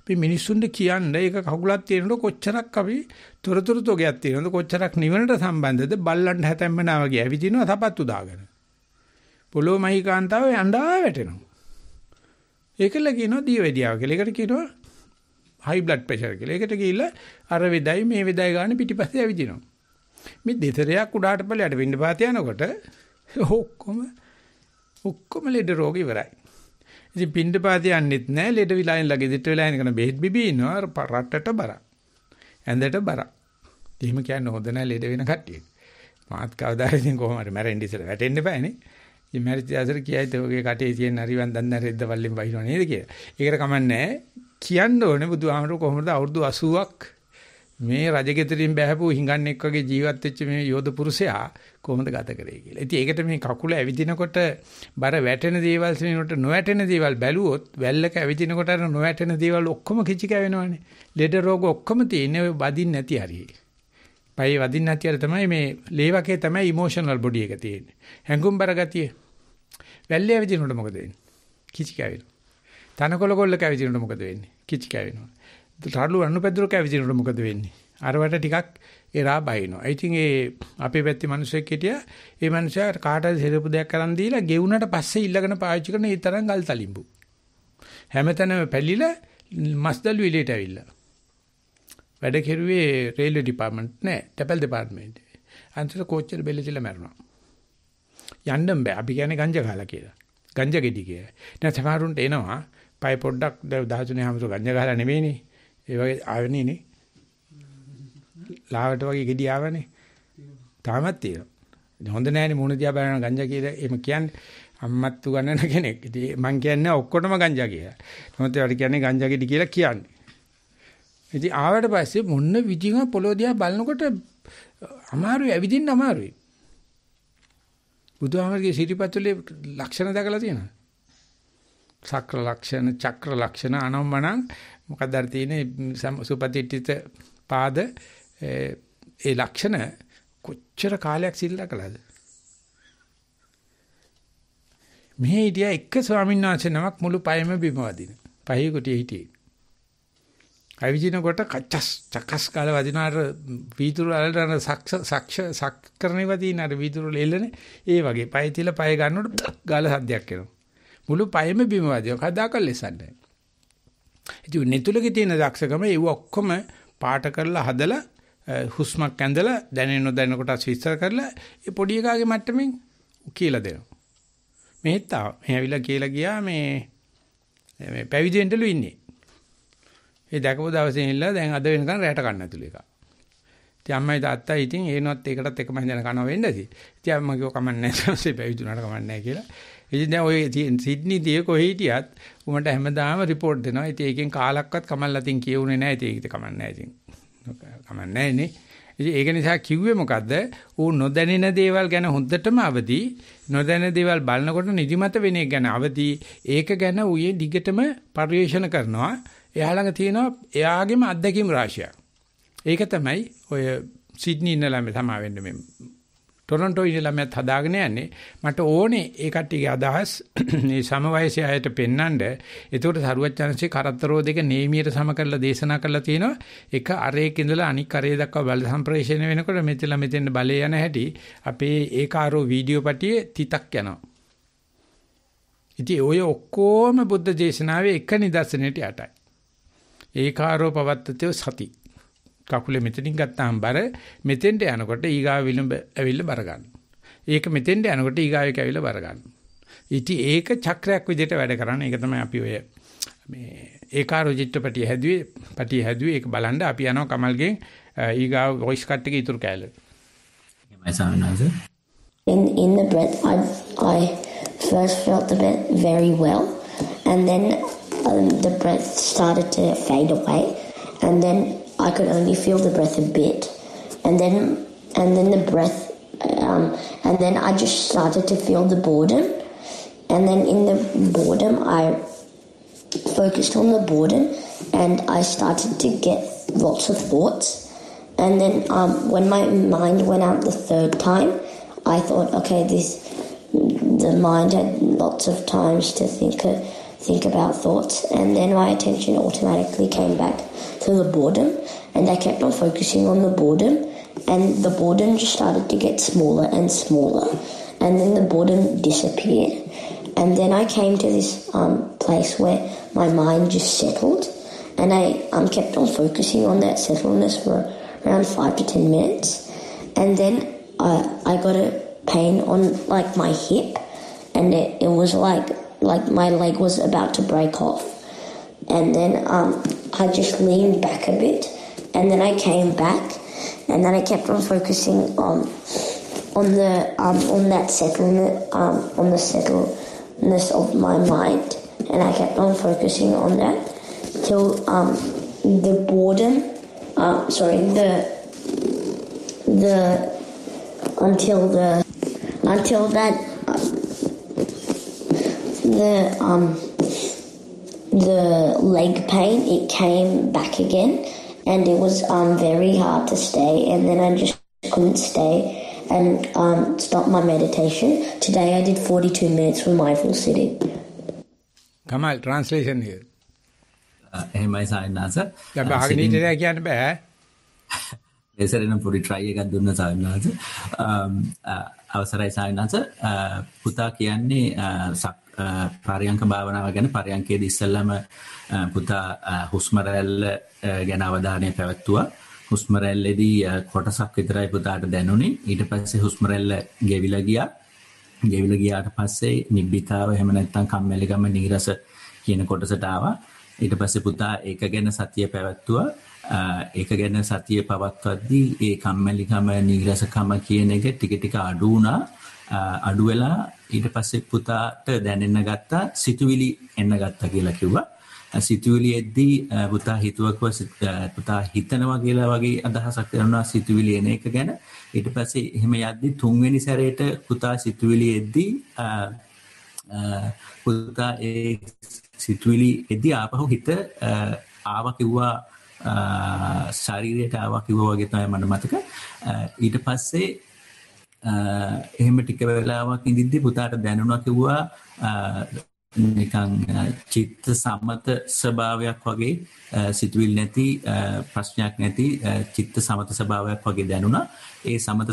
මේ මිනිස්සුන්ට කියන්න ඒක කකුලක් තියෙනකොට කොච්චරක් අපි තොරතුරු තෝගයක් තියෙනවද කොච්චරක් නිවනට සම්බන්ධද බල්ලන්ට හැතැම්මනා වගේ ඇවිදිනවා සපත්තු දාගෙන. පොළොමහි කාන්තාව යඬා වැටෙනවා. ඒකල කියනවා දීවැඩියාව කියලා. ඒකට කියනවා high blood pressure කියලා. ඒකට ගිහිල්ලා අර වෙදයි මේ වෙදයි ගන්න පිටිපස්සේ ඇවිදිනවා. මේ දෙතරයක් උඩාට පල්ලයට වින්නපාත යනකොට ඔක්කොම ඔක්කොම ලෙඩ රෝග ඉවරයි. ඉතින් පින්නපාත යන්නෙත් නැහැ. ලෙඩ විලායන් ළඟ දෙට වෙලා යන කෙනා බෙහෙත් බිබී ඉන්නවා. රටට බරක්. ඇඳට බරක්. එහෙම කියන්නේ හොඳ නැහැ ලෙඩ වෙන කට්ටියට. මාත් කවදා හරි ඉතින් කොහොම හරි මැරෙන්න ඉස්සර වැටෙන්න බෑනේ. ඉතින් මැරිච්ච දවසට කියයි තෝගේ කටේ තියෙන හරිවන් දන්න රෙද්ද වල්ලෙන් බහිනව නේද කියලා. ඒකට කමන්නේ කියන්න ඕනේ බුදුහාමර කොහොමද අවුරුදු 80ක් මේ රජගෙදරින් බැහැපු හිඟන්නෙක් වගේ ජීවත් වෙච්ච මේ යෝධ පුරුෂයා කොහොමද ගත කරේ කියලා. ඉතින් ඒකට මේ කකුල ඇවිදිනකොට බර වැටෙන දේවල් සෙනෙකට නොවැටෙන දේවල් බැලුවොත් වැල්ලක ඇවිදිනකොට අර නොවැටෙන දේවල් ඔක්කොම කිචි කැවෙනවනේ. ලෙඩ රෝග ඔක්කොම තියෙන්නේ ඔය බදින් නැති හරියේ. පයි වදින්න ඇතියර තමයි මේ ලේ වගේ තමයි ඉමෝෂනල් බොඩි එක තියෙන්නේ. හැඟුම් බර ගතිය. වැල්ලේ ඇවිදිනකොට මොකද වෙන්නේ? කිචි කැවෙනවා. තනකොළ කොල්ල කැවිදිනකොට මොකද වෙන්නේ? කිචි කැවෙනවා. තරු අනුපැදුර කැවිදිනකොට මොකද වෙන්නේ? අරවට ටිකක් එරා බහිනවා. ඉතින් ඒ අපේ පැත්තේ මිනිස්සෙක් හිටියා. ඒ මිනිසා කාටද හිරපු දෙයක් කරන් දීලා ගෙවුනට පස්සේ ඊළඟට පාවිච්චි කරන ඒ තරම් ගල් තලිඹු. හැමතැනම පැලිලා මස්දල් විලේට ඇවිල්ලා. වැඩ කෙරුවේ රේල්වේ ඩිපාර්ට්මන්ට් නෑ, තැපැල් දෙපාර්තමේන්තුවේ. අන්තිමට කෝච්චර බෙල්ල තියලා මැරුණා. යන්නම් බෑ. අපි කියන්නේ ගංජා කාලා කියලා. ගංජා ගෙඩි කියලා. දැන් සමහරුන්ට එනවා පයි පොඩ්ඩක් 13 හැමතෝ ගංජා ගහලා නෙමෙයිනේ. ඒ වගේ ආවනේනේ. ලාවට වගේ ගෙඩි ආවනේ. තාමත් තියෙනවා. හොඳ නෑනේ මොන දිහා බලන ගංජා කියලා එහෙම කියන්නේ. අම්මත් උගන්නන කෙනෙක්. ඉතින් මං කියන්නේ ඔක්කොටම ගංජා කියලා. මොකද ඒවට කියන්නේ ගංජා ගෙඩි කියලා කියන්නේ. ඉතින් ආවට පස්සේ මොන්න විදිහ පොළොව දිහා බලනකොට අමාරුයි ඇවිදින්න අමාරුයි. බුදුහාමරගේ සිටිපතුලේ ලක්ෂණ දැකලා තියෙනවා. සක්‍ර ලක්ෂණ, චක්‍ර ලක්ෂණ, අනම්මනම් මොකක්ද අර තියෙන්නේ සුපතිට්ඨිත පාද ඒ ලක්ෂණ කොච්චර කාලයක් සිල් දකලාද? මෙහි ඉතියා එක ස්වාමීන් වහන්සේ නමක් මුළු පයම බිම වදින. පහේ කුටියේ හිටියේ. අවිජිනකොට කච්චස් චක්කස් කාල වදිනාර වීදුරු වලට අර සක්ෂ සක්ෂ සක්කරණේ වදින අර වීදුරු ලෙල්ලනේ ඒ වගේ පය තියලා පය ගන්නකොට ගාල සද්දයක් එනවා මුළු පයම බිම වදිනවා කදාකල් ලෙසන්නේ ඉතින් නෙතුලගේ තියෙන දක්ෂකම ඒව ඔක්කොම පාට කරලා හදලා හුස්මක් ඇඳලා දැනෙන නොදැනෙන කොටස් විස්තර කරලා ඒ පොඩි එකාගේ මට්ටමින් කියලා දෙනවා මෙහෙත් ආ මේ ඇවිල්ලා කියලා ගියා මේ මේ පැවිදි වෙන්නලු ඉන්නේ ඒ දැකපු දවසේ ඉඳලා දැන් අද වෙනකන් රැට කන්න ඇතුළේ එක. ඉතින් අම්මයි තාත්තයි ඉතින් ඒනොත් ඒකටත් එකම හඳන කනවා වෙන්නේ ඇති. ඉතින් අම්මා කිව්ව කමන්නේ නැහැ පැවිදුණාට කමන්නේ කියලා. ඉතින් දැන් ඔය සිඩ්නි දිය කොහේ හිටියත් උඹට හැමදාම report දෙනවා. ඉතින් ඒකෙන් කාලක්වත් කමල්ලතින් කියුනේ නැහැ. ඉතින් ඒකද කමන්නේ නැහැ ඉතින්. කමන්නේ නැනේ. ඉතින් ඒක නිසා කිව්වේ මොකද්ද? ඌ නොදැනෙන දේවල් ගැන හොඳටම අවදි. නොදැනෙන දේවල් බලනකොට නිදිමත වෙන එක ගැන අවදි. ඒක ගැන ඌයේ දිගටම පරිවේෂණ කරනවා. එයා ළඟ තියෙනවා එයාගේම අත්දැකීම් රාශියක්. ඒක තමයි ඔය සිඩ්නි ඉන්න ළමයි තමයි වෙන්නේ මේ ටොරන්ටෝ ඉන්න ළමයත් හදාගෙන යන්නේ. මට ඕනේ ඒ කට්ටියගේ අදහස් මේ සම වයසේ අයට පෙන්වන්න. ඒකට සරුවච්චන්සේ කරත්තරෝ දෙක නේමියට සම කරලා දේශනා කරලා තිනවා. එක අරේක ඉඳලා අනික් අරේ දක්වා බල සම්ප්‍රේෂණය වෙනකොට මෙතන මෙතෙන් බලේ යන හැටි අපේ ඒකාරෝ වීඩියෝ පැටියේ තිතක් යනවා. ඉතින් ඔය ඔක්කොම බුද්ධ දේශනාවේ එක නිදර්ශනයට යටයි. ඒකාරෝ පවත්තතෝ සති. කකුලේ මෙතනින් ගත්තාම බර මෙතෙන්ට යනකොට ඊගා විලුඹ ඇවිල්ලා බර ඒක මෙතෙන්ට යනකොට ඊගා එක ඇවිල්ලා බර ඉතින් ඒක චක්‍රයක් විදිහට වැඩ කරන්නේ. ඒක තමයි අපි ඔය මේ ඒකාරෝ චිත්‍රපටිය හැදුවේ පටිය හැදුවේ ඒක බලන්න අපි යනවා කමල්ගේ ඊගාව වොයිස් කට් එක ඉතුරු කෑල්ල. In in the breath I I first felt the breath very well and then the breath started to fade away, and then I could only feel the breath a bit, and then and then the breath, um, and then I just started to feel the boredom, and then in the boredom I focused on the boredom, and I started to get lots of thoughts, and then um, when my mind went out the third time, I thought, okay, this the mind had lots of times to think. Of, think about thoughts, and then my attention automatically came back to the boredom, and I kept on focusing on the boredom, and the boredom just started to get smaller and smaller, and then the boredom disappeared, and then I came to this um, place where my mind just settled, and I um, kept on focusing on that settledness for around five to ten minutes, and then I, I got a pain on like my hip, and it, it was like like my leg was about to break off. And then um, I just leaned back a bit, and then I came back, and then I kept on focusing on on the um, on that settlement um, on the settledness of my mind, and I kept on focusing on that till um, the boredom. Uh, sorry, the the until the until that the um, the leg pain it came back again, and it was um, very hard to stay. And then I just couldn't stay and um, stop my meditation. Today I did 42 minutes for mindful sitting. Kamal, translation here. Uh, එහෙමයි සාවින්නාස. දැන් uh, බහගෙන ඉඳලා කියන්න බෑ. ඒසරේනම් පොඩි try එකක් දුන්න සාවින්නාස. Um, uh, අවසරයි සාවින්නාස. පුතා කියන්නේ පරියංක භාවනාව ගැන පරියංකයේ ඉස්සල්ලාම පුතා හුස්ම රැල්ල ගැන අවධානය පැවැත්තුවා. හුස්ම රැල්ලේදී කොටසක් විතරයි පුතාට දැනුනේ. ඊට පස්සේ හුස්ම රැල්ල ගෙවිලා ගියා. ගෙවිලා ගියාට පස්සේ නිබ්බිතාව එහෙම නැත්නම් කම්මැලිකම නීරස කියන කොටසට ආවා. ඊට පස්සේ පුතා ඒක ගැන සතිය පැවැත්තුවා. ඒක ගැන සතිය පවත්වද්දී ඒ කම්මැලිකම නීරසකම කියන එක ටික ටික අඩු වුණා අඩු වෙලා ඊට පස්සේ පුතාට දැනෙන්න ගත්තා සිතුවිලි එන්න ගත්තා කියලා කිව්වා. සිතුවිලි එද්දී පුතා හිතුවකව පුතා හිතනවා කියලා වගේ අදහසක් කරනවා සිතුවිලි එන එක ගැන. ඊට පස්සේ එහෙම යද්දී තුන්වෙනි සැරේට පුතා සිතුවිලි එද්දී පුතා ඒ සිතුවිලි එද්දී ආපහු හිත ආවා කිව්වා ශරීරයට ආවා කිව්වා වගේ තමයි මට මතක. ඊට පස්සේ එහෙම ටික වෙලාවක් ඉඳිද්දි පුතාට දැනුණා කිව්වා නිකන් චිත්ත සමත ස්වභාවයක් වගේ සිතුවිල් නැති ප්‍රශ්නයක් නැති චිත්ත සමත ස්වභාවයක් වගේ දැනුණා. ඒ සමත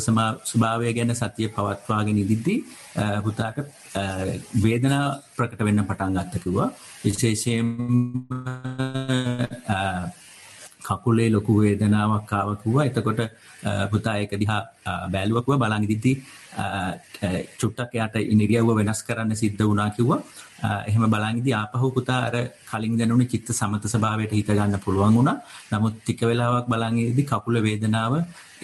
ස්වභාවය ගැන සතිය පවත්වාගෙන ඉදිද්දී පුතාට වේදනා ප්‍රකට වෙන්න පටන් ගත්තා කිව්වා. විශේෂයෙන්ම කකුලේ ලොකු වේදනාවක් ආවා කිව්වා. එතකොට පුතා ඒක දිහා බැලුවා කිව්වා බලන් ඉදිද්දි චුට්ටක් එයාට ඉනිරියව වෙනස් කරන්න සිද්ධ වුණා කිව්වා. එහෙම බලන් ඉදි ආපහු පුතා අර කලින් දැනුණු චිත්ත සමත ස්වභාවයට හිත ගන්න පුළුවන් වුණා. නමුත් ටික වෙලාවක් බලන් ඉදි කකුල වේදනාව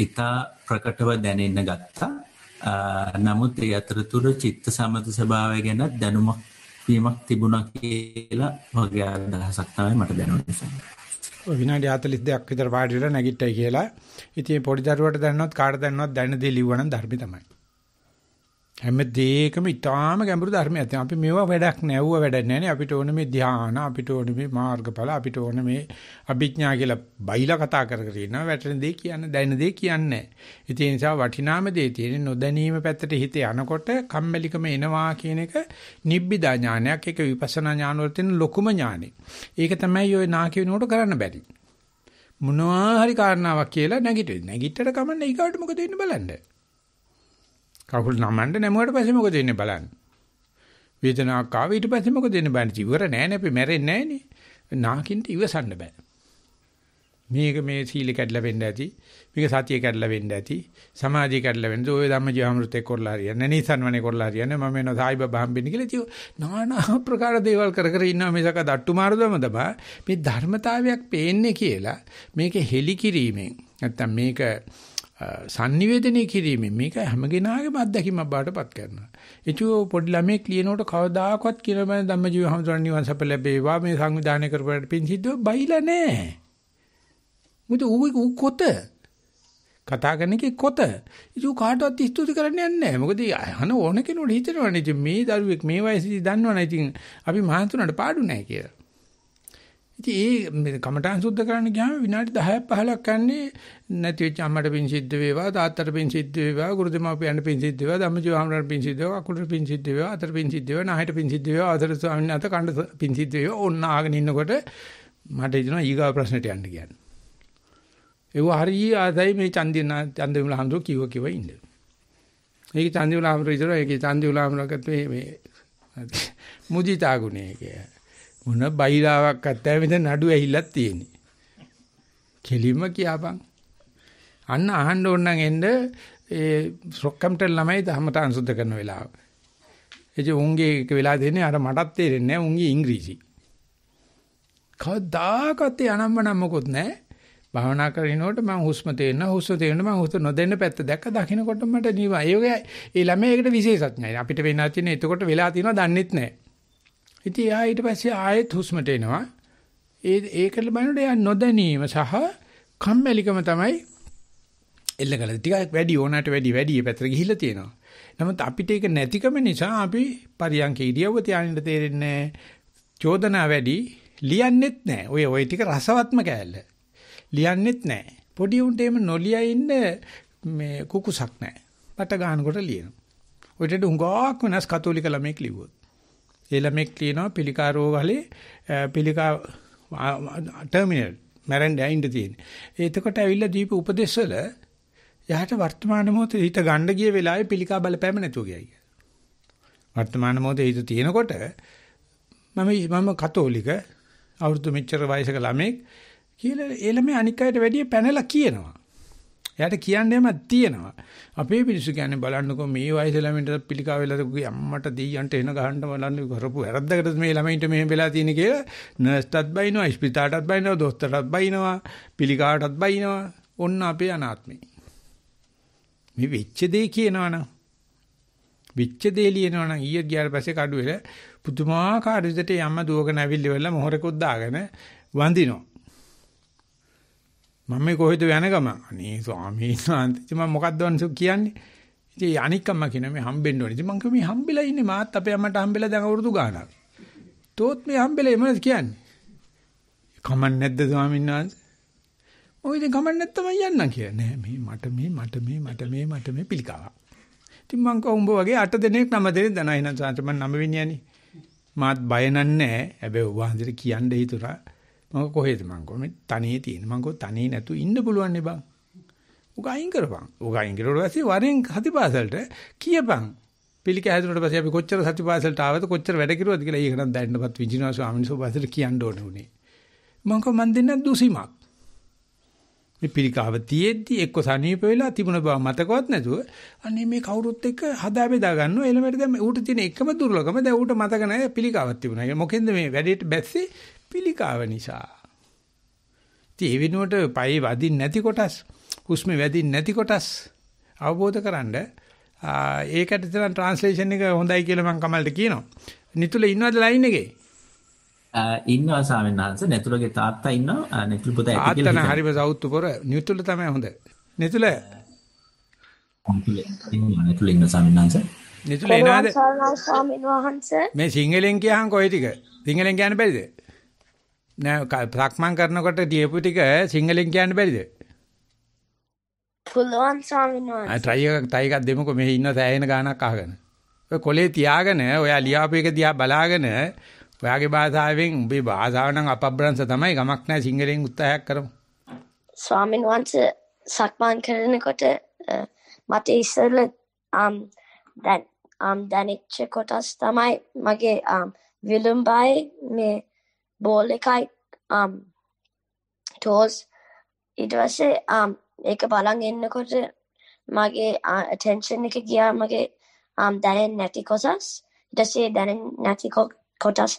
ඉතා ප්‍රකටව දැනෙන්න ගත්තා. නමුත් ඒ අතරතුර චිත්ත සමත ස්වභාවය ගැන දැනුමක් වීමක් තිබුණා කියලා වගේ අදහසක් තමයි මට දැනුනේ. විනාඩි 42ක් විතර වාඩි වෙලා නැගිට්ටයි කියලා. ඉතින් පොඩි දරුවට දැනනවත් කාට දැනනවත් දැන දෙ ලිව්වනම් ධර්ම තමයි. හැම දෙයකම ඊටාම ගැඹුරු ධර්මයක් තියෙනවා. අපි මේවා වැඩක් නැවුව වැඩක් නැහැ අපිට ඕනේ මේ ධ්‍යාන, අපිට ඕනේ මේ මාර්ගඵල, අපිට ඕනේ මේ අභිඥා කියලා බයිලා කතා කර කර ඉන්නවා. වැටෙන දේ කියන්නේ, දැනෙන දේ කියන්නේ නැහැ. ඒ නිසා වටිනාම දේ තියෙන්නේ නොදැනීම පැත්තට හිත යනකොට කම්මැලිකම එනවා කියන එක නිබ්බිදා ඥානයක්. ඒක විපස්සනා ඥානවල තියෙන ලොකුම ඥානෙ. ඒක තමයි ওই නාකියනෝට කරන්න බැරි. මොනවා හරි කාරණාවක් කියලා නැගිටින. නැගිටතර කමන්නේ ඊගාට මොකද වෙන්නේ බලන්න. කකුල් නමන්න නැමුවට පස්සේ මොකද වෙන්නේ බලන්න. වේදනාවක් ආව ඊට පස්සේ මොකද වෙන්නේ බලන්න. ඉවර නෑනේ අපි මැරෙන්නේ නෑනේ. නාකින්ට ඉවසන්න බෑ. මේක මේ සීල කැඩලා වෙන්න ඇති මේක සතිය කැඩලා වෙන්න ඇති සමාධිය කැඩලා වෙන්න ඔය ධම්මජීවාමෘතේ කරලා හරියන්නේ නීසන්වනේ කරලා හරියන්නේ මම එනවා සායිබබා හම්බෙන්න කියලා ඉතින් নানা ප්‍රකාර දේවල් කර කර ඉන්නවා මේසක දට්ටු මාරුදම තමයි මේ ධර්මතාවයක් පේන්නේ කියලා මේක හෙලි කිරීමෙන් නැත්තම් මේක sannivedanaya කිරීමෙන් මේක හැමගෙනාගේම අත්දැකීමක් බවට පත් කරනවා. එචෝ පොඩි ළමෙක් ලියනකොට කවදාකවත් කියලා මම ධම්මජීව හමුදුරන් නිවන් සප ලැබේවා මේ සංවිධානය කරපුවාට පින් සිද්ධව බයිලා නැහැ. මුද ඌ කොත කතා කරන එකේ කොත. ඉතින් කාටවත් ස්තුති කරන්න යන්නේ නැහැ. මොකද අහන ඕන කෙනෙකුට හිතෙනවනේ ඉතින් මේ දරුවෙක් මේ වයසේදී දන්නවනේ ඉතින් අපි මහන්සි උනට පාඩු නැහැ කියලා. ඉතින් ඒ කමඨාන් සුද්ධ කරන්න ගියාම විනාඩි 10ක් 15ක් යන්නේ නැති වෙච්ච අම්මට පින් සිද්ධ වේවා තාත්තට පින් සිද්ධ වේවා ගුරුදෙමාපියන්ට පින් සිද්ධ වේවා ධම්මජීවහමරට පින් සිද්ධ වේවා අකුලට පින් සිද්ධ වේවා අතට පින් සිද්ධ වේවා නහයට පින් සිද්ධ වේවා අතර ස්වාමීන් වහන්සේ කණ්ඩ පින් සිද්ධ වේවා ඕන්න ආගෙන ඉන්නකොට මට හිතෙනවා ඊගාව ප්‍රශ්නට යන්න කියන්නේ. ඒව හරිය ආසයි මේ චන්දින චන්දිමුල හඳු කිව්ව කිව්ව ඉන්නේ. මේක චන්දිමුල හඳු ඉතර ඒක චන්දිමුල හඳුකට මේ මුදිතා ගුණය කියන්නේ. මොන බයිලාවක් අත්තෑ මෙතන නඩු ඇහිල්ලක් තියෙන්නේ. කෙලින්ම කියාපන්. අන්න අහන්න ඕන නම් එන්න ඒ රොක්කම්ට ළමයි ධම්මතාන් සුද්ධ කරන වෙලාව. එජ උන්ගේ එක වෙලා දෙන්නේ අර මටත් තේරෙන්නේ නැහැ උන්ගේ ඉංග්‍රීසි. කවදාකත් යනම්මනම් මොකොත් නැහැ. භාවනා කරනකොට මම හුස්ම තේන්න හුස්ම තේන්න මම හුස්ම නොදෙන්න පැත්ත දැක්ක දකින්නකොට මට නිවා. ඒ වගේ ඒ ළමයා ඒකට විශේෂඥයි. අපිට වෙනා තියෙන එතකොට වෙලා තියෙනවා දන්නෙත් නැහැ. ඉතින් එයා ඊට පස්සේ ආයෙත් හුස්මට එනවා. ඒ ඒකල බලනකොට එයා නොදැනීම සහ කම්මැලිකම තමයි එල්ලගල. ටිකක් වැඩි ඕනට වැඩි වැඩි පැතර ගිහිල්ලා තියෙනවා. නමුත් අපිට ඒක නැතිකම නිසා අපි පරියන්ක ඉරියව්ව තියාගෙන තේරෙන්නේ චෝදනා වැඩි ලියන්නෙත් නැහැ. ඔය ඔය ටික රසවත්ම කෑල්ල. ලියන්නෙත් නැහැ. පොඩි උන්ට එහෙම නොලිය ඉන්න මේ කුකුසක් නැහැ. පට ගන්නකොට ලියනවා. ඔය ටෙඩ හුඟක් වෙනස් කතෝලික ළමෙක් ලිව්වොත්. ඒ ළමෙක් කියනවා පිළිකා රෝගවලේ පිළිකා ටර්මිනල් මැරෙන්න ඇින්ද තියෙන්නේ. එතකොට ඇවිල්ලා දීපු උපදේශවල යහට වර්තමාන මොහොතේ හිත ගන්න ගිය වෙලාවේ පිළිකා බලපෑම නැතුව ගියයි. වර්තමාන මොහොතේ හිත තියෙනකොට මම මම කතෝලික අවුරුදු මෙච්චර වයසක ළමෙක් කියලා ඒ ළමයා අනික් අයට වැඩිය පැනලා කියනවා. එයාට කියන්නේම තියෙනවා. අපේ පිරිසු කියන්නේ බලන්නකෝ මේ වයසේ ළමයින්ට පිළිකා වෙලා තිබුගේ අම්මට දෙයියන්ට එන ගහන්න බලන්න කරපු වැරද්දකට මේ ළමයින්ට මෙහෙම වෙලා තියෙන කියලා නර්ස්ටත් බයිනවා, ස්පිතාලටත් බයිනවා, දොස්තරටත් බයිනවා, පිළිකාටත් බයිනවා. ඔන්න අපේ අනාත්මේ. මේ වෙච්ච දේ කියනවනම් වෙච්ච දේ ලියනවනම් ඊය ගියාට පස්සේ කඩුවෙල පුදුමාකාර විදිහට යම දුවගෙන ඇවිල්ලිවල මොහරකොත් දාගෙන වඳිනවා. මම මේ කොහෙද යන ගමන් අනේ ස්වාමීන් වහන්සේ මම මොකක්ද වන්සු කියන්නේ ඉතින් අනික්කම්ම කියන මේ හම්බෙන්න ඕනේ ඉතින් මං කිව්ව මේ හම්බෙලා ඉන්නේ මාත් අපේ අම්මට හම්බෙලා දැන් අවුරුදු ගාණක් තෝත් මේ හම්බෙලා එමනද කියන්නේ කමක් නැද්ද ස්වාමීන් වහන්සේ ඔය ඉතින් කමක් නැත්තම යන්නම් කියලා නෑ මේ මට මේ මට මේ මට මේ මට මේ පිළිකාවක් ඉතින් මං කව උඹ වගේ අට දෙනෙක් නම දෙනෙක් දනයි නම් සාන්ත මං නම වෙන්නේ යන්නේ මාත් බය නන්නේ හැබැයි ඔබ හන්දිර කියන්න හිතුණා මම කොහෙද මං කොහොමද තනියේ තියෙන මං කො තනියේ නැතු ඉන්න පුළුවන් නේ බං උග අයින් කරපන් උග අයින් කරලා පස්සේ වරෙන් සතිපාසලට කියපන් පිළිකා හැදුනට පස්සේ අපි කොච්චර සතිපාසලට ආවද කොච්චර වැඩ කිරුවද කියලා ඒක නම් දැනනපත් විජිනා ස්වාමීන් වහන්සේට කියන්න ඕනේ උනේ මං කො මන් දෙන්න දුසීමක් මේ පිළිකාව තියෙද්දි එක්ක සනීප වෙලා තිබුණ බව මතකවත් නැතුව අනේ මේ කවුරුත් එක්ක හදා බෙදා ගන්නෝ එළමෙට දැන් ඌට තියෙන එකම දුර්ලභම දැන් ඌට මතක නැහැ පිළිකාවක් තිබුණා. මොකෙන්ද මේ වැඩේට බැස්සේ පිළිකාව නිසා. ඉතින් ඒ වෙනුවට පයේ වදින් නැති කොටස්, හුස්මේ වැදින් නැති කොටස් අවබෝධ කරන්ඩ ඒකට ඉතින් ට්‍රාන්ස්ලේෂන් එක හොඳයි කියලා මම කමල්ට කියනවා. නිතුල ඉන්නවද ලයින් එකේ? ඉන්නවා ස්වාමීන් වහන්සේ. නිතුලගේ තාත්තා ඉන්නවා. නිතුල පුතා ඇති කියලා. තාත්තා හරිම සවුත්තු පොර. නිතුල තමයි හොඳ. නිතුල නිතුල ඉන්න ස්වාමීන් වහන්සේ. නිතුල එනවාද? ස්වාමීන් වහන්සේ. මේ සිංහලෙන් කියහන් කොයි ටික? සිංහලෙන් කියන්න බැරිද? නෑ සක්මන් කරනකොට දීපු ටික සිංහලෙන් කියන්න බැරිද? පුළුවන් ස්වාමීන් වහන්සේ. ආ try එකක් try එකක් දෙමුකෝ මෙහි ඉන්න සෑහෙන ගානක් අහගෙන. ඔය කොලේ තියාගෙන ඔයා ලියාපු එක දිහා බලාගෙන ඔයාගේ භාෂාවෙන් උඹේ භාෂාව නම් අපබ්‍රංශ තමයි ගමක් නෑ සිංහලෙන් උත්සාහයක් කරමු. ස්වාමීන් වහන්සේ සක්මන් කරනකොට මට ඉස්සෙල්ල um දැන් um දැනෙච්ච කොටස් තමයි මගේ um විලුම්බයි මේ බෝලකයි um, ටෝස් ඉටවස්සේ um, ඒක බලන් එන්නකොට මගේ ටෙන්ෂන් uh, එක ගියා මගේ දැනෙන් නැති um, කොසස් ඉටසේ දැනෙන් නැති කොටස්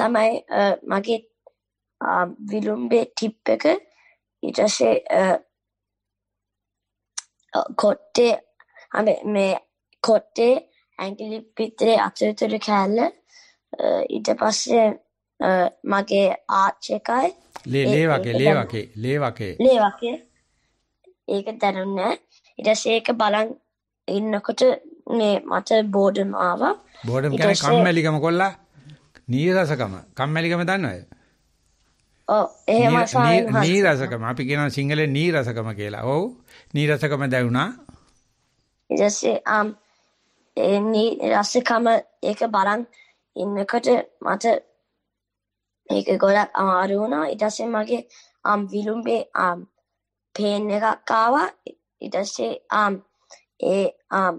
තමයි uh, මගේ විලුම්බේ ටිප් එක ඉටසේ uh, කොට්ටේ මේ කොට්ටේ ඇංගිලි පිතරේ අතුරතුර කෑල්ල ඉට පස්සේ මගේ ආච් එකයි ලේ වගේ ලේ වගේ ලේ වගේ ලේ වගේ ඒක දැනුන්න ඉටසේ ඒක බලන් ඉන්නකොට මේ මට බෝඩම් ආවා බෝඩම් කියන්නේ කම්මැලිකම කොල්ලා නීරසකම කම්මැලිකම දන්නවද ඔව් එහෙම නීරසකම අපි කියනවා සිංහලෙන් නීරසකම කියලා ඔව් නීරසකම දැනුණා ඉටසේ ආම් ඒ නීරසකම ඒක බලන් ඉන්නකොට මට ඒක ගොඩක් අමාරු වුණා ඊට පස්සේ මගේ um විලුම්බේ um පේන් එකක් ආවා ඊට පස්සේ um ඒ um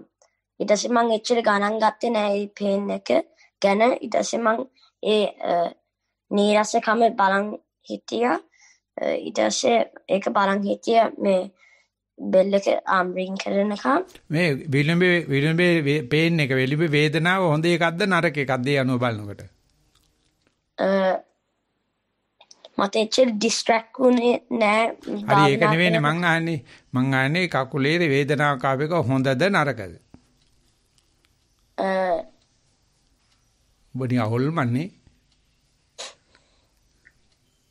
ඊට පස්සේ මම එච්චර ගණන් ගත්තේ නෑ ඒ පේන් එක ගැන ඊට පස්සේ මම ඒ නීරසකම බලන් හිටියා ඊට පස්සේ ඒක බලන් හිටියා මේ බෙල්ල එක ආම්රින් කරනකම් මේ විලුම්බේ විලුම්බේ පේන් එක විලුම්බේ වේදනාව හොඳ එකක්ද නරක එකක්ද ඒ අනුව බලනකොට මට එච්චර ඩිස්ට්‍රැක්ට් වුණේ නෑ හරි ඒක නෙවෙයි මං අහන්නේ මං අහන්නේ කකුලේ වේදනාවක් ආපේක හොඳද නරකද අ බොඩි අහොල්මන්නේ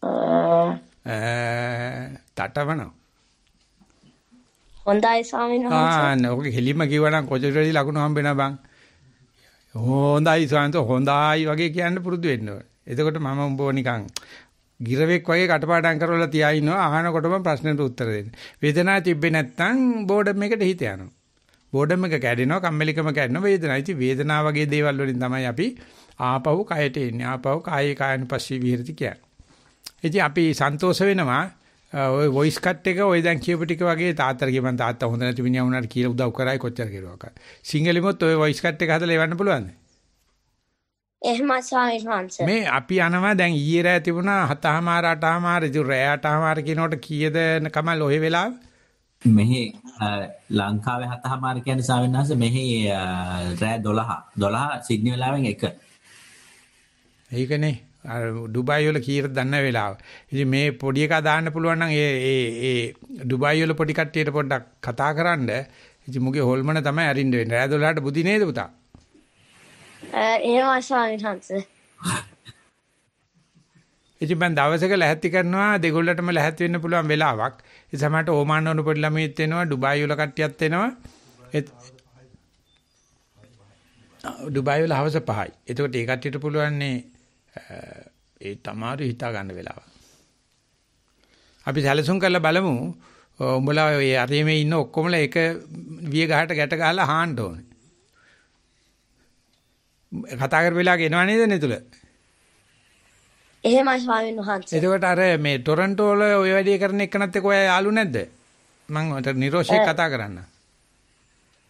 අ තටවනවා හොඳයි ස්වාමීන් වහන්සේ ආ නෝක හෙලිම කිව්වනම් කොච්චරද ලකුණු හම්බෙනා බං හොඳයි ස්වාමීන් වහන්සේ හොඳයි වගේ කියන්න පුරුදු වෙන්න ඕනේ එතකොට මම උඹව නිකන් ගිරවෙක් වගේ කටපාඩම් කරවලා තියා ඉන්නවා අහනකොටම ප්‍රශ්නෙට උත්තර දෙන්න. වේදනාව තිබ්බේ නැත්නම් බෝඩම් එකට හිත යනවා. බෝඩම් එක කැඩෙනවා, කම්මැලිකම කැඩෙනවා වේදනාව. ඉතින් වේදනාව වගේ දේවල් වලින් තමයි අපි ආපහු කයට එන්නේ. ආපහු කායේ කායනුපස්සී විහෙරති කියන්නේ. ඉතින් අපි සන්තෝෂ වෙනවා ඔය වොයිස් කට් එක ඔය දැන් කියපු ටික වගේ තාත්තගේ මම තාත්තා හොඳ නැති මිනිහා වුණාට කියලා උදව් කරයි කොච්චර කෙරුවා. සිංහලෙමත් ඔය වොයිස් කට් එක හදලා එවන්න පුළුවන්ද? එහෙමයි ස්වාමීන් වහන්සේ. මේ අපි යනවා දැන් ඊයේ රෑ තිබුණා හතමාර අටමාර ඉතින් රෑ අටමාර කියනකොට කීයද කමල් ඔය වෙලාව? මෙහි ලංකාවේ හතමාර කියන්නේ ස්වාමීන් වහන්සේ මෙහි රෑ 12. 12 සිඩ්නි වෙලාවෙන් 1. ඒකනේ අර ඩුබායි වල කීයද දන්න වෙලාව. ඉතින් මේ පොඩි එකා දාන්න පුළුවන් නම් ඒ ඒ ඒ ඩුබායි වල පොඩි කට්ටියට පොඩ්ඩක් කතා කරන්න. ඉතින් මුගේ හොල්මන තමයි අරින්න වෙන්නේ. රෑ 12ට බුදි නේද පුතා? එහෙමයි ස්වාමීන් වහන්සේ. ඉතින් මම දවසක ලැහැත්ති කරනවා දෙගොල්ලටම ලැහැත් වෙන්න පුළුවන් වෙලාවක්. ඒ සමහරට ඕමාන් වුණු පොඩි ළමයිත් එනවා, ඩුබායි වල කට්ටියත් එනවා. ඩුබායි වල හවස 5යි. එතකොට ඒ කට්ටියට පුළුවන්නේ ඒ තමාරු හිතා ගන්න වෙලාව. අපි සැලසුම් කරලා බලමු. උඹලා ඔය අරීමේ ඉන්න ඔක්කොමලා එක විය ගහට ගැට ගහලා හාන්න ඕනේ. කතා කරපු වෙලාවක එනවා නේද නේතුල? එහෙමයි ස්වාමීන් වහන්සේ. එතකොට අර මේ ටොරන්ටෝ වල ඔය වැඩේ කරන එකනත් එක්ක ඔයා යාළු නැද්ද? මම ඔතන නිරෝෂේ කතා කරන්න.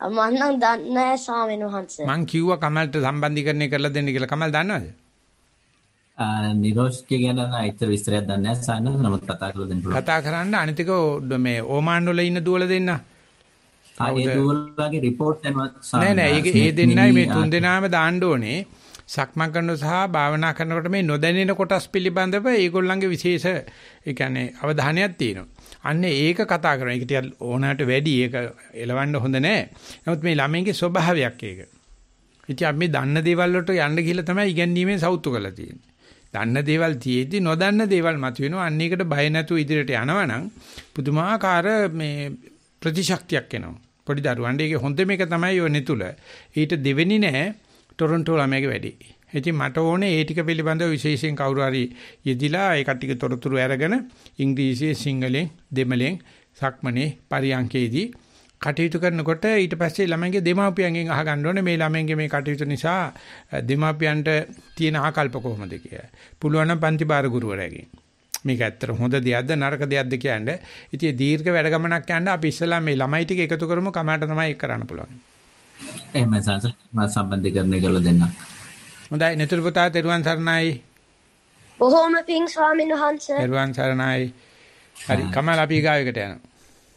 මම නම් දන්නේ නැහැ ස්වාමීන් වහන්සේ. මං කිව්වා කමල්ට සම්බන්ධීකරණය කරලා දෙන්න කියලා. කමල් දන්නවද? නිරෝෂ්ගේ ගැන නම් අයිතර විස්තරයක් දන්නේ නැහැ ස්වාමීන් වහන්සේ. නමුත් කතා කරලා දෙන්න පුළුවන්. කතා කරන්න අනිතික මේ ඕමාන් වල ඉන්න දුවල දෙන්නා. ආයේ රිපෝට් නෑ නෑ ඒක ඒ දෙන්නයි මේ තුන් දෙනාම දාන්න ඕනේ. සක්මන් කරන සහ භාවනා කරනකොට මේ නොදැනෙන කොටස් පිළිබඳව ඒගොල්ලන්ගේ විශේෂ ඒ කියන්නේ අවධානයක් තියෙනවා. අන්න ඒක කතා කරනවා. ඒක ටිකක් ඕනෑමට වැඩි. ඒක එලවන්න හොඳ නෑ. නමුත් මේ ළමයින්ගේ ස්වභාවයක් ඒක. ඉතින් අපි මේ දන්න දේවල් වලට යන්න ගිහිල්ලා තමයි ඉගැන්වීමෙන් සෞතු කරලා තියෙන්නේ. දන්න දේවල් තියේදී නොදන්න දේවල් මතුවෙනවා. අන්න ඒකට බය නැතුව ඉදිරියට යනවනම් පුදුමාකාර මේ ප්‍රතිශක්තියක් එනවා. පොඩි දරුවන්ට ඒකේ හොඳම එක තමයි ඔය නෙතුල. ඊට දෙවෙනි නෑ ටොරන්ටෝ ළමයාගේ වැඩි. ඉතින් මට ඕනේ ඒ ටික පිළිබඳව විශේෂයෙන් කවුරු හරි යෙදිලා ඒ කට්ටිය තොරතුරු අරගෙන ඉංග්‍රීසියෙන් සිංහලෙන් දෙමළෙන් සක්මනේ පරියන්කේදී කටයුතු කරනකොට ඊට පස්සේ ළමයින්ගේ දෙමාපියන්ගෙන් අහගන්න ඕනේ මේ ළමයින්ගේ මේ කටයුතු නිසා දෙමාපියන්ට තියෙන ආකල්ප කොහොමද කියලා. පුළුවන් නම් පන්ති භාර ගුරුවරයාගෙන්. මේක ඇත්තට හොඳ දෙයක්ද නරක දෙයක්ද කියන්නේ. ඉතින් දීර්ඝ වැඩ ගමනක් යන්න අපි ඉස්සලා මේ ළමයි ටික එකතු කරමු කමකට තමයි ඒක කරන්න පුළුවන්. එහෙමයි සාස මම සම්බන්ධීකරණය කරලා දෙන්නම්. හොඳයි නතුරු පුතා තෙරුවන් සරණයි. බොහෝම පිං ස්වාමීන් වහන්සේ. තෙරුවන් සරණයි. හරි කමල් අපි ගායකට යනවා.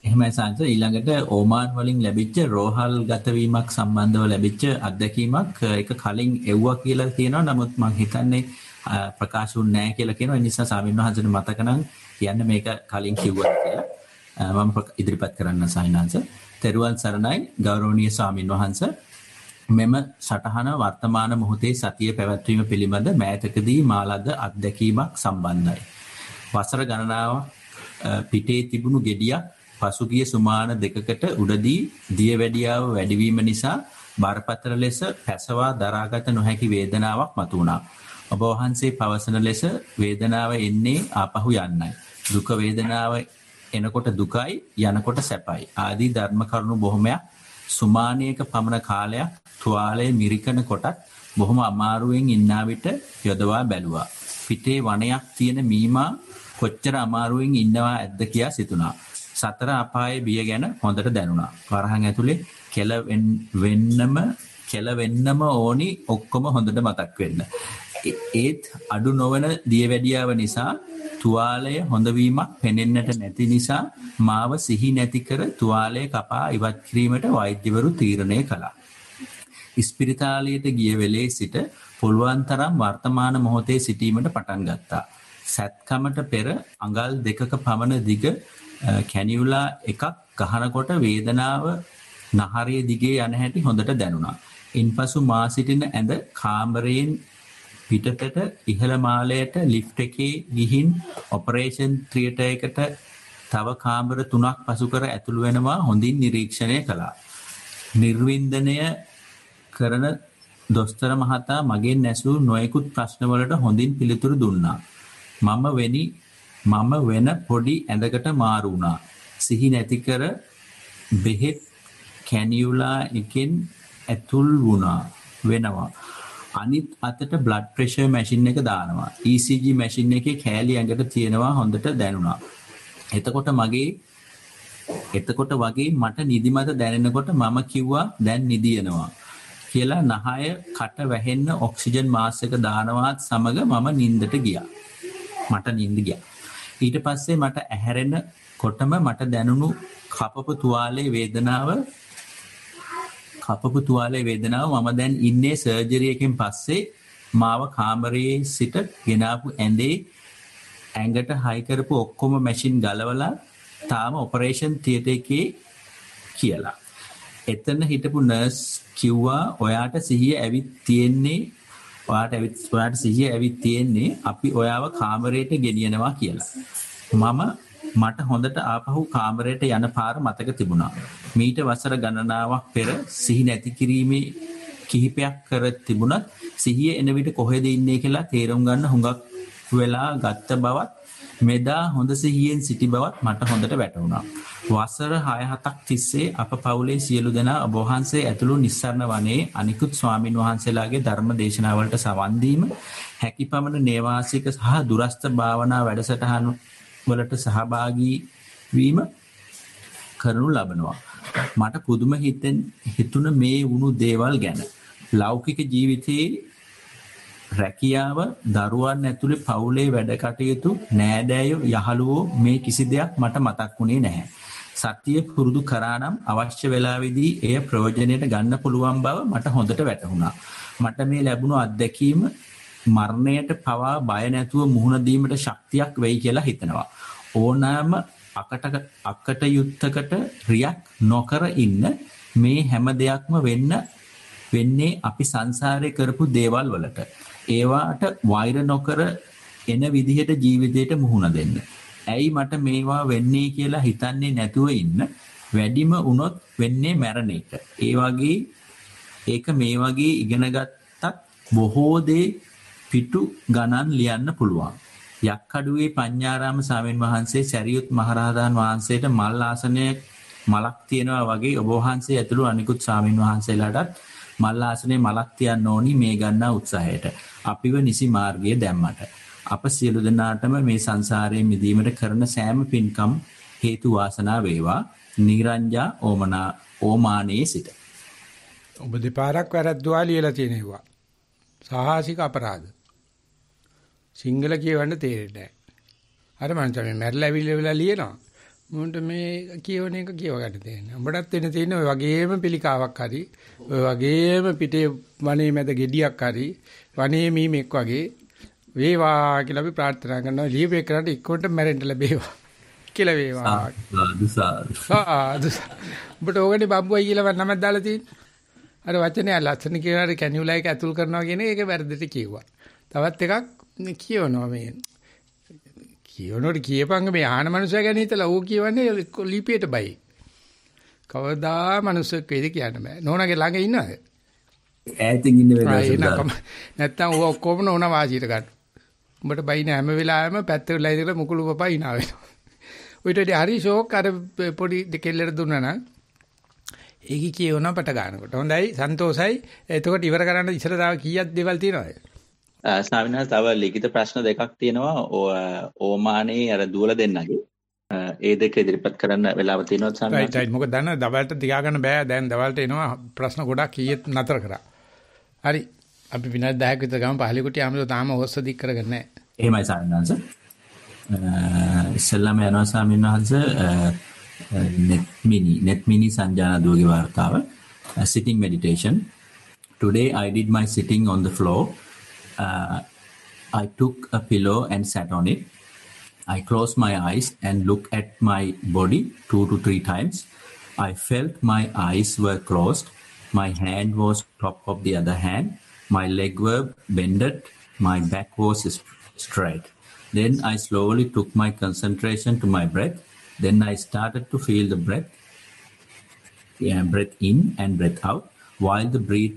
එහෙමයි සංස ඊළඟට ඕමාන් වලින් ලැබිච්ච රෝහල් ගතවීමක් සම්බන්ධව ලැබිච්ච අත්දැකීමක් ඒක කලින් එව්වා කියලා තියෙනවා නමුත් මම හිතන්නේ ප්‍රකාශ වුන්නේ නැහැ කියලා කියනවා. ඒ නිසා ස්වාමීන් වහන්සේට මතක නම් කියන්න මේක කලින් කිව්වා කියලා. මම ඉදිරිපත් කරන්න සාහිණංශ. තෙරුවන් සරණයි ගෞරවනීය ස්වාමින් වහන්සේ. මෙම සටහන වර්තමාන මොහොතේ සතිය පැවැත්වීම පිළිබඳ මෑතකදී මාලද අත්දැකීමක් සම්බන්ධයි. වසර ගණනාවක් පිටේ තිබුණු gediyak පසුගිය සුමාන දෙකකට උඩදී දියවැඩියාව වැඩිවීම නිසා බරපතල ලෙස පැසවා දරාගත නොහැකි වේදනාවක් මතුවුණා. ඔබ වහන්සේ පවසන ලෙස වේදනාව එන්නේ ආපහු යන්නයි. දුක වේදනාව එනකොට දුකයි යනකොට සැපයි. ආදී ධර්ම කරුණු බොහොමයක් සුමානයක පමණ කාලයක් තුවාලයේ මිරිකන කොටත් බොහොම අමාරුවෙන් ඉන්නා විට යොදවා බැලුවා. පිටේ වනයක් තියෙන මීමා කොච්චර අමාරුවෙන් ඉන්නවා ඇද්ද කියා සිතුණා. සතර අපායේ බිය ගැන හොඳට දැනුණා. වරහන් ඇතුලේ කෙල වෙන්නම කෙල වෙන්නම ඕනි ඔක්කොම හොඳට මතක් වෙන්න. ඒත් අඩු නොවන දියවැඩියාව නිසා තුවාලය හොඳවීමක් පෙනෙන්නට නැති නිසා මාව සිහි නැති කර තුවාලය කපා ඉවත් කිරීමට වෛද්‍යවරු තීරණය කළා. ඉස්පිරිතාලයට ගිය වෙලේ සිට පුළුවන් තරම් වර්තමාන මොහොතේ සිටීමට පටන් ගත්තා. සැත්කමට පෙර අඟල් දෙකක පමණ දිග කැනියුලා එකක් ගහනකොට වේදනාව නහරයේ දිගේ යන හැටි හොඳට දැනුණා. ඉන්පසු මා සිටින ඇඳ කාමරයෙන් පිටතට ඉහළ මාලයට ලිෆ්ට් එකේ ගිහින් ඔපරේෂන් තියටර් එකට තව කාමර තුනක් පසු කර ඇතුළු වෙනවා හොඳින් නිරීක්ෂණය කළා. නිර්වින්දනය කරන දොස්තර මහතා මගෙන් ඇසූ නොයෙකුත් ප්‍රශ්නවලට හොඳින් පිළිතුරු දුන්නා. මම වෙනි මම වෙන පොඩි ඇඳකට මාරු වුණා. සිහි නැති කර බෙහෙත් කැනියුලා එකෙන් ඇතුල් වුණා වෙනවා. අනිත් අතට බ්ලඩ් ප්‍රෙෂර් මැෂින් එක දානවා. ECG මැෂින් එකේ කෑලි ඇඟට තියෙනවා හොඳට දැනුණා. එතකොට මගේ එතකොට වගේ මට නිදිමත දැනෙනකොට මම කිව්වා දැන් නිදිනවා කියලා නහය කට වැහෙන්න ඔක්සිජන් මාස් එක දානවත් සමග මම නිින්දට ගියා. මට නිින්ද ගියා. ඊට පස්සේ මට ඇහැරෙනකොටම මට දැනුණු කපපු තුවාලේ වේදනාව කපපු තුවාලේ වේදනාව මම දැන් ඉන්නේ සර්ජරි එකෙන් පස්සේ මාව කාමරයේ සිට ගෙනාපු ඇඳේ ඇඟට හයි කරපු ඔක්කොම මැෂින් ගලවලා තාම ඔපරේෂන් තියටර් එකේ කියලා. එතන හිටපු නර්ස් කිව්වා ඔයාට සිහිය ඇවිත් තියෙන්නේ ඔයාට ඇවිත් ඔයාට සිහිය ඇවිත් තියෙන්නේ අපි ඔයාව කාමරයට ගෙනියනවා කියලා. මම මට හොඳට ආපහු කාමරයට යන පාර මතක තිබුණා. මීට වසර ගණනාවක් පෙර සිහි නැති කිරීමේ කිහිපයක් කර තිබුණත් සිහිය එන විට කොහෙද ඉන්නේ කියලා තේරුම් ගන්න හුඟක් වෙලා ගත්ත බවත් මෙදා හොඳ සිහියෙන් සිටි බවත් මට හොඳට වැටහුණා. වසර 6-7ක් තිස්සේ අප පවුලේ සියලු දෙනා ඔබ වහන්සේ ඇතුළු නිස්සරණ වනයේ අනිකුත් ස්වාමින් වහන්සේලාගේ ධර්ම දේශනාවලට සවන් දීම හැකිපමණ නේවාසික සහ දුරස්ත භාවනා වැඩසටහන් වලට සහභාගී වීම කරනු ලබනවා. මට පුදුම හිතෙන් හිතුන මේ වුණු දේවල් ගැන. ලෞකික ජීවිතයේ රැකියාව දරුවන් ඇතුළේ පවුලේ වැඩකටයුතු නෑදෑයෝ යහළුවෝ මේ කිසි දෙයක් මට මතක් වුණේ නැහැ. සත්‍යය පුරුදු කරානම් අවශ්‍ය වෙලාවේදී එය ප්‍රයෝජනයට ගන්න පුළුවන් බව මට හොඳට වැටහුණා. මට මේ ලැබුණු අත්දැකීම මරණයට පවා බය නැතුව මුහුණ දීමට ශක්තියක් වෙයි කියලා හිතනවා. ඕනෑම අකට අකට යුත්තකට රියක් නොකර ඉන්න මේ හැම දෙයක්ම වෙන්න වෙන්නේ අපි සංසාරේ කරපු දේවල් වලට. ඒවාට වෛර නොකර එන විදිහට ජීවිතයට මුහුණ දෙන්න. ඇයි මට මේවා වෙන්නේ කියලා හිතන්නේ නැතුව ඉන්න. වැඩිම වුණොත් වෙන්නේ මැරණ එක. ඒ වගේ ඒක මේ වගේ ඉගෙනගත්තත් බොහෝ දේ පිටු ගණන් ලියන්න පුළුවන්. යක්කඩුවේ පඤ්ඤාරාම ස්වාමීන් වහන්සේ සැරියුත් මහරහතන් වහන්සේට මල් ආසනයක් මලක් තියනවා වගේ ඔබ වහන්සේ ඇතුළු අනිකුත් ස්වාමින් වහන්සේලාටත් මල් ආසනේ මලක් තියන්න ඕනි මේ ගන්නා උත්සාහයට. අපිව නිසි මාර්ගයේ දැම්මට. අප සියලු දෙනාටම මේ සංසාරයේ මිදීමට කරන සෑම පින්කම් හේතු වාසනා වේවා. නිරංජා ඕමනා ඕමානයේ සිට. ඔබ දෙපාරක් වැරද්දවා ලියලා තියෙනවා. සාහසික අපරාධ. සිංහල කියවන්න තේරෙන්නේ නැහැ. අර මං තමයි මැරලා ඇවිල්ලා වෙලා ලියනවා. මොන්ට මේ කියවන එක කියව ගන්න තියෙන. උඹටත් වෙන තියෙන ඔය වගේම පිළිකාවක් හරි ඔය වගේම පිටේ වනේ මැද gediyak හරි වනේ මීමෙක් වගේ වේවා කියලා අපි ප්‍රාර්ථනා කරනවා ලියපේ කරාට ඉක්කොට මැරෙන්න ලැබේවා කියලා වේවා. සාදු සාදු. සාදු. උඹට ඕගනේ බම්බුයි කියලා නමක් දාලා තියෙන්නේ. අර වචනේ ලස්සන කියනවා කැනියුලා එක ඇතුල් කරනවා කියන එක වැරදිට කිව්වා. තවත් එකක් කියවනවා මේ කියවනකොට කියපංග මේ ආහන මනුස්සය ගැන හිතලා ඌ කියවන්නේ ලිපියට බයි. කවදා මනුස්සෙක් වේද කියන්න බෑ. නෝනාගේ ළඟ ඉන්නවද? ඈතින් ඉන්න වෙලාවට. නැත්තම් ඌ ඔක්කොම නෝනා වාසියට ගන්න. උඹට බයින හැම වෙලාවෙම පැත්තට වෙලා ඉඳලා මුකුළු පපා ඉනා වෙනවා. ඌට ඉතින් හරි ෂෝක් අර පොඩි දෙකෙල්ලට දුන්නා නම් ඒකි කියවනවා පට ගන්නකොට. හොඳයි සන්තෝසයි. එතකොට ඉවර කරන්න ඉස්සර තව කීයක් දේවල් තියෙනවද? ස්නාවිනහස තව ලිඛිත ප්‍රශ්න දෙකක් තියෙනවා ඕමානේ අර දුවල දෙන්නගේ ඒ දෙක ඉදිරිපත් කරන්න වෙලාව තියෙනවා ස්වාමීනි. right right මොකද දන්න දවල්ට තියාගන්න බෑ දැන් දවල්ට එනවා ප්‍රශ්න ගොඩක් ඊයේ නතර කරා. හරි අපි විනාඩි 10ක් විතර ගම පහලෙකුටි ආමලෝ තාම හොස්ස දික් කරගෙන නැහැ. එහෙමයි ස්වාමීනහස. ඉස්සල්ලාම යනවා ස්වාමීනහස net mini net mini සංජාන දුවගේ වார்த்தාව sitting meditation today i did my sitting on the floor uh, I took a pillow and sat on it. I closed my eyes and looked at my body two to three times. I felt my eyes were closed. My hand was top of the other hand. My leg were bended. My back was straight. Then I slowly took my concentration to my breath. Then I started to feel the breath, yeah, breath in and breath out. While the breath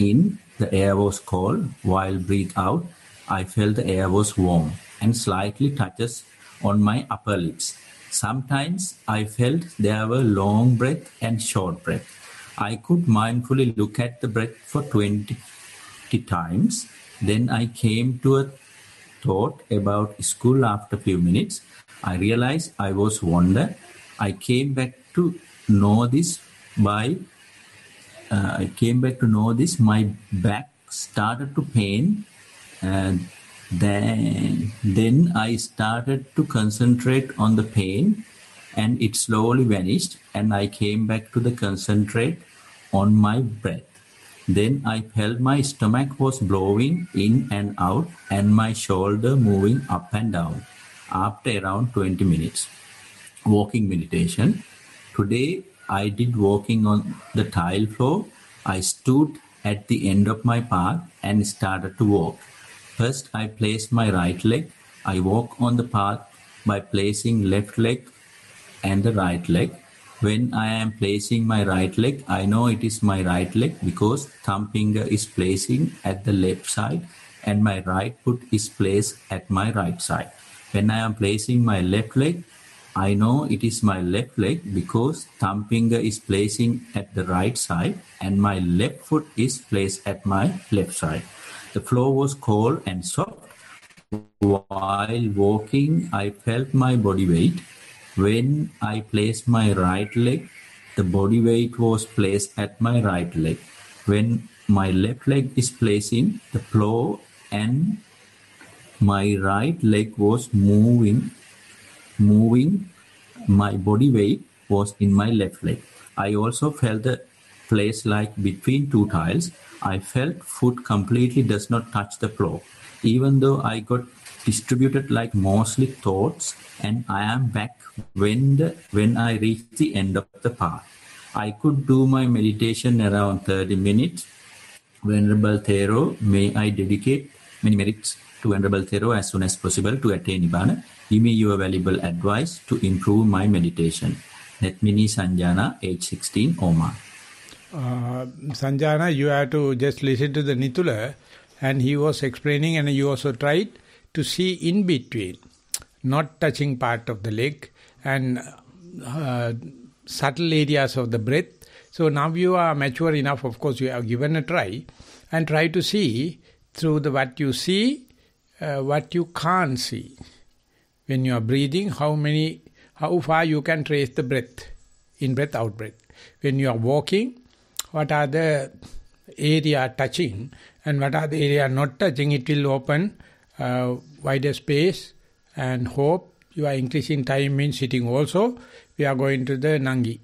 in the air was cold. While breathe out, I felt the air was warm and slightly touches on my upper lips. Sometimes I felt there were long breath and short breath. I could mindfully look at the breath for 20 times. Then I came to a thought about school after a few minutes. I realized I was wonder. I came back to know this by uh, I came back to know this, my back started to pain. And then, then I started to concentrate on the pain and it slowly vanished. And I came back to the concentrate on my breath. Then I felt my stomach was blowing in and out and my shoulder moving up and down after around 20 minutes walking meditation. Today I did walking on the tile floor. I stood at the end of my path and started to walk. First, I placed my right leg. I walk on the path by placing left leg and the right leg. When I am placing my right leg, I know it is my right leg because thumb finger is placing at the left side and my right foot is placed at my right side. When I am placing my left leg, I know it is my left leg because thumb finger is placing at the right side and my left foot is placed at my left side. The floor was cold and soft. While walking, I felt my body weight. When I placed my right leg, the body weight was placed at my right leg. When my left leg is placing the floor and my right leg was moving moving my body weight was in my left leg. I also felt the place like between two tiles. I felt foot completely does not touch the floor. Even though I got distributed like mostly thoughts and I am back when the, when I reach the end of the path. I could do my meditation around 30 minutes. Venerable Thero, may I dedicate many merits to Venerable Thero as soon as possible to attain Nibbana. Give me your valuable advice to improve my meditation. Netmini Sanjana, age 16, Omar. Uh, Sanjana, you have to just listen to the Nitula and he was explaining and you also tried to see in between, not touching part of the leg and uh, subtle areas of the breath. So now you are mature enough, of course you have given a try and try to see through the what you see uh, what you can't see. When you are breathing, how many, how far you can trace the breath, in breath, out breath. When you are walking, what are the area touching and what are the area not touching, it will open uh, wider space and hope you are increasing time in sitting also. We are going to the Nangi.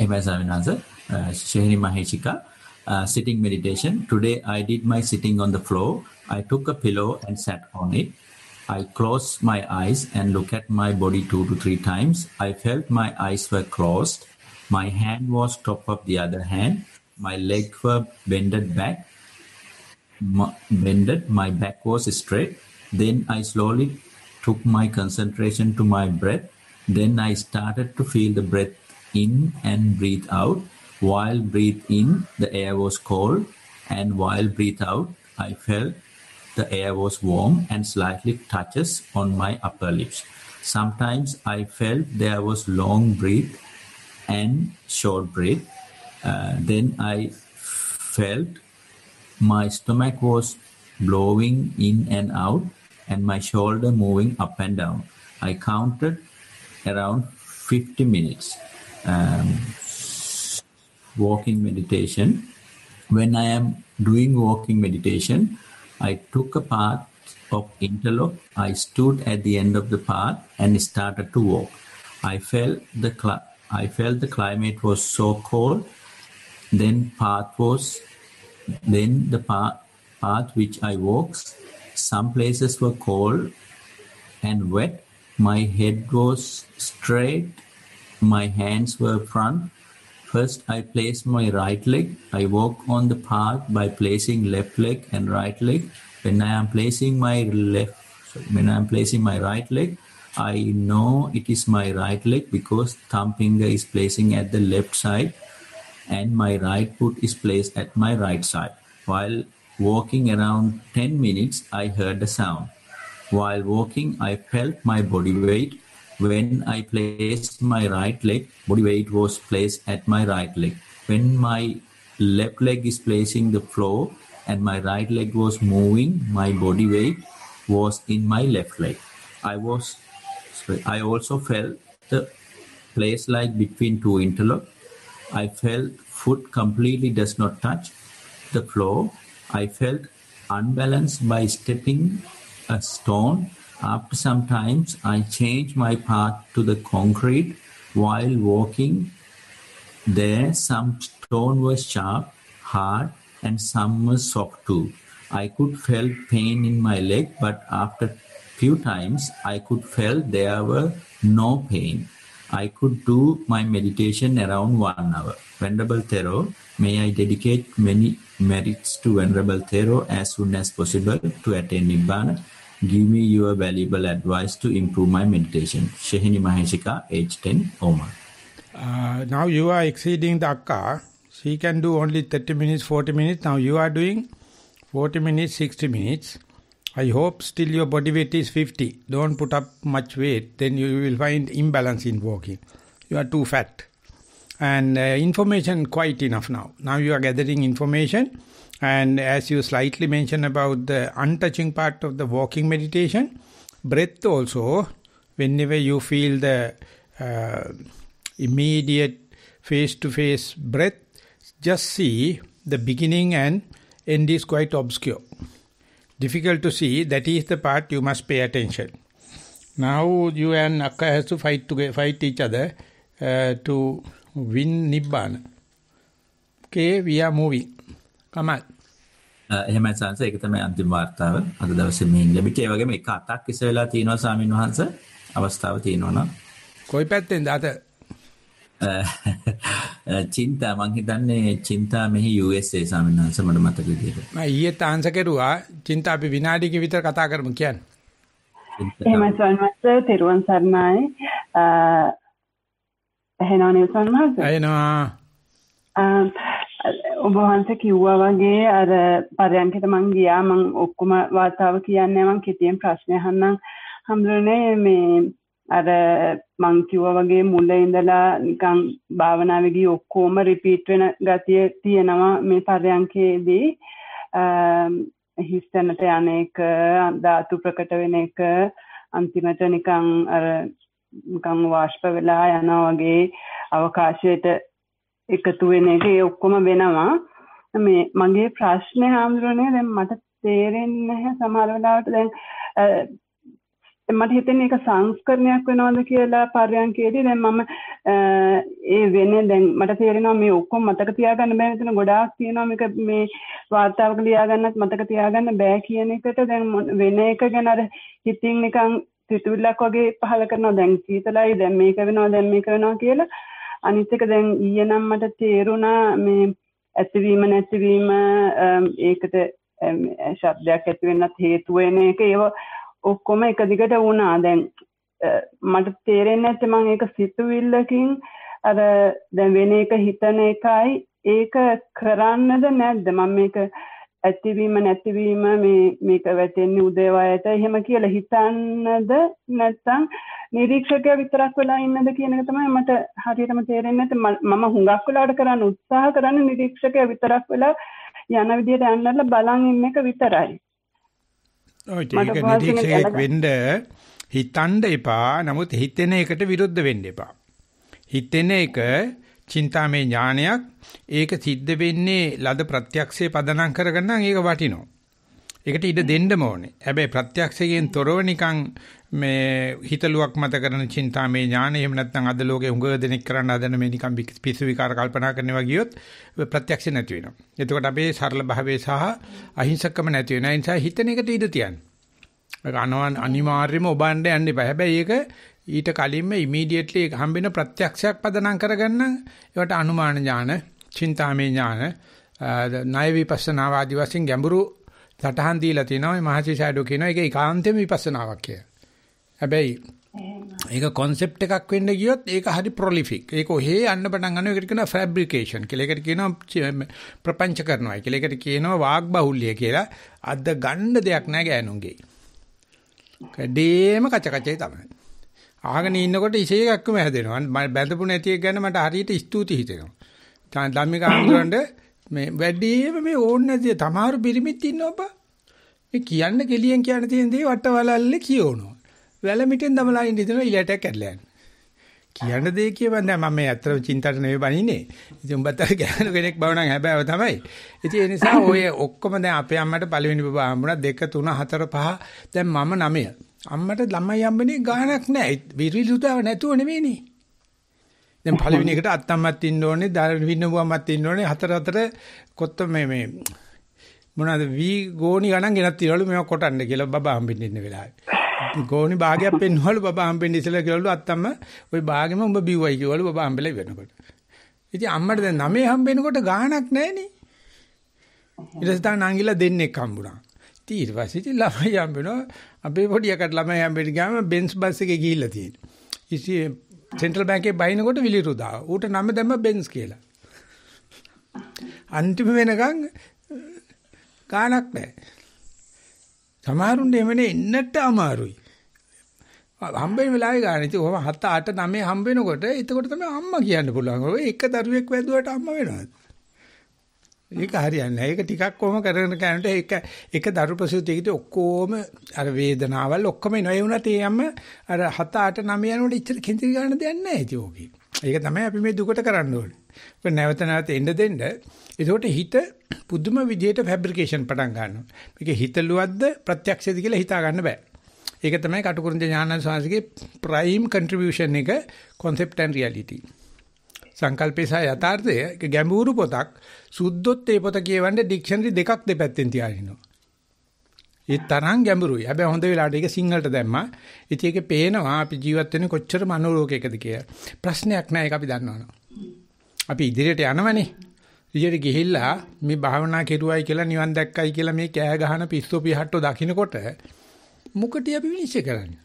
Uh, Shehri Maheshika uh, sitting meditation. Today, I did my sitting on the floor. I took a pillow and sat on it. I closed my eyes and looked at my body two to three times. I felt my eyes were closed. My hand was top of the other hand. My leg were bended back. bended. My back was straight. Then I slowly took my concentration to my breath. Then I started to feel the breath in and breathe out. While breathe in, the air was cold, and while breathe out, I felt the air was warm and slightly touches on my upper lips. Sometimes I felt there was long breath and short breath. Uh, then I felt my stomach was blowing in and out and my shoulder moving up and down. I counted around 50 minutes. Um, walking meditation. When I am doing walking meditation, I took a path of interlock. I stood at the end of the path and started to walk. I felt the cl- I felt the climate was so cold. Then path was then the path path which I walked. Some places were cold and wet. My head was straight. My hands were front. First, I place my right leg. I walk on the path by placing left leg and right leg. When I am placing my left, when I am placing my right leg, I know it is my right leg because thumb finger is placing at the left side and my right foot is placed at my right side. While walking around 10 minutes, I heard a sound. While walking, I felt my body weight when I placed my right leg, body weight was placed at my right leg. When my left leg is placing the floor and my right leg was moving, my body weight was in my left leg. I was, I also felt the place like between two interlock. I felt foot completely does not touch the floor. I felt unbalanced by stepping a stone after some I changed my path to the concrete. While walking there, some stone was sharp, hard, and some were soft too. I could felt pain in my leg, but after few times I could felt there were no pain. I could do my meditation around one hour. Venerable Thero, may I dedicate many merits to Venerable Thero as soon as possible to attain Nibbana. Give me your valuable advice to improve my meditation. Shehini Maheshika, age 10, Omar. Uh, now you are exceeding the Akka. She can do only 30 minutes, 40 minutes. Now you are doing 40 minutes, 60 minutes. I hope still your body weight is 50. Don't put up much weight. Then you will find imbalance in walking. You are too fat. And uh, information quite enough now. Now you are gathering information and as you slightly mentioned about the untouching part of the walking meditation, breath also, whenever you feel the uh, immediate face to face breath, just see the beginning and end is quite obscure. Difficult to see, that is the part you must pay attention. Now you and Akka has to fight to fight each other uh, to win Nibbana. Okay, we are moving. Come on. එහෙමයි සංස ඒක තමයි අන්තිම වார்த்தාව අද දවසේ මෙයින් ලැබිච්ච. ඒ වගේම එක අතක් ඉස්සර වෙලා තියෙනවා ස්වාමීන් වහන්සේ. අවස්ථාව තියෙනවා නම්. කොයි පැත්තෙන්ද අත? චින්තා මං හිතන්නේ චින්තා මෙහි USA ස්වාමීන් වහන්සේ මට මතක විදිහට. මම ඊයේ තාංශ කෙරුවා චින්තා අපි විනාඩියක විතර කතා කරමු කියන්නේ. එහෙමයි ස්වාමීන් වහන්සේ තිරුවන් සරණයි. එහෙනම් ස්වාමීන් වහන්සේ. එහෙනම් ඔබහන්ස කිව්වා වගේ අර පරයන්කට මං ගියා මං ඔක්කොම වාතාව කියන්න මං කෙටියෙන් ප්‍රශ්නය හන්නම් හම්දුරනේ මේ අර මං කිව්වා වගේ මුල ඉඳලා නිකං භාවනාවගී ඔක්කෝම රිපීට් වෙන ගතිය තියෙනවා මේ පරයන්කේදී හිස්තැනට යන එක ධාතු ප්‍රකට වෙන එක අන්තිමට නිකං අර නිකං වාශ්ප වෙලා යනවා වගේ අවකාශයට එකතු වෙන එක ඒ ඔක්කොම වෙනවා මේ මගේ ප්‍රශ්නය හාමුදුරනේ දැන් මට තේරෙන්නේ නැහැ සමහර වෙලාවට දැන් මට හිතෙන්නේ ඒක සංස්කරණයක් වෙනවද කියලා පර්යන්කේදී දැන් මම ඒ වෙන්නේ දැන් මට තේරෙනවා මේ ඔක්කොම මතක තියාගන්න බෑ මෙතන ගොඩාක් තියෙනවා මේක මේ වාර්තාවක ලියාගන්නත් මතක තියාගන්න බෑ කියන එකට දැන් වෙන එක ගැන අර හිතින් නිකන් සිතුවිල්ලක් වගේ පහල කරනවා දැන් සීතලයි දැන් මේක වෙනවා දැන් මේක වෙනවා කියලා අනිත්ක දැන් ඊය නම් මට තේරුණා මේ ඇතිවීම නැතිවීම ඒකට ශබ්දයක් ඇතිවෙන්නත් හේතුවෙන එක ඒව ඔක්කොම එක දිගට වුණා දැන් මට තේරෙන්න ඇත මං ඒක සිතුවිල්ලකින් අර දැන් වෙන එක හිතන එකයි ඒක කරන්නද නැද්ද මම මේක ඇතිවීම නැතිවීම මේ මේක වැටෙන්නේ උදේවායට එහෙම කියලා හිතන්නද නැත්තම් නිරීක්ෂකය විතරක් වෙලා ඉන්නද කියන එක තමයි මට හරියටම තේරෙන්නේ නැත්තේ මම හුඟක් වෙලාට කරන්න උත්සාහ කරන්නේ නිරීක්ෂකය විතරක් වෙලා යන විදියට යන්නලා බලන් ඉන්න එක විතරයි. ඔය ඒක නිරීක්ෂකයෙක් වෙන්න හිතන්න එපා. නමුත් හිතෙන එකට විරුද්ධ වෙන්න එපා. හිතෙන එක චින්තාමේ ඥානයක්. ඒක සිද්ධ වෙන්නේ ලද ප්‍රත්‍යක්ෂයේ පදනම් කරගෙන නම් ඒක වටිනවා. ඒකට ඉඩ දෙන්නම ඕනේ. හැබැයි ප්‍රත්‍යක්ෂයෙන් තොරව නිකන් මේ හිතලුවක් මත කරන චින්තාමේ ඥාන එහෙම නැත්නම් අද ලෝකේ හුඟ දෙනෙක් කරන්න හදන මේ නිකම් පිස්සු විකාර කල්පනා කරනවා ගියොත් ප්‍රත්‍යක්ෂ නැති වෙනවා. එතකොට අපේ සරල භාවයේ සහ අහිංසකම නැති වෙන නිසා හිතන එකට ඉඩ තියන්න. අනවන් අනිවාර්යයෙන්ම ඔබන්න යන්න එපා. හැබැයි ඒක ඊට කලින්ම ඉමීඩියට්ලි හම්බෙන ප්‍රත්‍යක්ෂයක් පදනම් කරගන්න ඒවට අනුමාන ඥාන, චින්තාමේ ඥාන, ණය විපස්සනා ආදී වශයෙන් ගැඹුරු සටහන් දීලා තිනවා. මේ මහසි ෂැඩෝ කියනවා ඒක ඒකාන්තම විපස්සනාවක් කියලා. හැබැයි ඒක concept එකක් වෙන්න ගියොත් ඒක හරි prolific. ඒක ඔහේ යන්න පටන් ගන්නවා. ඒකට කියනවා fabrication කියලා. ඒකට කියනවා ප්‍රපංච කරනවා කියලා. ඒකට කියනවා වාග් බහුල්‍ය කියලා. අද ගන්න දෙයක් නැහැ ගෑනුන්ගේ. කඩේම කච කචේ තමයි. අහගෙන ඉන්නකොට ඉසේ එකක්ම හැදෙනවා. මම බැඳපු නැති එක ගැන මට හරියට ස්තුති හිතෙනවා. ධම්මික ආන්දරන්ට මේ වැඩිම මේ ඕන් නැති තමාරු පිරිමිත් ඉන්න ඔබ. මේ කියන්න geliyen කියන්න තියෙන දේ වටවලල්ලේ කියවනවා. වැලමිටෙන් දමලා ඉන්න හිතන ඉලටක් කැඩලා යනවා. කියන්න දෙය කියවන් දැන් මම මේ අතර චින්තට නෙවෙයි බනින්නේ. ඉතින් උඹත් අර ගෑනු කෙනෙක් බව නම් හැබෑව තමයි. ඉතින් ඒ නිසා ඔය ඔක්කොම දැන් අපේ අම්මට පළවෙනි බබා හම්බුණා 2 3 4 5 දැන් මම 9. අම්මට ළමයි හම්බෙන්නේ ගාණක් නැහැ. විරිලුතාව නැතුව නෙවෙයිනේ. දැන් පළවෙනි එකට අත්තම්මත් ඉන්න ඕනේ, දරින්න බුවම්මත් ඉන්න ඕනේ. හතර හතර කොත්ත මේ මේ මොනවාද වී ගෝණි ගණන් ගෙනත් තියනවලු මේවා කොටන්න කියලා බබා හම්බෙන්න ඉන්න වෙලාවේ. ගෝණි භාගයක් පෙන්වවලු බබා හම්බෙන්න ඉස්සෙල්ලා කියලාලු අත්තම්ම ওই භාගෙම උඹ බිව්වයි කිව්වලු බබා හම්බෙලා ඉවරනකොට. ඉතින් අම්මට දැන් නමේ හම්බෙනකොට ගාණක් නැහනේ. ඊට පස්සේ තාම නංගිලා දෙන්නෙක් හම්බුණා. ඉතින් ඊට පස්සේ ඉතින් ළමයි හම්බෙනවා. අපේ පොඩි එකට ළමයි හම්බෙන්න ගියාම බෙන්ස් බස් එකේ ගිහිල්ලා තියෙනවා. ඉසි සෙන්ට්‍රල් බැංකේ බයිනකොට විලිරු දා. ඌට නම දැම්ම බෙන්ස් කියලා. අන්තිම වෙනකන් ගාණක් නැහැ. සමහරුන්ට එමනේ එන්නට අමාරුයි. හම්බ වෙන වෙලාවේ ගන්න. ඉතින් ඔහම 7 8 9 හම්බ වෙනකොට එතකොට තමයි අම්මා කියන්න පුළුවන්. ඔය එක දරුවෙක් වැදුවට අම්මා වෙනවද? ඒක හරියන්නේ නැහැ. ඒක ටිකක් කොහොම කරගෙන කරනට ඒක එක දරු ප්‍රසූතියකදී ඔක්කොම අර වේදනාවල් ඔක්කොම එනවා. ඒ වුණත් ඒ අම්ම අර 7 8 9 යනකොට ඉච්චර කෙන්තිරි ගන්න දෙයක් නැහැ ඉතින් ඕකේ. ඒක තමයි අපි මේ දුකට කරන්න ඕනේ. ඒක නැවත නැවත එන්න දෙන්න. ඒකට හිත පුදුම විදියට ෆැබ්‍රිකේෂන් පටන් ගන්නවා. මේක හිතලුවද්ද ප්‍රත්‍යක්ෂද කියලා හිතා ගන්න බෑ. ඒක තමයි කටුකුරුන්ද ඥානන්ද සාංශගේ ප්‍රයිම් කන්ට්‍රිබියුෂන් එක concept and reality. සංකල්පය සහ යථාර්ථය ගැඹුරු පොතක් සුද්ධොත් ඒ පොත කියවන්නේ ඩික්ෂනරි දෙකක් දෙපැත්තෙන් තියානිනවා. ඒ තරම් ගැඹුරුයි. හැබැයි හොඳ වෙලාවට ඒක සිංහලට දැම්මා. ඉතින් ඒක පේනවා අපි ජීවත් වෙන්නේ කොච්චර මනෝලෝකයකද කියලා. ප්‍රශ්නයක් නෑ ඒක අපි දන්නවනේ. අපි ඉදිරියට යනවනේ. ඉදිරියට ගිහිල්ලා මේ භාවනා කෙරුවයි කියලා නිවන් දැක්කයි කියලා මේ කෑ ගහන පිස්සු පිහට්ටෝ දකින්නකොට මොකටද අපි විනිශ්චය කරන්නේ?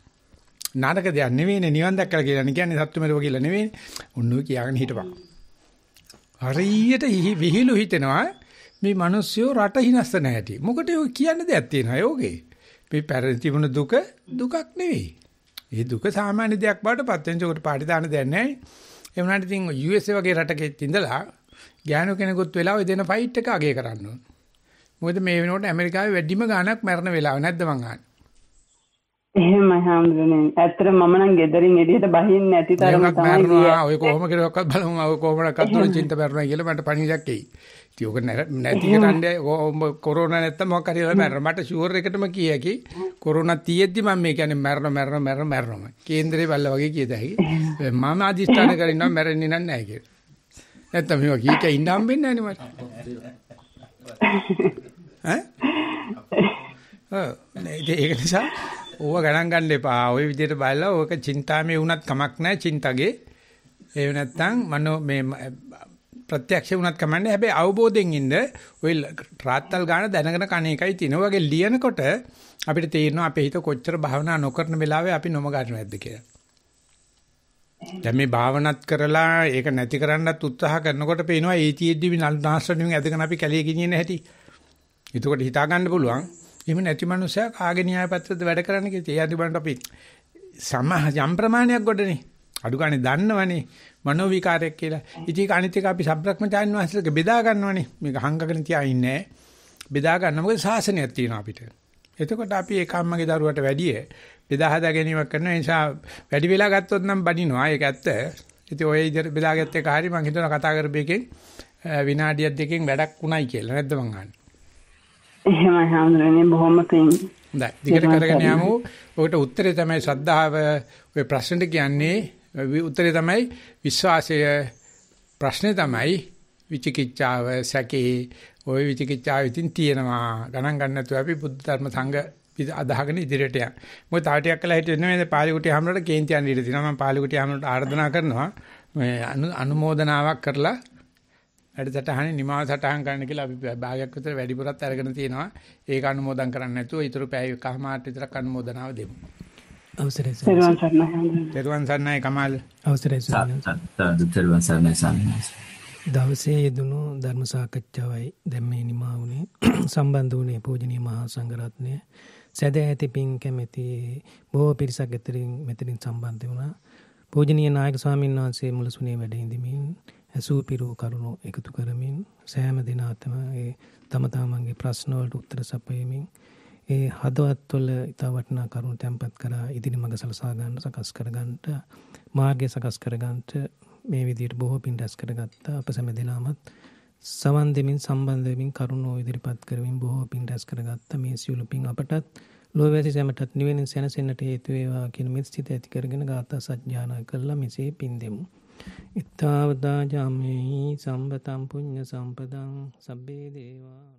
නාටක දෙයක් නෙවෙයිනේ නිවන් දැක්කලා කියලා කියන්නේ සත්‍යමරුව කියලා නෙවෙයිනේ. ඔන්නෝ කියාගෙන හිටපන්. හරියට විහිළු හිතෙනවා මේ මිනිස්සු රට හිනස්ස නැහැටි. මොකට ඔය කියන්න දෙයක් තියෙනවා යෝගේ. මේ පැරණි තිබුණ දුක දුකක් නෙවෙයි. ඒ දුක සාමාන්‍ය දෙයක් බවට පත් වෙන චොකට පාටි දාන්න දෙයක් නැහැ. ඒ වුණාට ඉතින් USA වගේ රටකෙත් ඉඳලා ගෑනු කෙනෙකුත් වෙලා ඔය දෙන ෆයිට් එක අගය කරන්න ඕන. මොකද මේ වෙනකොට ඇමරිකාවේ වැඩිම ගාණක් මැරෙන වෙලාව නැද්ද මං අහන්නේ. එහෙම හැමදෙනින් ඇත්තට මම නම් ගෙදරින් එළියට බහින්න නැති තරම තමයි ගියේ. ඔය කොහොම කෙරුවක්වත් බලමු ඔය කොහොමද කතෝල චින්ත මැරුණා කියලා මට පණිවිඩයක් එයි. ඉතින් ඔක නැති කරන්නේ ඔබ කොරෝනා නැත්තම් මොකක් හරි වෙලා මැරෙන මට ෂුවර් එකටම කිය හැකි. කොරෝනා තියෙද්දි මම මේ කියන්නේ මැරෙන මැරෙන මැරෙන මැරෙනවා. කේන්දරේ බල්ල වගේ කියද හැකි. මම අදිස්ථාන කරින්නවා මැරෙන්නේ නැහැ කියලා. නැත්තම් මේවා කීක ඉන්න හම්බෙන්නේ නැහැ නේ මට. ඈ? ඔව්. ඒක නිසා ඕවා ගණන් ගන්න එපා. ওই විදිහට බලලා ඕක චින්තාමේ වුණත් කමක් නැහැ චින්තගේ. ඒ නැත්තම් මනෝ මේ ප්‍රත්‍යක්ෂ වුණත් කමන්නේ. හැබැයි අවබෝධයෙන් ඉන්න ওই රාත්තල් ගාන දැනගෙන කණ එකයි තියෙන. ඔයගේ ලියනකොට අපිට තේරෙනවා අපේ හිත කොච්චර භාවනා නොකරන වෙලාවේ අපි නොම ගන්නවද කියලා. දැන් මේ භාවනාත් කරලා ඒක නැති කරන්නත් උත්සාහ කරනකොට පේනවා ඒතියෙද්දි විනාශ වෙනුවෙන් ඇදගෙන අපි කැලිය ගිනින හැටි. එතකොට හිතා ගන්න පුළුවන් එහෙම නැති මනුස්සයා කාගේ න්‍යායපත්‍රද වැඩ කරන්න කියලා. ඒ අදිබන්ට අපි සම යම් ප්‍රමාණයක් ගොඩනේ. අඩු ගානේ දන්නවනේ මනෝ විකාරයක් කියලා. ඉතින් ඒක අනිත් එක අපි සබ්‍රක්‍මචාන් වහන්සේලක බෙදා ගන්නවනේ. මේක හංගගෙන තියා ඉන්නේ බෙදා ගන්න මොකද සාසනයක් තියෙනවා අපිට. එතකොට අපි ඒ කම්මගේ දරුවට වැඩිය බෙදා හදා ගැනීමක් කරන නිසා වැඩි වෙලා ගත්තොත් නම් බඩිනවා. ඒක ඇත්ත. ඉතින් ඔය ඉදිරිය බෙදාගත්ත එක හරි මම හිතනවා කතා කරපු එකෙන් විනාඩියක් දෙකෙන් වැඩක් උණයි කියලා. නැද්ද මං අහන්නේ? එහෙමයි හඳුනන්නේ බොහොම පිං. හොඳයි. දිගට කරගෙන යමු. ඔකට උත්තරේ තමයි ශ්‍රද්ධාව ඔය ප්‍රශ්නෙට කියන්නේ උත්තරේ තමයි විශ්වාසය ප්‍රශ්නේ තමයි විචිකිච්ඡාව සැකේ ওই විචිකිච්ඡාව ඉතින් තියෙනවා. ගණන් ගන්න නැතුව අපි බුද්ධ ධර්ම සංඝ අදහගෙන ඉදිරියට යන්න. මොකද තව ටිකක් කළා හිටියෙ නේද පාලිකුටි හැමරට කේන්ති යන්න ඉඩ තියෙනවා. මම පාලිකුටි හැමරට ආර්දනා කරනවා. මේ අනුමෝදනාවක් කරලා වැඩසටහනේ නිමාව සටහන් කරන්න කියලා අපි භාගයක් විතර වැඩිපුරත් අරගෙන තියෙනවා. ඒක අනුමෝදන් කරන්න නැතුව ඊටු පැය එකමාරට විතරක් අනුමෝදනාව දෙමු. අවසරයි සර්. තෙරුවන් සරණයි කමාල්. අවසරයි සර්. තෙරුවන් සරණයි සාමිනා. දවසේ යෙදුණු ධර්ම සාකච්ඡාවයි දැන් මේ නිමා වුණේ සම්බන්ධ වුණේ පූජනීය මහා සංඝරත්නය සැදැ ඇති පින් කැමැති බොහෝ පිරිසක් ඇතරින් මෙතනින් සම්බන්ධ වුණා පූජනීය නායක ස්වාමීන් වහන්සේ මුලසුනේ වැඩ ඉඳිමින් ඇසූ පිරූ කරුණු එකතු කරමින් සෑම දිනාතම ඒ තම තමන්ගේ ප්‍රශ්නවලට උත්තර සපයමින් ඒ හදවත්වල ඉතා වටිනා කරුණු තැන්පත් කරා ඉදිරි මඟ සලසා ගන්න සකස් කරගන්නට මාර්ගය සකස් කරගන්නට මේ විදිහට බොහෝ පින් රැස් කරගත්තා අප සෑම දිනාමත් සමන් දෙමින් සම්බන්ධ වෙමින් කරුණෝ ඉදිරිපත් කරමින් බොහෝ පින් රැස් කරගත්ත මේ සියලු පින් අපටත් ලෝවැසි සැමටත් නිවෙනින් සැනසෙන්නට හේතු වේවා කියන මෙත් සිත ඇති කරගෙන ගාථා සජ්ජානා කළා මෙසේ පින් දෙමු ඉත්තාවතා ජාමෙහි සම්බතම් පුුණ්්‍ය සම්පදං සබ්බේ දේවා